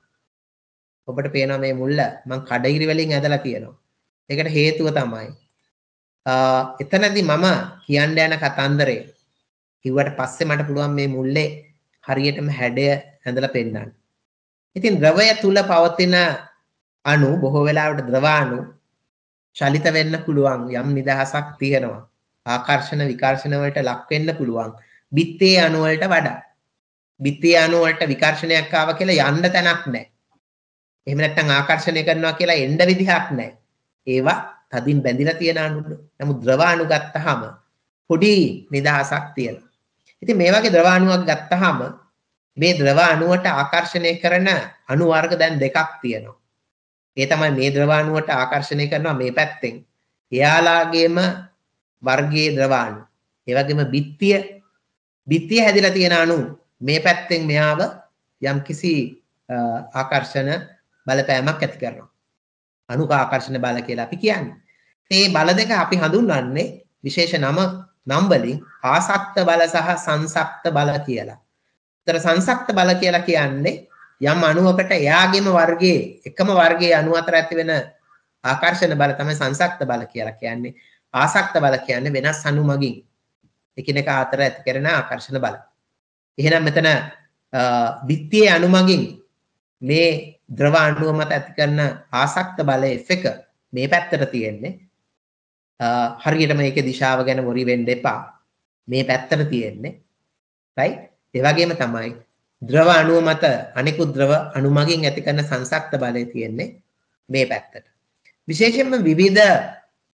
ඔබට පේනවා මේ මුල්ල මම කඩිරි වලින් ඇදලා තියෙනවා. ඒකට හේතුව තමයි එතනදී මම කියන්න යන කතන්දරේ කිව්වට පස්සේ මට පුළුවන් මේ මුල්ලේ හරියටම හැඩය ඇඳලා පෙන්වන්න. ඉතින් ද්‍රවය තුල පවතින අණු බොහෝ වෙලාවට ද්‍රවාණු චලිත වෙන්න පුළුවන් යම් නිදහසක් තියෙනවා. ආකර්ෂණ විකර්ෂණ වලට ලක් වෙන්න පුළුවන්. බිත්තේ අණු වලට වඩා. බිත්තේ අණු වලට විකර්ෂණයක් ආව කියලා යන්න තැනක් නැහැ. එහෙම නැත්නම් ආකර්ෂණය කරනවා කියලා එන්න විදිහක් නැහැ. ඒවා තදින් බැඳිලා තියෙන අණු. නමුත් ද්‍රව අණු ගත්තාම පොඩි නිදහසක් තියෙනවා. ඉතින් මේ වගේ ද්‍රව අණුවක් ගත්තාම මේ ද්‍රව අණුවට ආකර්ෂණය කරන අණු වර්ග දැන් දෙකක් තියෙනවා. ඒ තමයි මේ ද්‍රව අණුවට ආකර්ෂණය කරනවා මේ පැත්තෙන්. එයාලාගේම වර්ගයේ ද්‍රව අණු. ඒ වගේම බිත්තිය බිත්තිය හැදිලා තියෙන අණු මේ පැත්තෙන් මෙයාව යම්කිසි ආකර්ෂණ බලපෑමක් ඇති කරනවා. අණුක ආකර්ෂණ බල කියලා අපි කියන්නේ. මේ බල දෙක අපි හඳුන්වන්නේ විශේෂ නම නම්බලින් ආසක්ත බල සහ සංසක්ත බල කියලා. තර සංසක්ත බල කියලා කියන්නේ යම් අණුවකට එයාගේම වර්ගයේ එකම වර්ගයේ අණු අතර ඇති වෙන ආකර්ෂණ බල තමයි සංසක්ත බල කියලා කියන්නේ. ආසක්ත බල කියන්නේ වෙනස් අණු මගින් එකිනෙක අතර ඇති කරන ආකර්ෂණ බල. එහෙනම් මෙතන විත්තියේ අණු මගින් මේ ද්‍රව අණුව මත ඇති කරන ආසක්ත බලය F එක මේ පැත්තට තියෙන්නේ. හරියට මේක දිශාව ගැන වොරි වෙන්න එපා. මේ පැත්තට තියෙන්නේ. right? ඒ වගේම තමයි ද්‍රව අණුව මත අනිකුත් ද්‍රව අණු මගින් ඇති කරන සංසක්ත බලය තියෙන්නේ මේ පැත්තට. විශේෂයෙන්ම විවිධ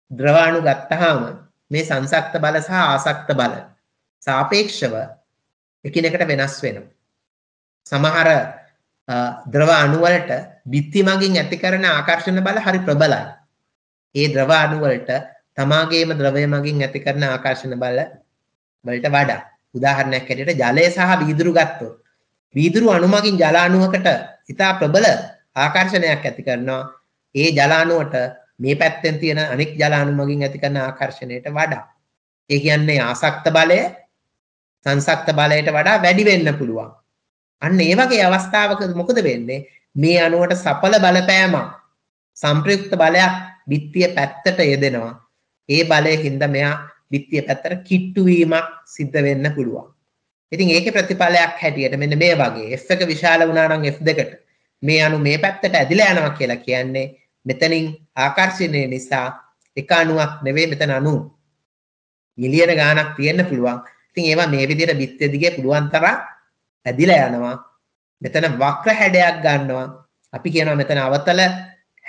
ද්‍රව අණු ගත්තාම මේ සංසක්ත බල සහ ආසක්ත බල සාපේක්ෂව එකිනෙකට වෙනස් වෙනවා. සමහර ද්‍රව අණු වලට බිත්ති මගින් ඇති කරන ආකර්ෂණ බල හරි ප්‍රබලයි. ඒ ද්‍රව අණු වලට තමාගේම ද්‍රවය මගින් ඇති කරන ආකර්ශණ බල වලට වඩා උදාහරණයක් හැටියට ජලය සහ වීදුරු ගත්තොත් වීදුරු අණුමකින් ජල අණුවකට ඉතා ප්‍රබල ආකර්ෂණයක් ඇති කරනවා ඒ ජල අණුවට මේ පැත්තෙන් තියෙන අනෙක් ජල අණුමකින් ඇති කරන ආකර්ෂණයට වඩා ඒ කියන්නේ ආසක්ත බලය සංසක්ත බලයට වඩා වැඩි වෙන්න පුළුවන් අන්න ඒ වගේ අවස්ථාවක මොකද වෙන්නේ මේ අණුවට සඵල බලපෑමක් සම්ප්‍රයුක්ත බලයක් විත්තිය පැත්තට යෙදෙනවා ඒ බලයකින්ද මෙයා බිත්තිය පැත්තර කිට්ටුවීමක් සිද්ධ වෙන්න පුළුවන් ඉතින් ඒක ප්‍රතිඵලයක් හැටියට මෙන්න මේ වගේ F එක විශාල වුණානම් F දෙකට මේ අණු මේ පැත්තට ඇදිලා යනවා කියලා කියන්නේ මෙතනින් ආකර්ෂණය නිසා එක අණුවක් නෙවෙයි මෙතන අණු මිලියන ගාණක් තියෙන්න පුළුවන් ඉතින් ඒවා මේ විදිහට බිත්තිය දිගේ පුළුවන් තරම් ඇදිලා යනවා මෙතන වක්‍ර හැඩයක් ගන්නවා අපි කියනවා මෙතන අවතල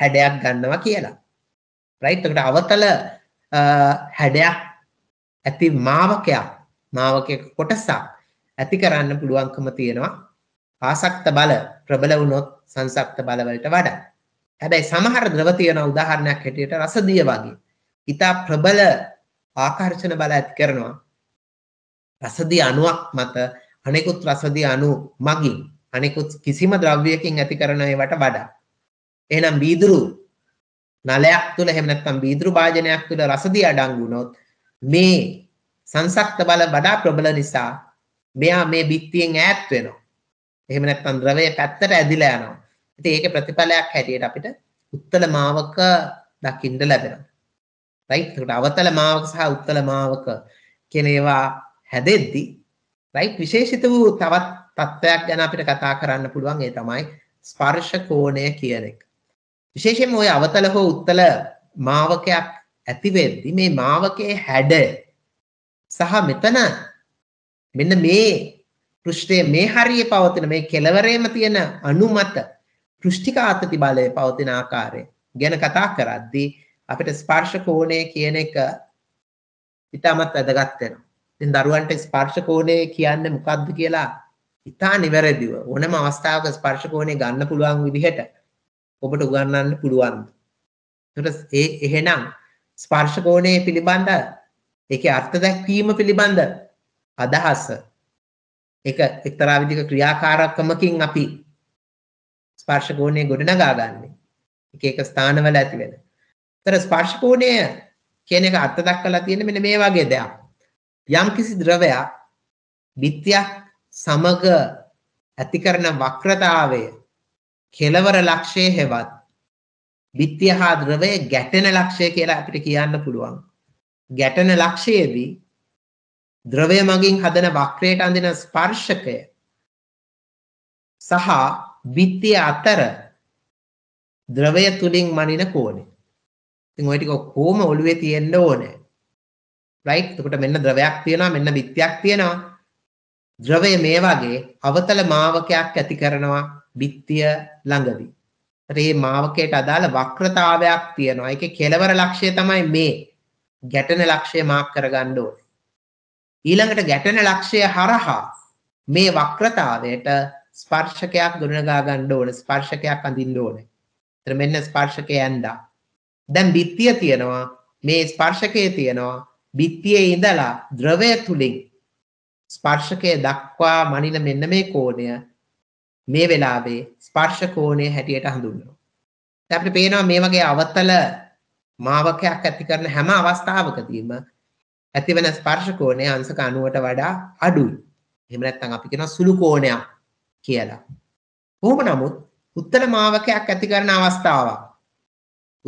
හැඩයක් ගන්නවා කියලා රයිට් එකට අවතල හැඩයක් ඇති මාවකයක් මාවකයක කොටසක් ඇති කරන්න පුළුවන්කම තියෙනවා ආසක්ත බල ප්‍රබල වුණොත් සංසක්ත බලවලට වඩා. හැබැයි සමහර ද්‍රව තියෙන උදාහරණයක් හැටියට රසදිය වගේ. ඊටා ප්‍රබල ආකර්ෂණ බල ඇති කරනවා. රසදිය අණුවක් මත අනෙකුත් රසදිය අණු මගින් අනෙකුත් කිසිම ද්‍රව්‍යයකින් ඇති කරන ඒවට වඩා. එහෙනම් වීදුරු නලයක් තුල එහෙම නැත්නම් වීදුරු භාජනයක් තුල රසදී අඩංගු වුණොත් මේ සංසක්ත බල වඩා ප්‍රබල නිසා මෙයා මේ බිත්තියෙන් ඈත් වෙනවා. එහෙම නැත්නම් ද්‍රවය පැත්තට ඇදිලා යනවා. ඉතින් ඒකේ ප්‍රතිඵලයක් හැටියට අපිට උත්තල මාවක දකින්න ලැබෙනවා. right? එතකොට අවතල මාවක සහ උත්තල මාවක කියන ඒවා හැදෙද්දී right විශේෂිත වූ තවත් තත්ත්වයක් ගැන අපිට කතා කරන්න පුළුවන් ඒ තමයි ස්පර්ශ කෝණය කියන එක. විශේෂයෙන්ම ওই අවතල හෝ උත්තල මාවකයක් ඇති වෙද්දී මේ මාවකයේ හැඩ සහ මෙතන මෙන්න මේ පෘෂ්ඨයේ මේ හරියේ පවතින මේ කෙලවරේම තියෙන අනුමත පෘෂ්ඨික ආතති බලයේ පවතින ආකාරය ගැන කතා කරද්දී අපිට ස්පර්ශ කෝණය කියන එක ඉතාමත් වැදගත් වෙනවා. ඉතින් දරුවන්ට ස්පර්ශ කෝණය කියන්නේ මොකක්ද කියලා ඉතා නිවැරදිව ඕනම අවස්ථාවක ස්පර්ශ කෝණය ගන්න පුළුවන් විදිහට ඔබට උගන්වන්න පුළුවන්. එතකොට ඒ එහෙනම් ස්පර්ශ කෝණය පිළිබඳ ඒකේ අර්ථ දැක්වීම පිළිබඳ අදහස ඒක එක්තරා විදිහක ක්‍රියාකාරකමකින් අපි ස්පර්ශ කෝණය ගොඩනගා ගන්නෙ. එක එක ස්ථානවල ඇති වෙන. ඒතර ස්පර්ශ කෝණය කියන එක අර්ථ දක්වලා තියෙන්නේ මෙන්න මේ වගේ දෙයක්. යම්කිසි ද්‍රවයක් බිත්තියක් සමග ඇති කරන වක්‍රතාවය කෙලවර ලක්ෂය හෙවත් බිත්තිය හා ද්‍රවය ගැටෙන ලක්ෂය කියලා අපිට කියන්න පුළුවන්. ගැටෙන ලක්ෂයේදී ද්‍රවය මගින් හදන වක්‍රයට අඳින ස්පර්ශකය සහ බිත්තිය අතර ද්‍රවය තුලින් මනින කෝණය. ඉතින් ওই ටික කොහොම ඔළුවේ තියෙන්න ඕනේ. රයිට්? එතකොට මෙන්න ද්‍රවයක් තියෙනවා මෙන්න බිත්තියක් තියෙනවා. ද්‍රවය මේ වගේ අවතල මාවකයක් ඇති කරනවා බිත්තිය ළඟදී. රේ මාවකයට අදාළ වක්‍රතාවයක් තියෙනවා. ඒකේ කෙලවර ලක්ෂය තමයි මේ ගැටෙන ලක්ෂය මාක් කරගන්න ඕනේ. ඊළඟට ගැටෙන ලක්ෂය හරහා මේ වක්‍රතාවයට ස්පර්ශකයක් ගොඩනගා ගන්න ඕනේ. ස්පර්ශකයක් අඳින්න ඕනේ. එතන මෙන්න ස්පර්ශකය ඇඳා. දැන් බිත්තිය තියෙනවා. මේ ස්පර්ශකයේ තියෙනවා. බිත්තියේ ඉඳලා ද්‍රවය තුලින් ස්පර්ශකය දක්වා මනින මෙන්න මේ කෝණය මේ වෙලාවේ ස්පර්ශ කෝණය හැටියට හඳුන්වනවා. දැන් අපිට පේනවා මේ වගේ අවතල මාවකයක් ඇති කරන හැම අවස්ථාවකදීම ඇතිවන ස්පර්ශ කෝණය අංශක 90ට වඩා අඩුයි. එහෙම නැත්නම් අපි කියනවා සුළු කෝණයක් කියලා. කොහොම නමුත් උත්තර මාවකයක් ඇති කරන අවස්ථාවක්.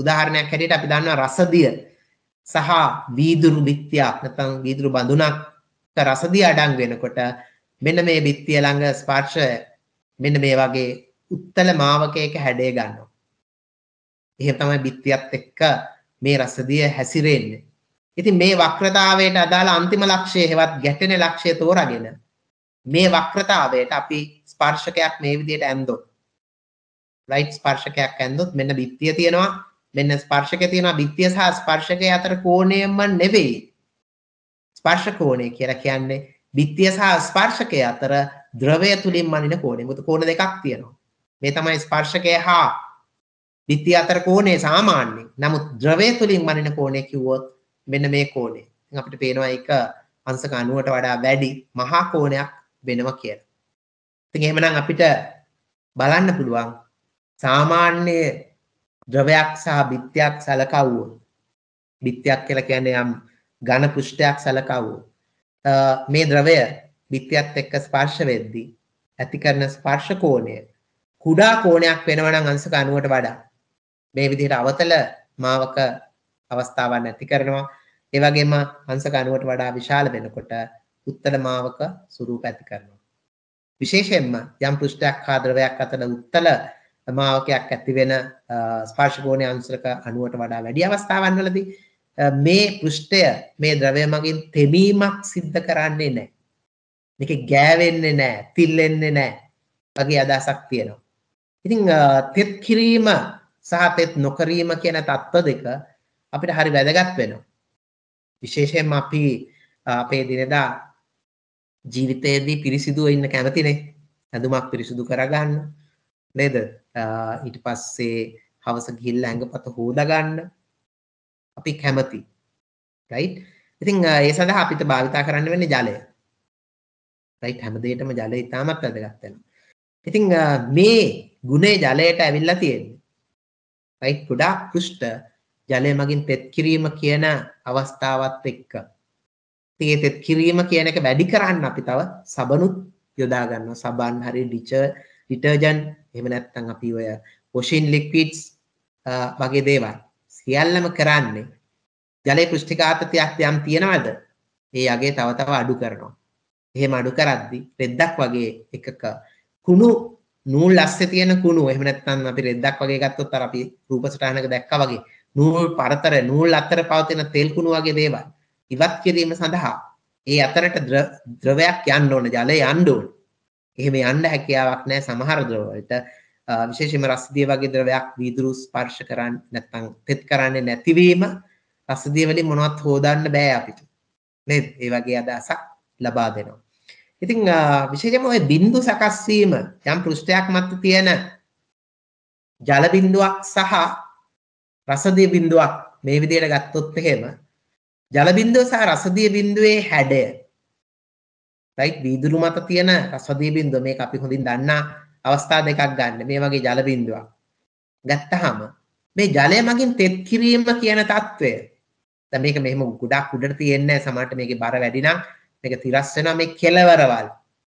උදාහරණයක් හැටියට අපි දන්නවා රසදිය සහ වීදුරු බිත්තියක් නැත්නම් වීදුරු බඳුනක් රසදිය අඩංගු වෙනකොට මෙන්න මේ බිත්තිය ළඟ ස්පර්ශ මෙන්න මේ වගේ උත්තල මාවකයක හැඩය ගන්නවා. එහෙම තමයි බිත්තියත් එක්ක මේ රසදිය හැසිරෙන්නේ. ඉතින් මේ වක්‍රතාවයට අදාළ අන්තිම ලක්ෂය හෙවත් ගැටෙන ලක්ෂය තෝරාගෙන මේ වක්‍රතාවයට අපි ස්පර්ශකයක් මේ විදිහට ඇන්දොත් රයිට් ස්පර්ශකයක් ඇන්දොත් මෙන්න බිත්තිය තියෙනවා මෙන්න ස්පර්ශකය තියෙනවා බිත්තිය සහ ස්පර්ශකය අතර කෝණයම නෙවෙයි ස්පර්ශ කෝණය කියලා කියන්නේ බිත්තිය සහ ස්පර්ශකය අතර ද්‍රවය තුළින් මනින කෝණය මුතු කෝණ දෙකක් තියෙනවා මේ තමයි ස්පර්ශකය හා ද්විතිය අතර කෝණය සාමාන්‍යයෙන් නමුත් ද්‍රවය තුළින් මනින කෝණය කිව්වොත් මෙන්න මේ කෝණය ඉතින් අපිට පේනවා ඒක අංශක 90ට වඩා වැඩි මහා කෝණයක් වෙනවා කියලා ඉතින් එහෙමනම් අපිට බලන්න පුළුවන් සාමාන්‍ය ද්‍රවයක් සහ බිත්තියක් සලකවුවොත් බිත්තියක් කියලා කියන්නේ යම් ඝන පෘෂ්ඨයක් සලකවුවොත් මේ ද්‍රවය බිත්තියත් එක්ක ස්පර්ශ වෙද්දී ඇති කරන ස්පර්ශ කෝණය කුඩා කෝණයක් වෙනවා නම් අංශක 90ට වඩා මේ විදිහට අවතල මාවක අවස්ථාවන් ඇති කරනවා ඒ වගේම අංශක 90ට වඩා විශාල වෙනකොට උත්තර මාවක ස්වරූප ඇති කරනවා විශේෂයෙන්ම යම් පෘෂ්ඨයක් හා ද්‍රවයක් අතර උත්තර මාවකයක් ඇති වෙන ස්පර්ශ කෝණයේ අංශක 90ට වඩා වැඩි අවස්ථාවන් වලදී මේ පෘෂ්ඨය මේ ද්‍රවය මගින් තෙමීමක් සිද්ධ කරන්නේ නැහැ මේක ගෑවෙන්නේ නැහැ, තිල්ලෙන්නේ නැහැ වගේ අදහසක් තියෙනවා. ඉතින් තෙත් කිරීම සහ තෙත් නොකිරීම කියන தত্ত্ব දෙක අපිට හරි වැදගත් වෙනවා. විශේෂයෙන්ම අපි අපේ දිනදා ජීවිතයේදී පිරිසිදුව ඉන්න කැමතිනේ. ඇඳුමක් පිරිසිදු කරගන්න. නේද? ඊට පස්සේ හවස ගිහිල්ලා ඇඟපත හොදා ගන්න. අපි කැමති. right? ඉතින් ඒ සඳහා අපිට භාවිතා කරන්න වෙන්නේ ජලය. රයිට් හැම දෙයකම ජලය ඉතාමත් වැදගත් වෙනවා. ඉතින් මේ ගුණේ ජලයට ඇවිල්ලා තියෙන්නේ. රයිට් ගොඩාක් කුෂ්ඨ ජලය මගින් තෙත් කිරීම කියන අවස්ථාවත් එක්ක. ඉතින් ඒ තෙත් කිරීම කියන එක වැඩි කරන්න අපි තව සබනුත් යොදා ගන්නවා. සබන් හරි ඩිටර්ජන්ට් එහෙම නැත්නම් අපි ඔය වොෂින් ලික්විඩ්ස් වගේ දේවල් සියල්ලම කරන්නේ ජලයේ පෘෂ්ඨිකාතතියක් යම් තියනවද? ඒ යගේ තව තව අඩු කරනවා. එහෙම අඩු කරද්දි රෙද්දක් වගේ එකක කුණු නූල් ලස්සේ තියෙන කුණු එහෙම නැත්නම් අපි රෙද්දක් වගේ ගත්තොත් අර අපි රූප සටහනක දැක්කා වගේ නූල් පරතර නූල් අතර පවතින තෙල් කුණු වගේ දේවල් ඉවත් කිරීම සඳහා ඒ අතරට ද්‍රවයක් යන්න ඕන ජලය යන්න ඕන. එහෙම යන්න හැකියාවක් නැහැ සමහර ද්‍රවවලට විශේෂයෙන්ම රසදිය වගේ ද්‍රවයක් වීදුරු ස්පර්ශ කරන්න නැත්නම් තෙත් කරන්නේ නැතිවීම රසදිය වලින් මොනවත් හොදන්න බෑ අපිට. නේද? ඒ වගේ අදහසක් ලබා දෙනවා. ඉතින් විශේෂයෙන්ම ওই බිඳු සකස් වීම යම් පෘෂ්ඨයක් මත තියෙන ජල බිඳුවක් සහ රසදිය බිඳුවක් මේ විදිහට ගත්තොත් එහෙම ජල බිඳුව සහ රසදිය බිඳුවේ හැඩය right වීදුරු මත තියෙන රසදිය බිඳුව මේක අපි හොඳින් දන්නා අවස්ථා දෙකක් ගන්න මේ වගේ ජල බිඳුවක් ගත්තාම මේ ජලය මගින් තෙත් කිරීම කියන తত্ত্বය දැන් මේක මෙහෙම ගොඩක් උඩට තියෙන්නේ නැහැ සමහරට මේකේ බර වැඩි නම් මේක තිරස් වෙනවා මේ කෙලවරවල්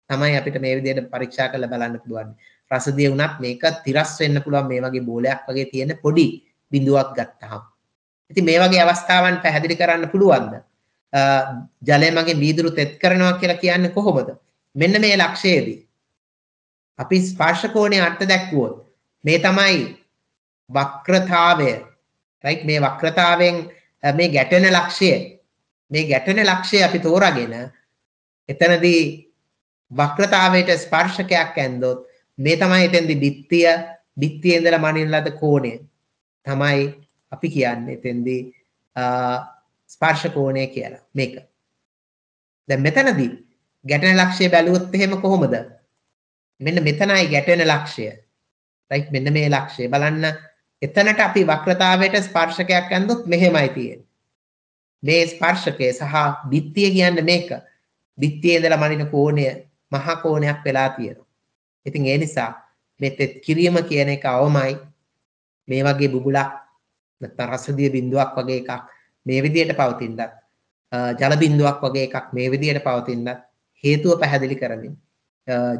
තමයි අපිට මේ විදිහට පරීක්ෂා කරලා බලන්න පුළුවන්. රසදිය වුණත් මේක තිරස් වෙන්න පුළුවන් මේ වගේ බෝලයක් වගේ තියෙන පොඩි බිඳුවක් ගත්තහම. ඉතින් මේ වගේ අවස්ථාවන් පැහැදිලි කරන්න පුළුවන්ද? ජලය මගේ වීදුරු තෙත් කරනවා කියලා කියන්නේ කොහොමද? මෙන්න මේ ලක්ෂයේදී අපි ස්පර්ශ කෝණයේ අර්ථ දැක්වුවොත් මේ තමයි වක්‍රතාවය රයිට් මේ වක්‍රතාවෙන් මේ ගැටෙන ලක්ෂය මේ ගැටෙන ලක්ෂය අපි තෝරාගෙන එතනදී වක්‍රතාවයට ස්පර්ශකයක් ඇන්දොත් මේ තමයි එතෙන්දි බිත්තිය බිත්තියේ ඉඳලා මනින ලද කෝණය තමයි අපි කියන්නේ එතෙන්දි ස්පර්ශ කෝණය කියලා මේක. දැන් මෙතනදී ගැටෙන ලක්ෂය බැලුවොත් එහෙම කොහොමද? මෙන්න මෙතනයි ගැටෙන ලක්ෂය. රයිට් මෙන්න මේ ලක්ෂය බලන්න එතනට අපි වක්‍රතාවයට ස්පර්ශකයක් ඇන්දොත් මෙහෙමයි තියෙන්නේ. මේ ස්පර්ශකය සහ බිත්තිය කියන්නේ මේක. බිත්තියේ ඉඳලා මනින කෝණය මහ කෝණයක් වෙලා තියෙනවා. ඉතින් ඒ නිසා මේ තෙත් කිරීම කියන එක අවමයි මේ වගේ බුබුලක් නැත්නම් රසදිය බිඳුවක් වගේ එකක් මේ විදිහට පවතිනත් ජල බිඳුවක් වගේ එකක් මේ විදිහට පවතිනත් හේතුව පැහැදිලි කරමින්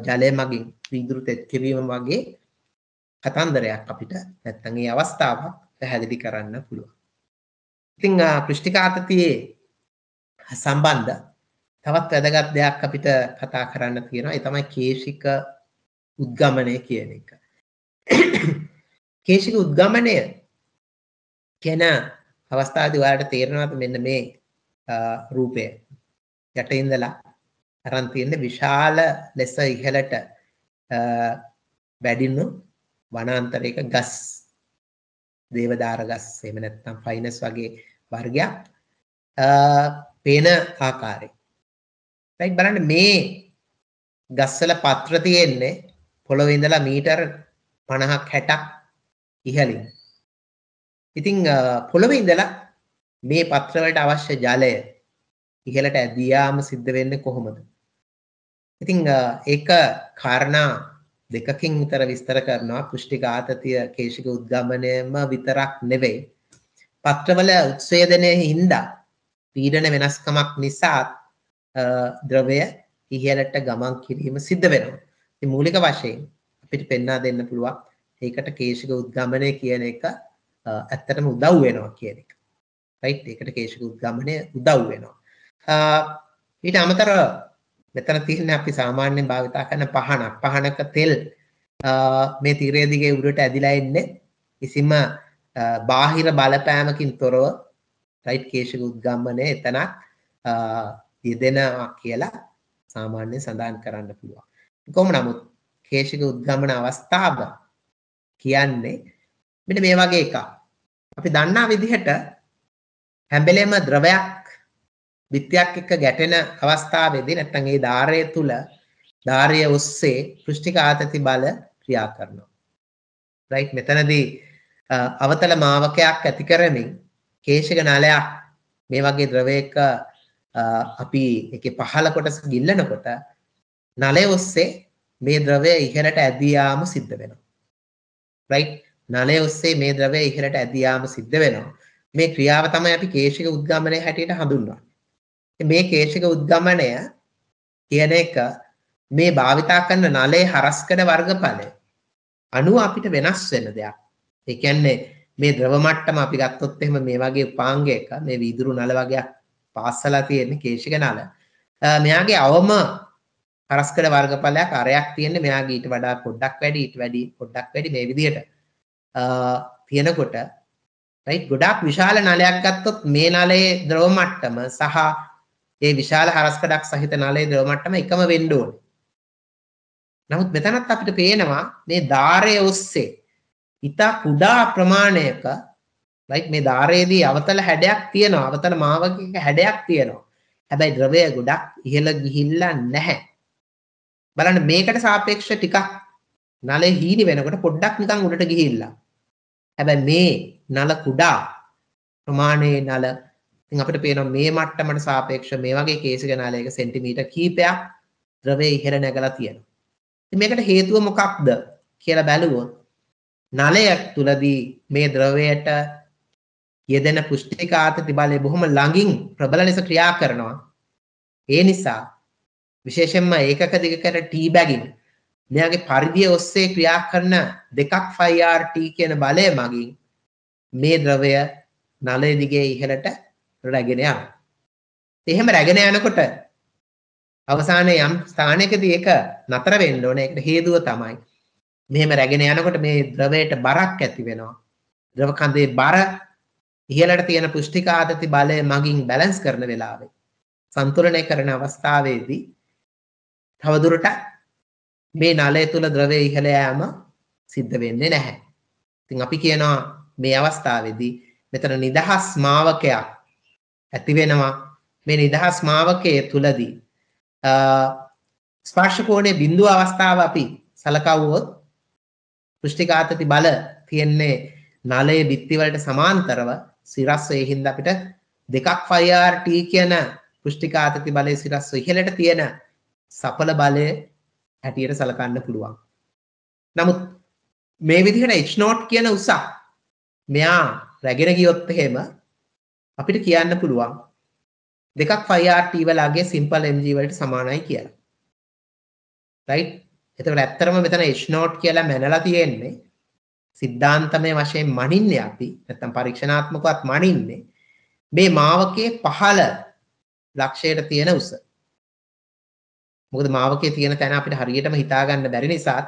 ජලය මගින් විදුරු තෙත් කිරීම වගේ කතන්දරයක් අපිට නැත්නම් ඒ අවස්ථාවක් පැහැදිලි කරන්න පුළුවන්. ඉතින් පෘෂ්ටිකාතතියේ සම්බන්ධ තවත් වැදගත් දෙයක් අපිට කතා කරන්න තියෙනවා ඒ තමයි කේශික උද්ගමනය කියන එක. කේශික උද්ගමනය කියන අවස්ථාවේදී ඔයාලට තේරෙනවද මෙන්න මේ රූපය යට ඉඳලා අරන් තියෙන විශාල ලෙස ඉහළට වැඩිනු වනාන්තරයක ගස් දේවදාර ගස් එහෙම නැත්නම් ෆයිනස් වගේ වර්ගයක් පේන ආකාරයේ දැන් බලන්න මේ ගස්වල පත්‍ර තියෙන්නේ පොළොවේ ඉඳලා මීටර 50ක් 60ක් ඉහළින්. ඉතින් පොළොවේ ඉඳලා මේ පත්‍ර වලට අවශ්‍ය ජලය ඉහළට ඇදියාම සිද්ධ වෙන්නේ කොහොමද? ඉතින් ඒක කාරණා දෙකකින් විතර විස්තර කරනවා පුෂ්ටික ආතතිය කේශික උද්ගමනයම විතරක් නෙවෙයි. පත්‍රවල උත්සේදනයේ හින්දා පීඩන වෙනස්කමක් නිසාත් ද්‍රවය ඉහළට ගමන් කිරීම සිද්ධ වෙනවා. ඉතින් මූලික වශයෙන් අපිට පෙන්වා දෙන්න පුළුවන් ඒකට කේශික උද්ගමනය කියන එක ඇත්තටම උදව් වෙනවා කියන එක. right ඒකට කේශික උද්ගමනය උදව් වෙනවා. ඊට අමතරව මෙතන තියෙන අපි සාමාන්‍යයෙන් භාවිතා කරන පහනක් පහනක තෙල් මේ තීරය දිගේ උඩට ඇදිලා එන්නේ කිසිම බාහිර බලපෑමකින් තොරව රයිට් කේශික උද්ගමනය එතනක් යෙදෙනවා කියලා සාමාන්‍යයෙන් සඳහන් කරන්න පුළුවන්. කොහොම නමුත් කේශික උද්ගමන අවස්ථාව කියන්නේ මෙන්න මේ වගේ එකක්. අපි දන්නා විදිහට හැඹෙලෙම ද්‍රවයක් විත්‍යක් එක්ක ගැටෙන අවස්ථාවේදී නැත්නම් ඒ ධාරය තුල ධාරය ඔස්සේ පෘෂ්ඨික ආතති බල ක්‍රියා කරනවා. රයිට් මෙතනදී අවතල මාවකයක් ඇති කරමින් කේශික නලයක් මේ වගේ ද්‍රවයක අපි එක පහළ කොටස ගිල්ලනකොට නලය ඔස්සේ මේ ද්‍රවය ඉහළට ඇදියාම සිද්ධ වෙනවා. රයි් නලය ඔස්සේ මේ ද්‍රවය ඉහළට ඇදියාම සිද්ධ වෙනවා. මේ ක්‍රියාව තමයි අපි කේශික උද්ගමනය හැටියට හඳුන්වා. මේ කේශික උද්ගමනය කියන එක මේ භාවිතා කරන නලේ හරස්කඩ වර්ගඵලය අනුව අපිට වෙනස් වෙන දෙයක්. ඒ කියන්නේ මේ ද්‍රව මට්ටම අපි ගත්තොත් එහෙම මේ වගේ උපාංගයක මේ වීදුරු නල වගේක් පාස්සලා තියෙන්නේ කේශිකනල. මෙයාගේ අවම හරස්කල වර්ගඵලයක් අරයක් තියෙන්නේ මෙයාගේ ඊට වඩා පොඩ්ඩක් වැඩි ඊට වැඩි පොඩ්ඩක් වැඩි මේ විදිහට තියෙනකොට right ගොඩාක් විශාල නලයක් ගත්තොත් මේ නලයේ ද්‍රව මට්ටම සහ ඒ විශාල හරස්කඩක් සහිත නලයේ ද්‍රව මට්ටම එකම වෙන්න ඕනේ. නමුත් මෙතනත් අපිට පේනවා මේ ධාරයේ ඔස්සේ ඉතා කුඩා ප්‍රමාණයක රයිට් මේ ධාරයේදී අවතල හැඩයක් තියෙනවා අවතල මාවකක හැඩයක් තියෙනවා හැබැයි ද්‍රවය ගොඩක් ඉහළ ගිහිල්ලා නැහැ බලන්න මේකට සාපේක්ෂ ටිකක් නලය හීනි වෙනකොට පොඩ්ඩක් නිකන් උඩට ගිහිල්ලා හැබැයි මේ නල කුඩා ප්‍රමාණයේ නල ඉතින් අපිට පේනවා මේ මට්ටමට සාපේක්ෂ මේ වගේ කේසික නලයක සෙන්ටිමීටර් කීපයක් ද්‍රවය ඉහළ නැගලා තියෙනවා ඉතින් මේකට හේතුව මොකක්ද කියලා බැලුවොත් නලයක් තුලදී මේ ද්‍රවයට යෙදෙන පුෂ්ටික ආතති බලය බොහොම ළඟින් ප්‍රබල ලෙස ක්‍රියා කරනවා. ඒ නිසා විශේෂයෙන්ම ඒකක දිගකර ටී බැගින් මෙයාගේ පරිධිය ඔස්සේ ක්‍රියා කරන දෙකක් 5RT කියන බලය මගින් මේ ද්‍රවය නලය දිගේ ඉහළට රැගෙන යනවා. එහෙම රැගෙන යනකොට අවසානයේ යම් ස්ථානයකදී ඒක නතර වෙන්න ඕනේ. ඒකට හේතුව තමයි මෙහෙම රැගෙන යනකොට මේ ද්‍රවයට බරක් ඇති වෙනවා. ද්‍රව කඳේ බර ඉහළට තියෙන පුෂ්ටික ආතති බලය මගින් බැලන්ස් කරන වෙලාවේ සන්තුලනය කරන අවස්ථාවේදී තවදුරට මේ නලය තුල ද්‍රවය ඉහළ යෑම සිද්ධ වෙන්නේ නැහැ. ඉතින් අපි කියනවා මේ අවස්ථාවේදී මෙතන නිදහස් මාවකයක් ඇති වෙනවා. මේ නිදහස් මාවකයේ තුලදී ස්පර්ශ කෝණේ බිඳුව අවස්ථාව අපි සලකවුවොත් පුෂ්ටිකාතති බල තියෙන්නේ නලයේ බිත්ති වලට සමාන්තරව සිරස් ඒ හින්දා අපිට දෙකක් 5RT කියන පුෂ්ටිකාතති බලයේ සිරස් ඉහළට තියෙන සපල බලය හැටියට සලකන්න පුළුවන්. නමුත් මේ විදිහට H not කියන උසක් මෙයා රැගෙන ගියොත් එහෙම අපිට කියන්න පුළුවන් දෙකක් 5RT වලගේ සිම්පල් mg වලට සමානයි කියලා. right එතකොට ඇත්තරම මෙතන H not කියලා මැනලා තියෙන්නේ සිද්ධාන්තමය වශයෙන් මනින්නේ අපි නැත්තම් පරීක්ෂණාත්මකවත් මනින්නේ මේ මාවකයේ පහළ ලක්ෂයට තියෙන උස. මොකද මාවකයේ තියෙන තැන අපිට හරියටම හිතා ගන්න බැරි නිසා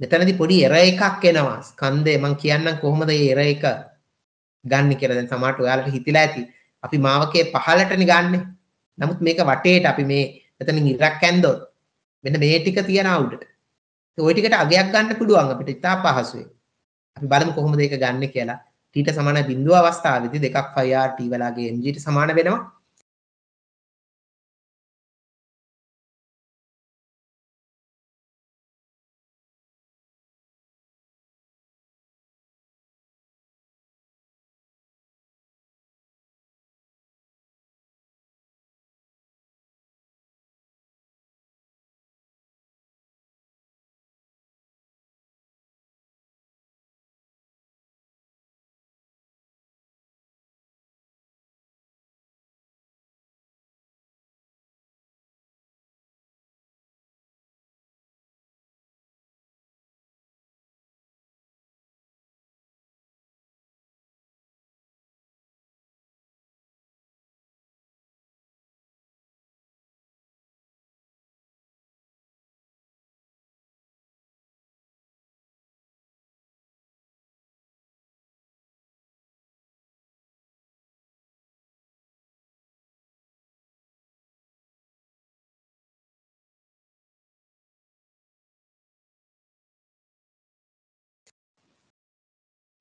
මෙතනදී පොඩි එර එකක් එනවා. ස්කන්ධය මම කියන්නම් කොහොමද මේ එර එක ගන්න කියලා දැන් සමහරට ඔයාලට හිතිලා ඇති. අපි මාවකයේ පහළටනේ ගන්නෙ. නමුත් මේක වටේට අපි මේ මෙතනින් ඉරක් ඇන්දොත් මෙන්න මේ ටික තියන උඩට. ඒ ওই ටිකට අගයක් ගන්න පුළුවන් අපිට ඉතා පහසුවෙන්. අපි බලමු කොහොමද ඒක ගන්න කියලා ටීට සමාන බිඳුව අවස්ථාවේදී දෙකක් 5RT වලාගේ mg ට සමාන වෙනවා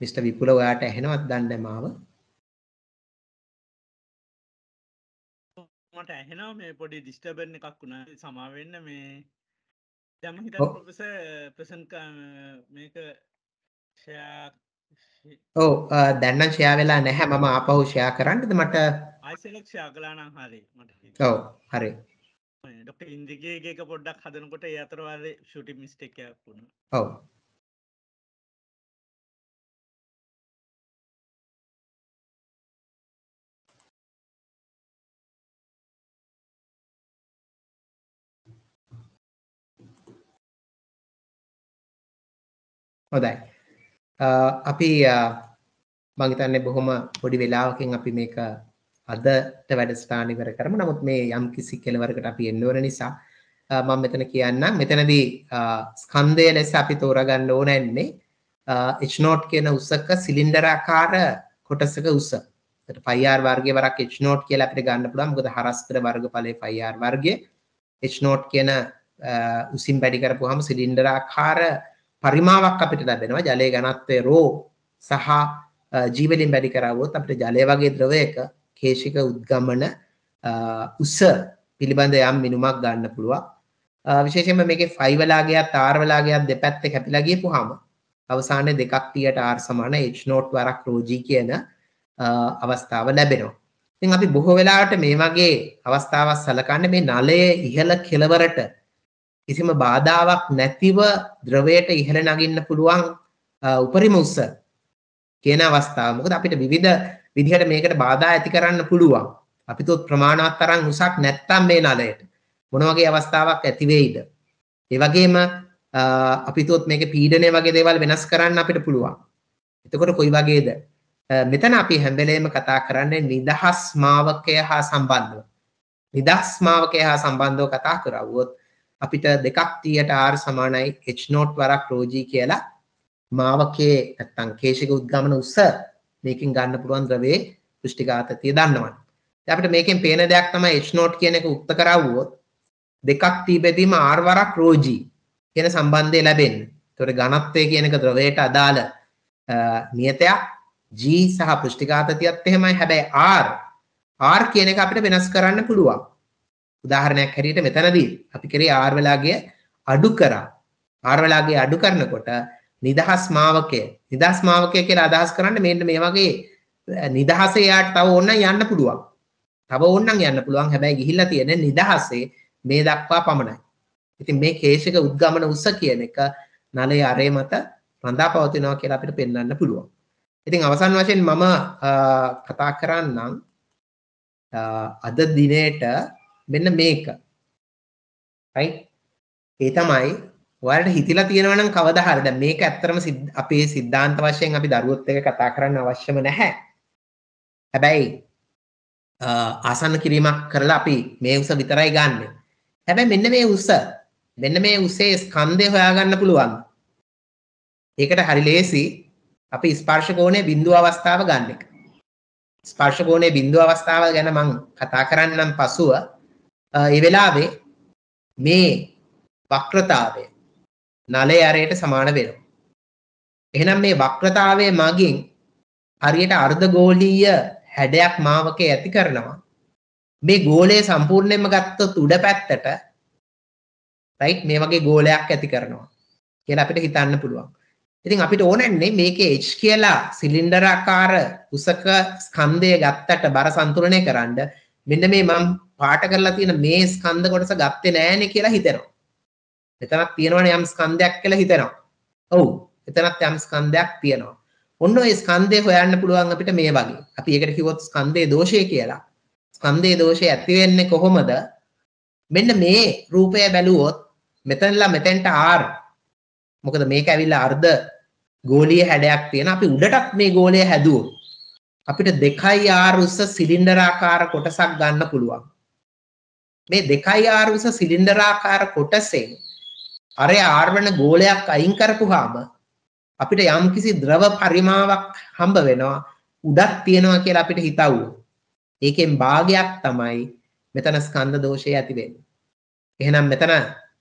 මිස්ටර් විපුල ඔයාට ඇහෙනවත් දන්නේ මාව මට ඇහෙනවා මේ පොඩි ඩිස්ටර්බන් එකක් වුණා සමා වෙන්න මේ දැන් මම හිතන්නේ ප්‍රොෆෙසර් ප්‍රසන්ට් මේක ෂෙයා ඔව් දැන් නම් ෂෙයා වෙලා නැහැ මම ආපහු ෂෙයා කරන්නද මට ආයිසෙලක් ෂෙයා කළා නම් හරි මට ඔව් හරි ඩොක්ටර් ඉන්ද්‍රගේ එක පොඩ්ඩක් හදනකොට ඒ අතර වාරේ ෂූටින් මිස්ටේක් එකක් වුණා ඔව් හොඳයි. අපි මම හිතන්නේ බොහොම පොඩි වෙලාවකින් අපි මේක අදට වැඩසටහන ඉවර කරමු. නමුත් මේ යම් කිසි කෙලවරකට අපි එන්න ඕන නිසා මම මෙතන කියන්නම්. මෙතනදී ස්කන්ධය ලෙස අපි තෝරගන්න ඕන නැන්නේ H note කියන උසක සිලින්ඩරාකාර කොටසක උස. එතකොට πr වර්ගයේ වරක් H note කියලා අපිට ගන්න පුළුවන්. මොකද හරස්තර වර්ගඵලයේ πr වර්ගය H note කියන උසින් වැඩි කරපුවාම සිලින්ඩරාකාර පරිමාවක් අපිට ලැබෙනවා ජලය ඝනත්වය රෝ සහ ජීවලින් වැඩි කරවුවොත් අපිට ජලය වගේ ද්‍රවයක කේශික උද්ගමන උස පිළිබඳ යම් මිනුමක් ගන්න පුළුවන් විශේෂයෙන්ම මේකේ ෆයි වලාගයක් තාර වලාගයක් දෙපැත්තේ කැපිලා ගියපුවාම අවසානයේ දෙකක් Tට R සමාන H නෝට් වරක් rho g කියන අවස්ථාව ලැබෙනවා ඉතින් අපි බොහෝ වෙලාවට මේ වගේ අවස්ථාවක් සලකන්නේ මේ නලයේ ඉහළ කෙළවරට කිසිම බාධාවක් නැතිව ද්‍රවයට ඉහළ නගින්න පුළුවන් උපරිම උස කියන අවස්ථාව. මොකද අපිට විවිධ විදිහට මේකට බාධා ඇති කරන්න පුළුවන්. අපි තොත් ප්‍රමාණවත් තරම් උසක් නැත්තම් මේ නලයට මොන වගේ අවස්ථාවක් ඇති වෙයිද? ඒ වගේම අපි තොත් මේකේ පීඩනය වගේ දේවල් වෙනස් කරන්න අපිට පුළුවන්. එතකොට කොයි වගේද? මෙතන අපි හැම වෙලේම කතා කරන්නේ නිදහස් මාවකය හා සම්බන්ධව. නිදහස් මාවකය හා සම්බන්ධව කතා කරවුවොත් අපිට දෙකක් තියට R සමානයි H නෝට් වරක් rho g කියලා මාවකයේ නැත්තම් කේශික උද්ගමන උස මේකෙන් ගන්න පුළුවන් ද්‍රවයේ පෘෂ්ටිඝාතතිය දන්නවනේ. ඉතින් අපිට මේකෙන් පේන දෙයක් තමයි H නෝට් කියන එක උක්ත කරවුවොත් දෙකක් තිබෙදීම R වරක් rho g කියන සම්බන්ධය ලැබෙන්නේ. ඒතොර ඝනත්වය කියන එක ද්‍රවයට අදාළ නියතයක් G සහ පෘෂ්ටිඝාතතියත් එහෙමයි. හැබැයි R R කියන එක අපිට වෙනස් කරන්න පුළුවන්. උදාහරණයක් හැටියට මෙතනදී අපි කරේ R වෙලාගේ අඩු කරා. R වෙලාගේ අඩු කරනකොට නිදහස් මාවකය නිදහස් මාවකය කියලා අදහස් කරන්නේ මෙන්න මේ වගේ නිදහසේ යාට තව ඕනනම් යන්න පුළුවන්. තව ඕනනම් යන්න පුළුවන්. හැබැයි ගිහිල්ලා තියෙන නිදහසේ මේ දක්වා පමණයි. ඉතින් මේ කේශක උද්ගමන උස කියන එක නලයේ අරේ මත රඳා පවතිනවා කියලා අපිට පෙන්වන්න පුළුවන්. ඉතින් අවසන් වශයෙන් මම කතා කරන්නම් අද දිනේට මෙන්න මේක. right? ඒ තමයි ඔයාලට හිතලා තියෙනවා නම් කවදා හරි දැන් මේක ඇත්තටම අපේ સિદ્ધාන්ත වශයෙන් අපි දරුවොත් එක්ක කතා කරන්න අවශ්‍යම නැහැ. හැබැයි ආසන්න කිරීමක් කරලා අපි මේ උස විතරයි ගන්න. හැබැයි මෙන්න මේ උස මෙන්න මේ උසේ ස්කන්ධය හොයාගන්න පුළුවන්. ඒකට හරි ලේසි අපි ස්පර්ශ කෝණය බිඳුව අවස්ථාව ගන්න එක. ස්පර්ශ කෝණය බිඳුව අවස්ථාව ගැන මම කතා කරන්නම් පසුව ඒ වෙලාවේ මේ වක්‍රතාවය නලය අරයට සමාන වෙනවා. එහෙනම් මේ වක්‍රතාවය මගින් හරියට අර්ධ ගෝලීය හැඩයක් මාවක ඇති කරනවා. මේ ගෝලය සම්පූර්ණයෙන්ම ගත්තොත් උඩ පැත්තට රයිට් මේ වගේ ගෝලයක් ඇති කරනවා කියලා අපිට හිතන්න පුළුවන්. ඉතින් අපිට ඕනන්නේ මේකේ H කියලා සිලින්ඩරාකාර උසක ස්කන්ධය ගත්තට බර සන්තුලනය කරන්න මෙන්න මේ මම පාට කරලා තියෙන මේ ස්කන්ධ කොටස ගත්තේ නෑනේ කියලා හිතෙනවා. මෙතනක් තියෙනවනේ යම් ස්කන්ධයක් කියලා හිතෙනවා. ඔව්. එතනත් යම් ස්කන්ධයක් තියෙනවා. ඔන්න ඔය ස්කන්ධය හොයන්න පුළුවන් අපිට මේ වගේ. අපි ඒකට කිව්වොත් ස්කන්ධයේ දෝෂය කියලා. ස්කන්ධයේ දෝෂය ඇති වෙන්නේ කොහොමද? මෙන්න මේ රූපය බැලුවොත් මෙතනලා මෙතෙන්ට R. මොකද මේක ඇවිල්ලා අර්ධ ගෝලීය හැඩයක් තියෙන. අපි උඩටත් මේ ගෝලය හැදුවොත් අපිට 2R උස්ස සිලින්ඩරාකාර කොටසක් ගන්න පුළුවන්. මේ දෙකයි ආර උස සිලින්ඩරාකාර කොටසෙන් අරය ආර්වන ගෝලයක් අයින් කරපුහාම අපිට යම්කිසි ද්‍රව පරිමාවක් හම්බ වෙනවා උඩක් තියෙනවා කියලා අපිට හිතව්ව. ඒකෙන් භාගයක් තමයි මෙතන ස්කන්ධ දෝෂය ඇති වෙන්නේ. එහෙනම් මෙතන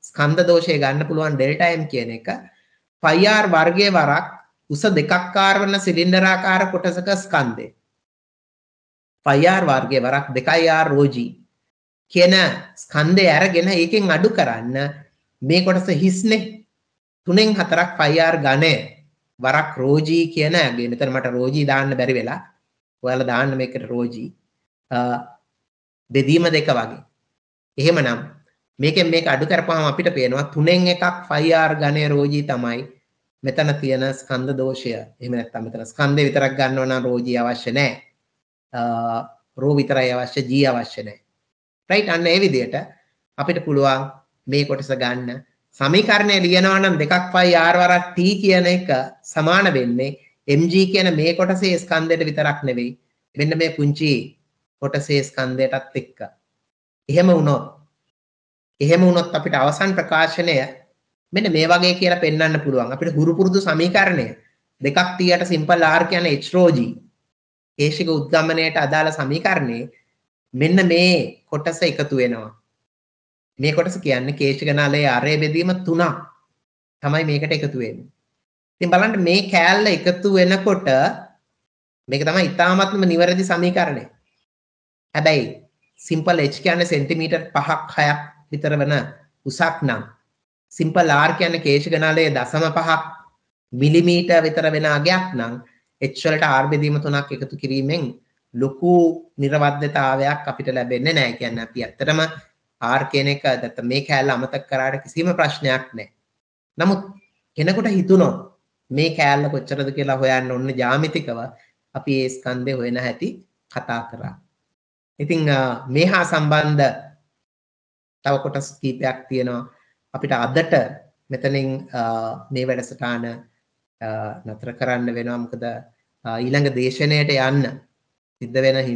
ස්කන්ධ දෝෂය ගන්න පුළුවන් ඩෙල්ටා m කියන එක පයි r වර්ගයේ වරක් උස දෙකක් ආරවන සිලින්ඩරාකාර කොටසක ස්කන්ධය. පයි r වර්ගයේ වරක් 2r ρg කියන ස්කන්ධය අරගෙන ඒකෙන් අඩු කරන්න මේ කොටස හිස්නේ තුනෙන් හතරක් පයිආර් ගණය වරක් රෝජී කියන ඇගේ මෙතන මට රෝජී දාන්න බැරි වෙලා ඔයාලා දාන්න මේකට රෝජී බෙදීම දෙක වගේ එහෙමනම් මේකෙන් මේක අඩු කරපුවාම අපිට පේනවා තුනෙන් එකක් ෆයිආර් ගණය රෝජී තමයි මෙතන තියෙන ස්කන්ධ දෝෂය. එහෙම නැත්නම් මෙතන ස්කන්ධය විතරක් ගන්නව නම් රෝජී අවශ්‍ය නැහැ. රෝ විතරයි අවශ්‍ය ජී අවශ්‍ය නැහැ. right අන්න ඒ විදිහට අපිට පුළුවන් මේ කොටස ගන්න සමීකරණය ලියනවා නම් දෙකක් පයි r වරක් t කියන එක සමාන වෙන්නේ mg කියන මේ කොටසේ ස්කන්ධයට විතරක් නෙවෙයි මෙන්න මේ පුංචි කොටසේ ස්කන්ධයටත් එක්ක එහෙම වුණොත් එහෙම වුණොත් අපිට අවසන් ප්‍රකාශනය මෙන්න මේ වගේ කියලා පෙන්වන්න පුළුවන්. අපිට හුරු පුරුදු සමීකරණය දෙකක් 30ට සිම්පල් R කියන H ρg ඒශික උද්ගමණයට අදාළ සමීකරණේ මෙන්න මේ කොටස එකතු වෙනවා. මේ කොටස කියන්නේ කේශගණාලයේ ආරය බෙදීම තුනක් තමයි මේකට එකතු වෙන්නේ. ඉතින් බලන්න මේ කෑල්ල එකතු වෙනකොට මේක තමයි ඉතාමත්ම නිවැරදි සමීකරණය. හැබැයි සිම්පල් h කියන්නේ සෙන්ටිමීටර් 5ක් 6ක් විතර වෙන උසක් නම් සිම්පල් r කියන්නේ කේශගණාලයේ දශම 5ක් මිලිමීටර් විතර වෙන අගයක් නම් h වලට r බෙදීම තුනක් එකතු කිරීමෙන් ලොකු නිර්වද්‍යතාවයක් අපිට ලැබෙන්නේ නෑ කියන්න අපි ඇත්තටම ආර් කෙනෙක දත මේ කෑල්ල අමතක් කරාට කිසිම ප්‍රශ්නයක් නෑ නමුත් කෙනෙකුට හිතුනොත් මේ කෑල්ල කොච්චරද කියලා හොයන්න ඔන්න ජාමිතිකව අපි ඒ ස්කන්දය හොයන හැටි කතා කරා ඉතිං මේ හා සම්බන්ධ තව කොටස් කීපයක් තියෙනවා අපිට අදට මෙතනින් මේ වැඩසටාන නතර කරන්න වෙනවා මොකද ඊළඟ දේශනයට යන්න de venas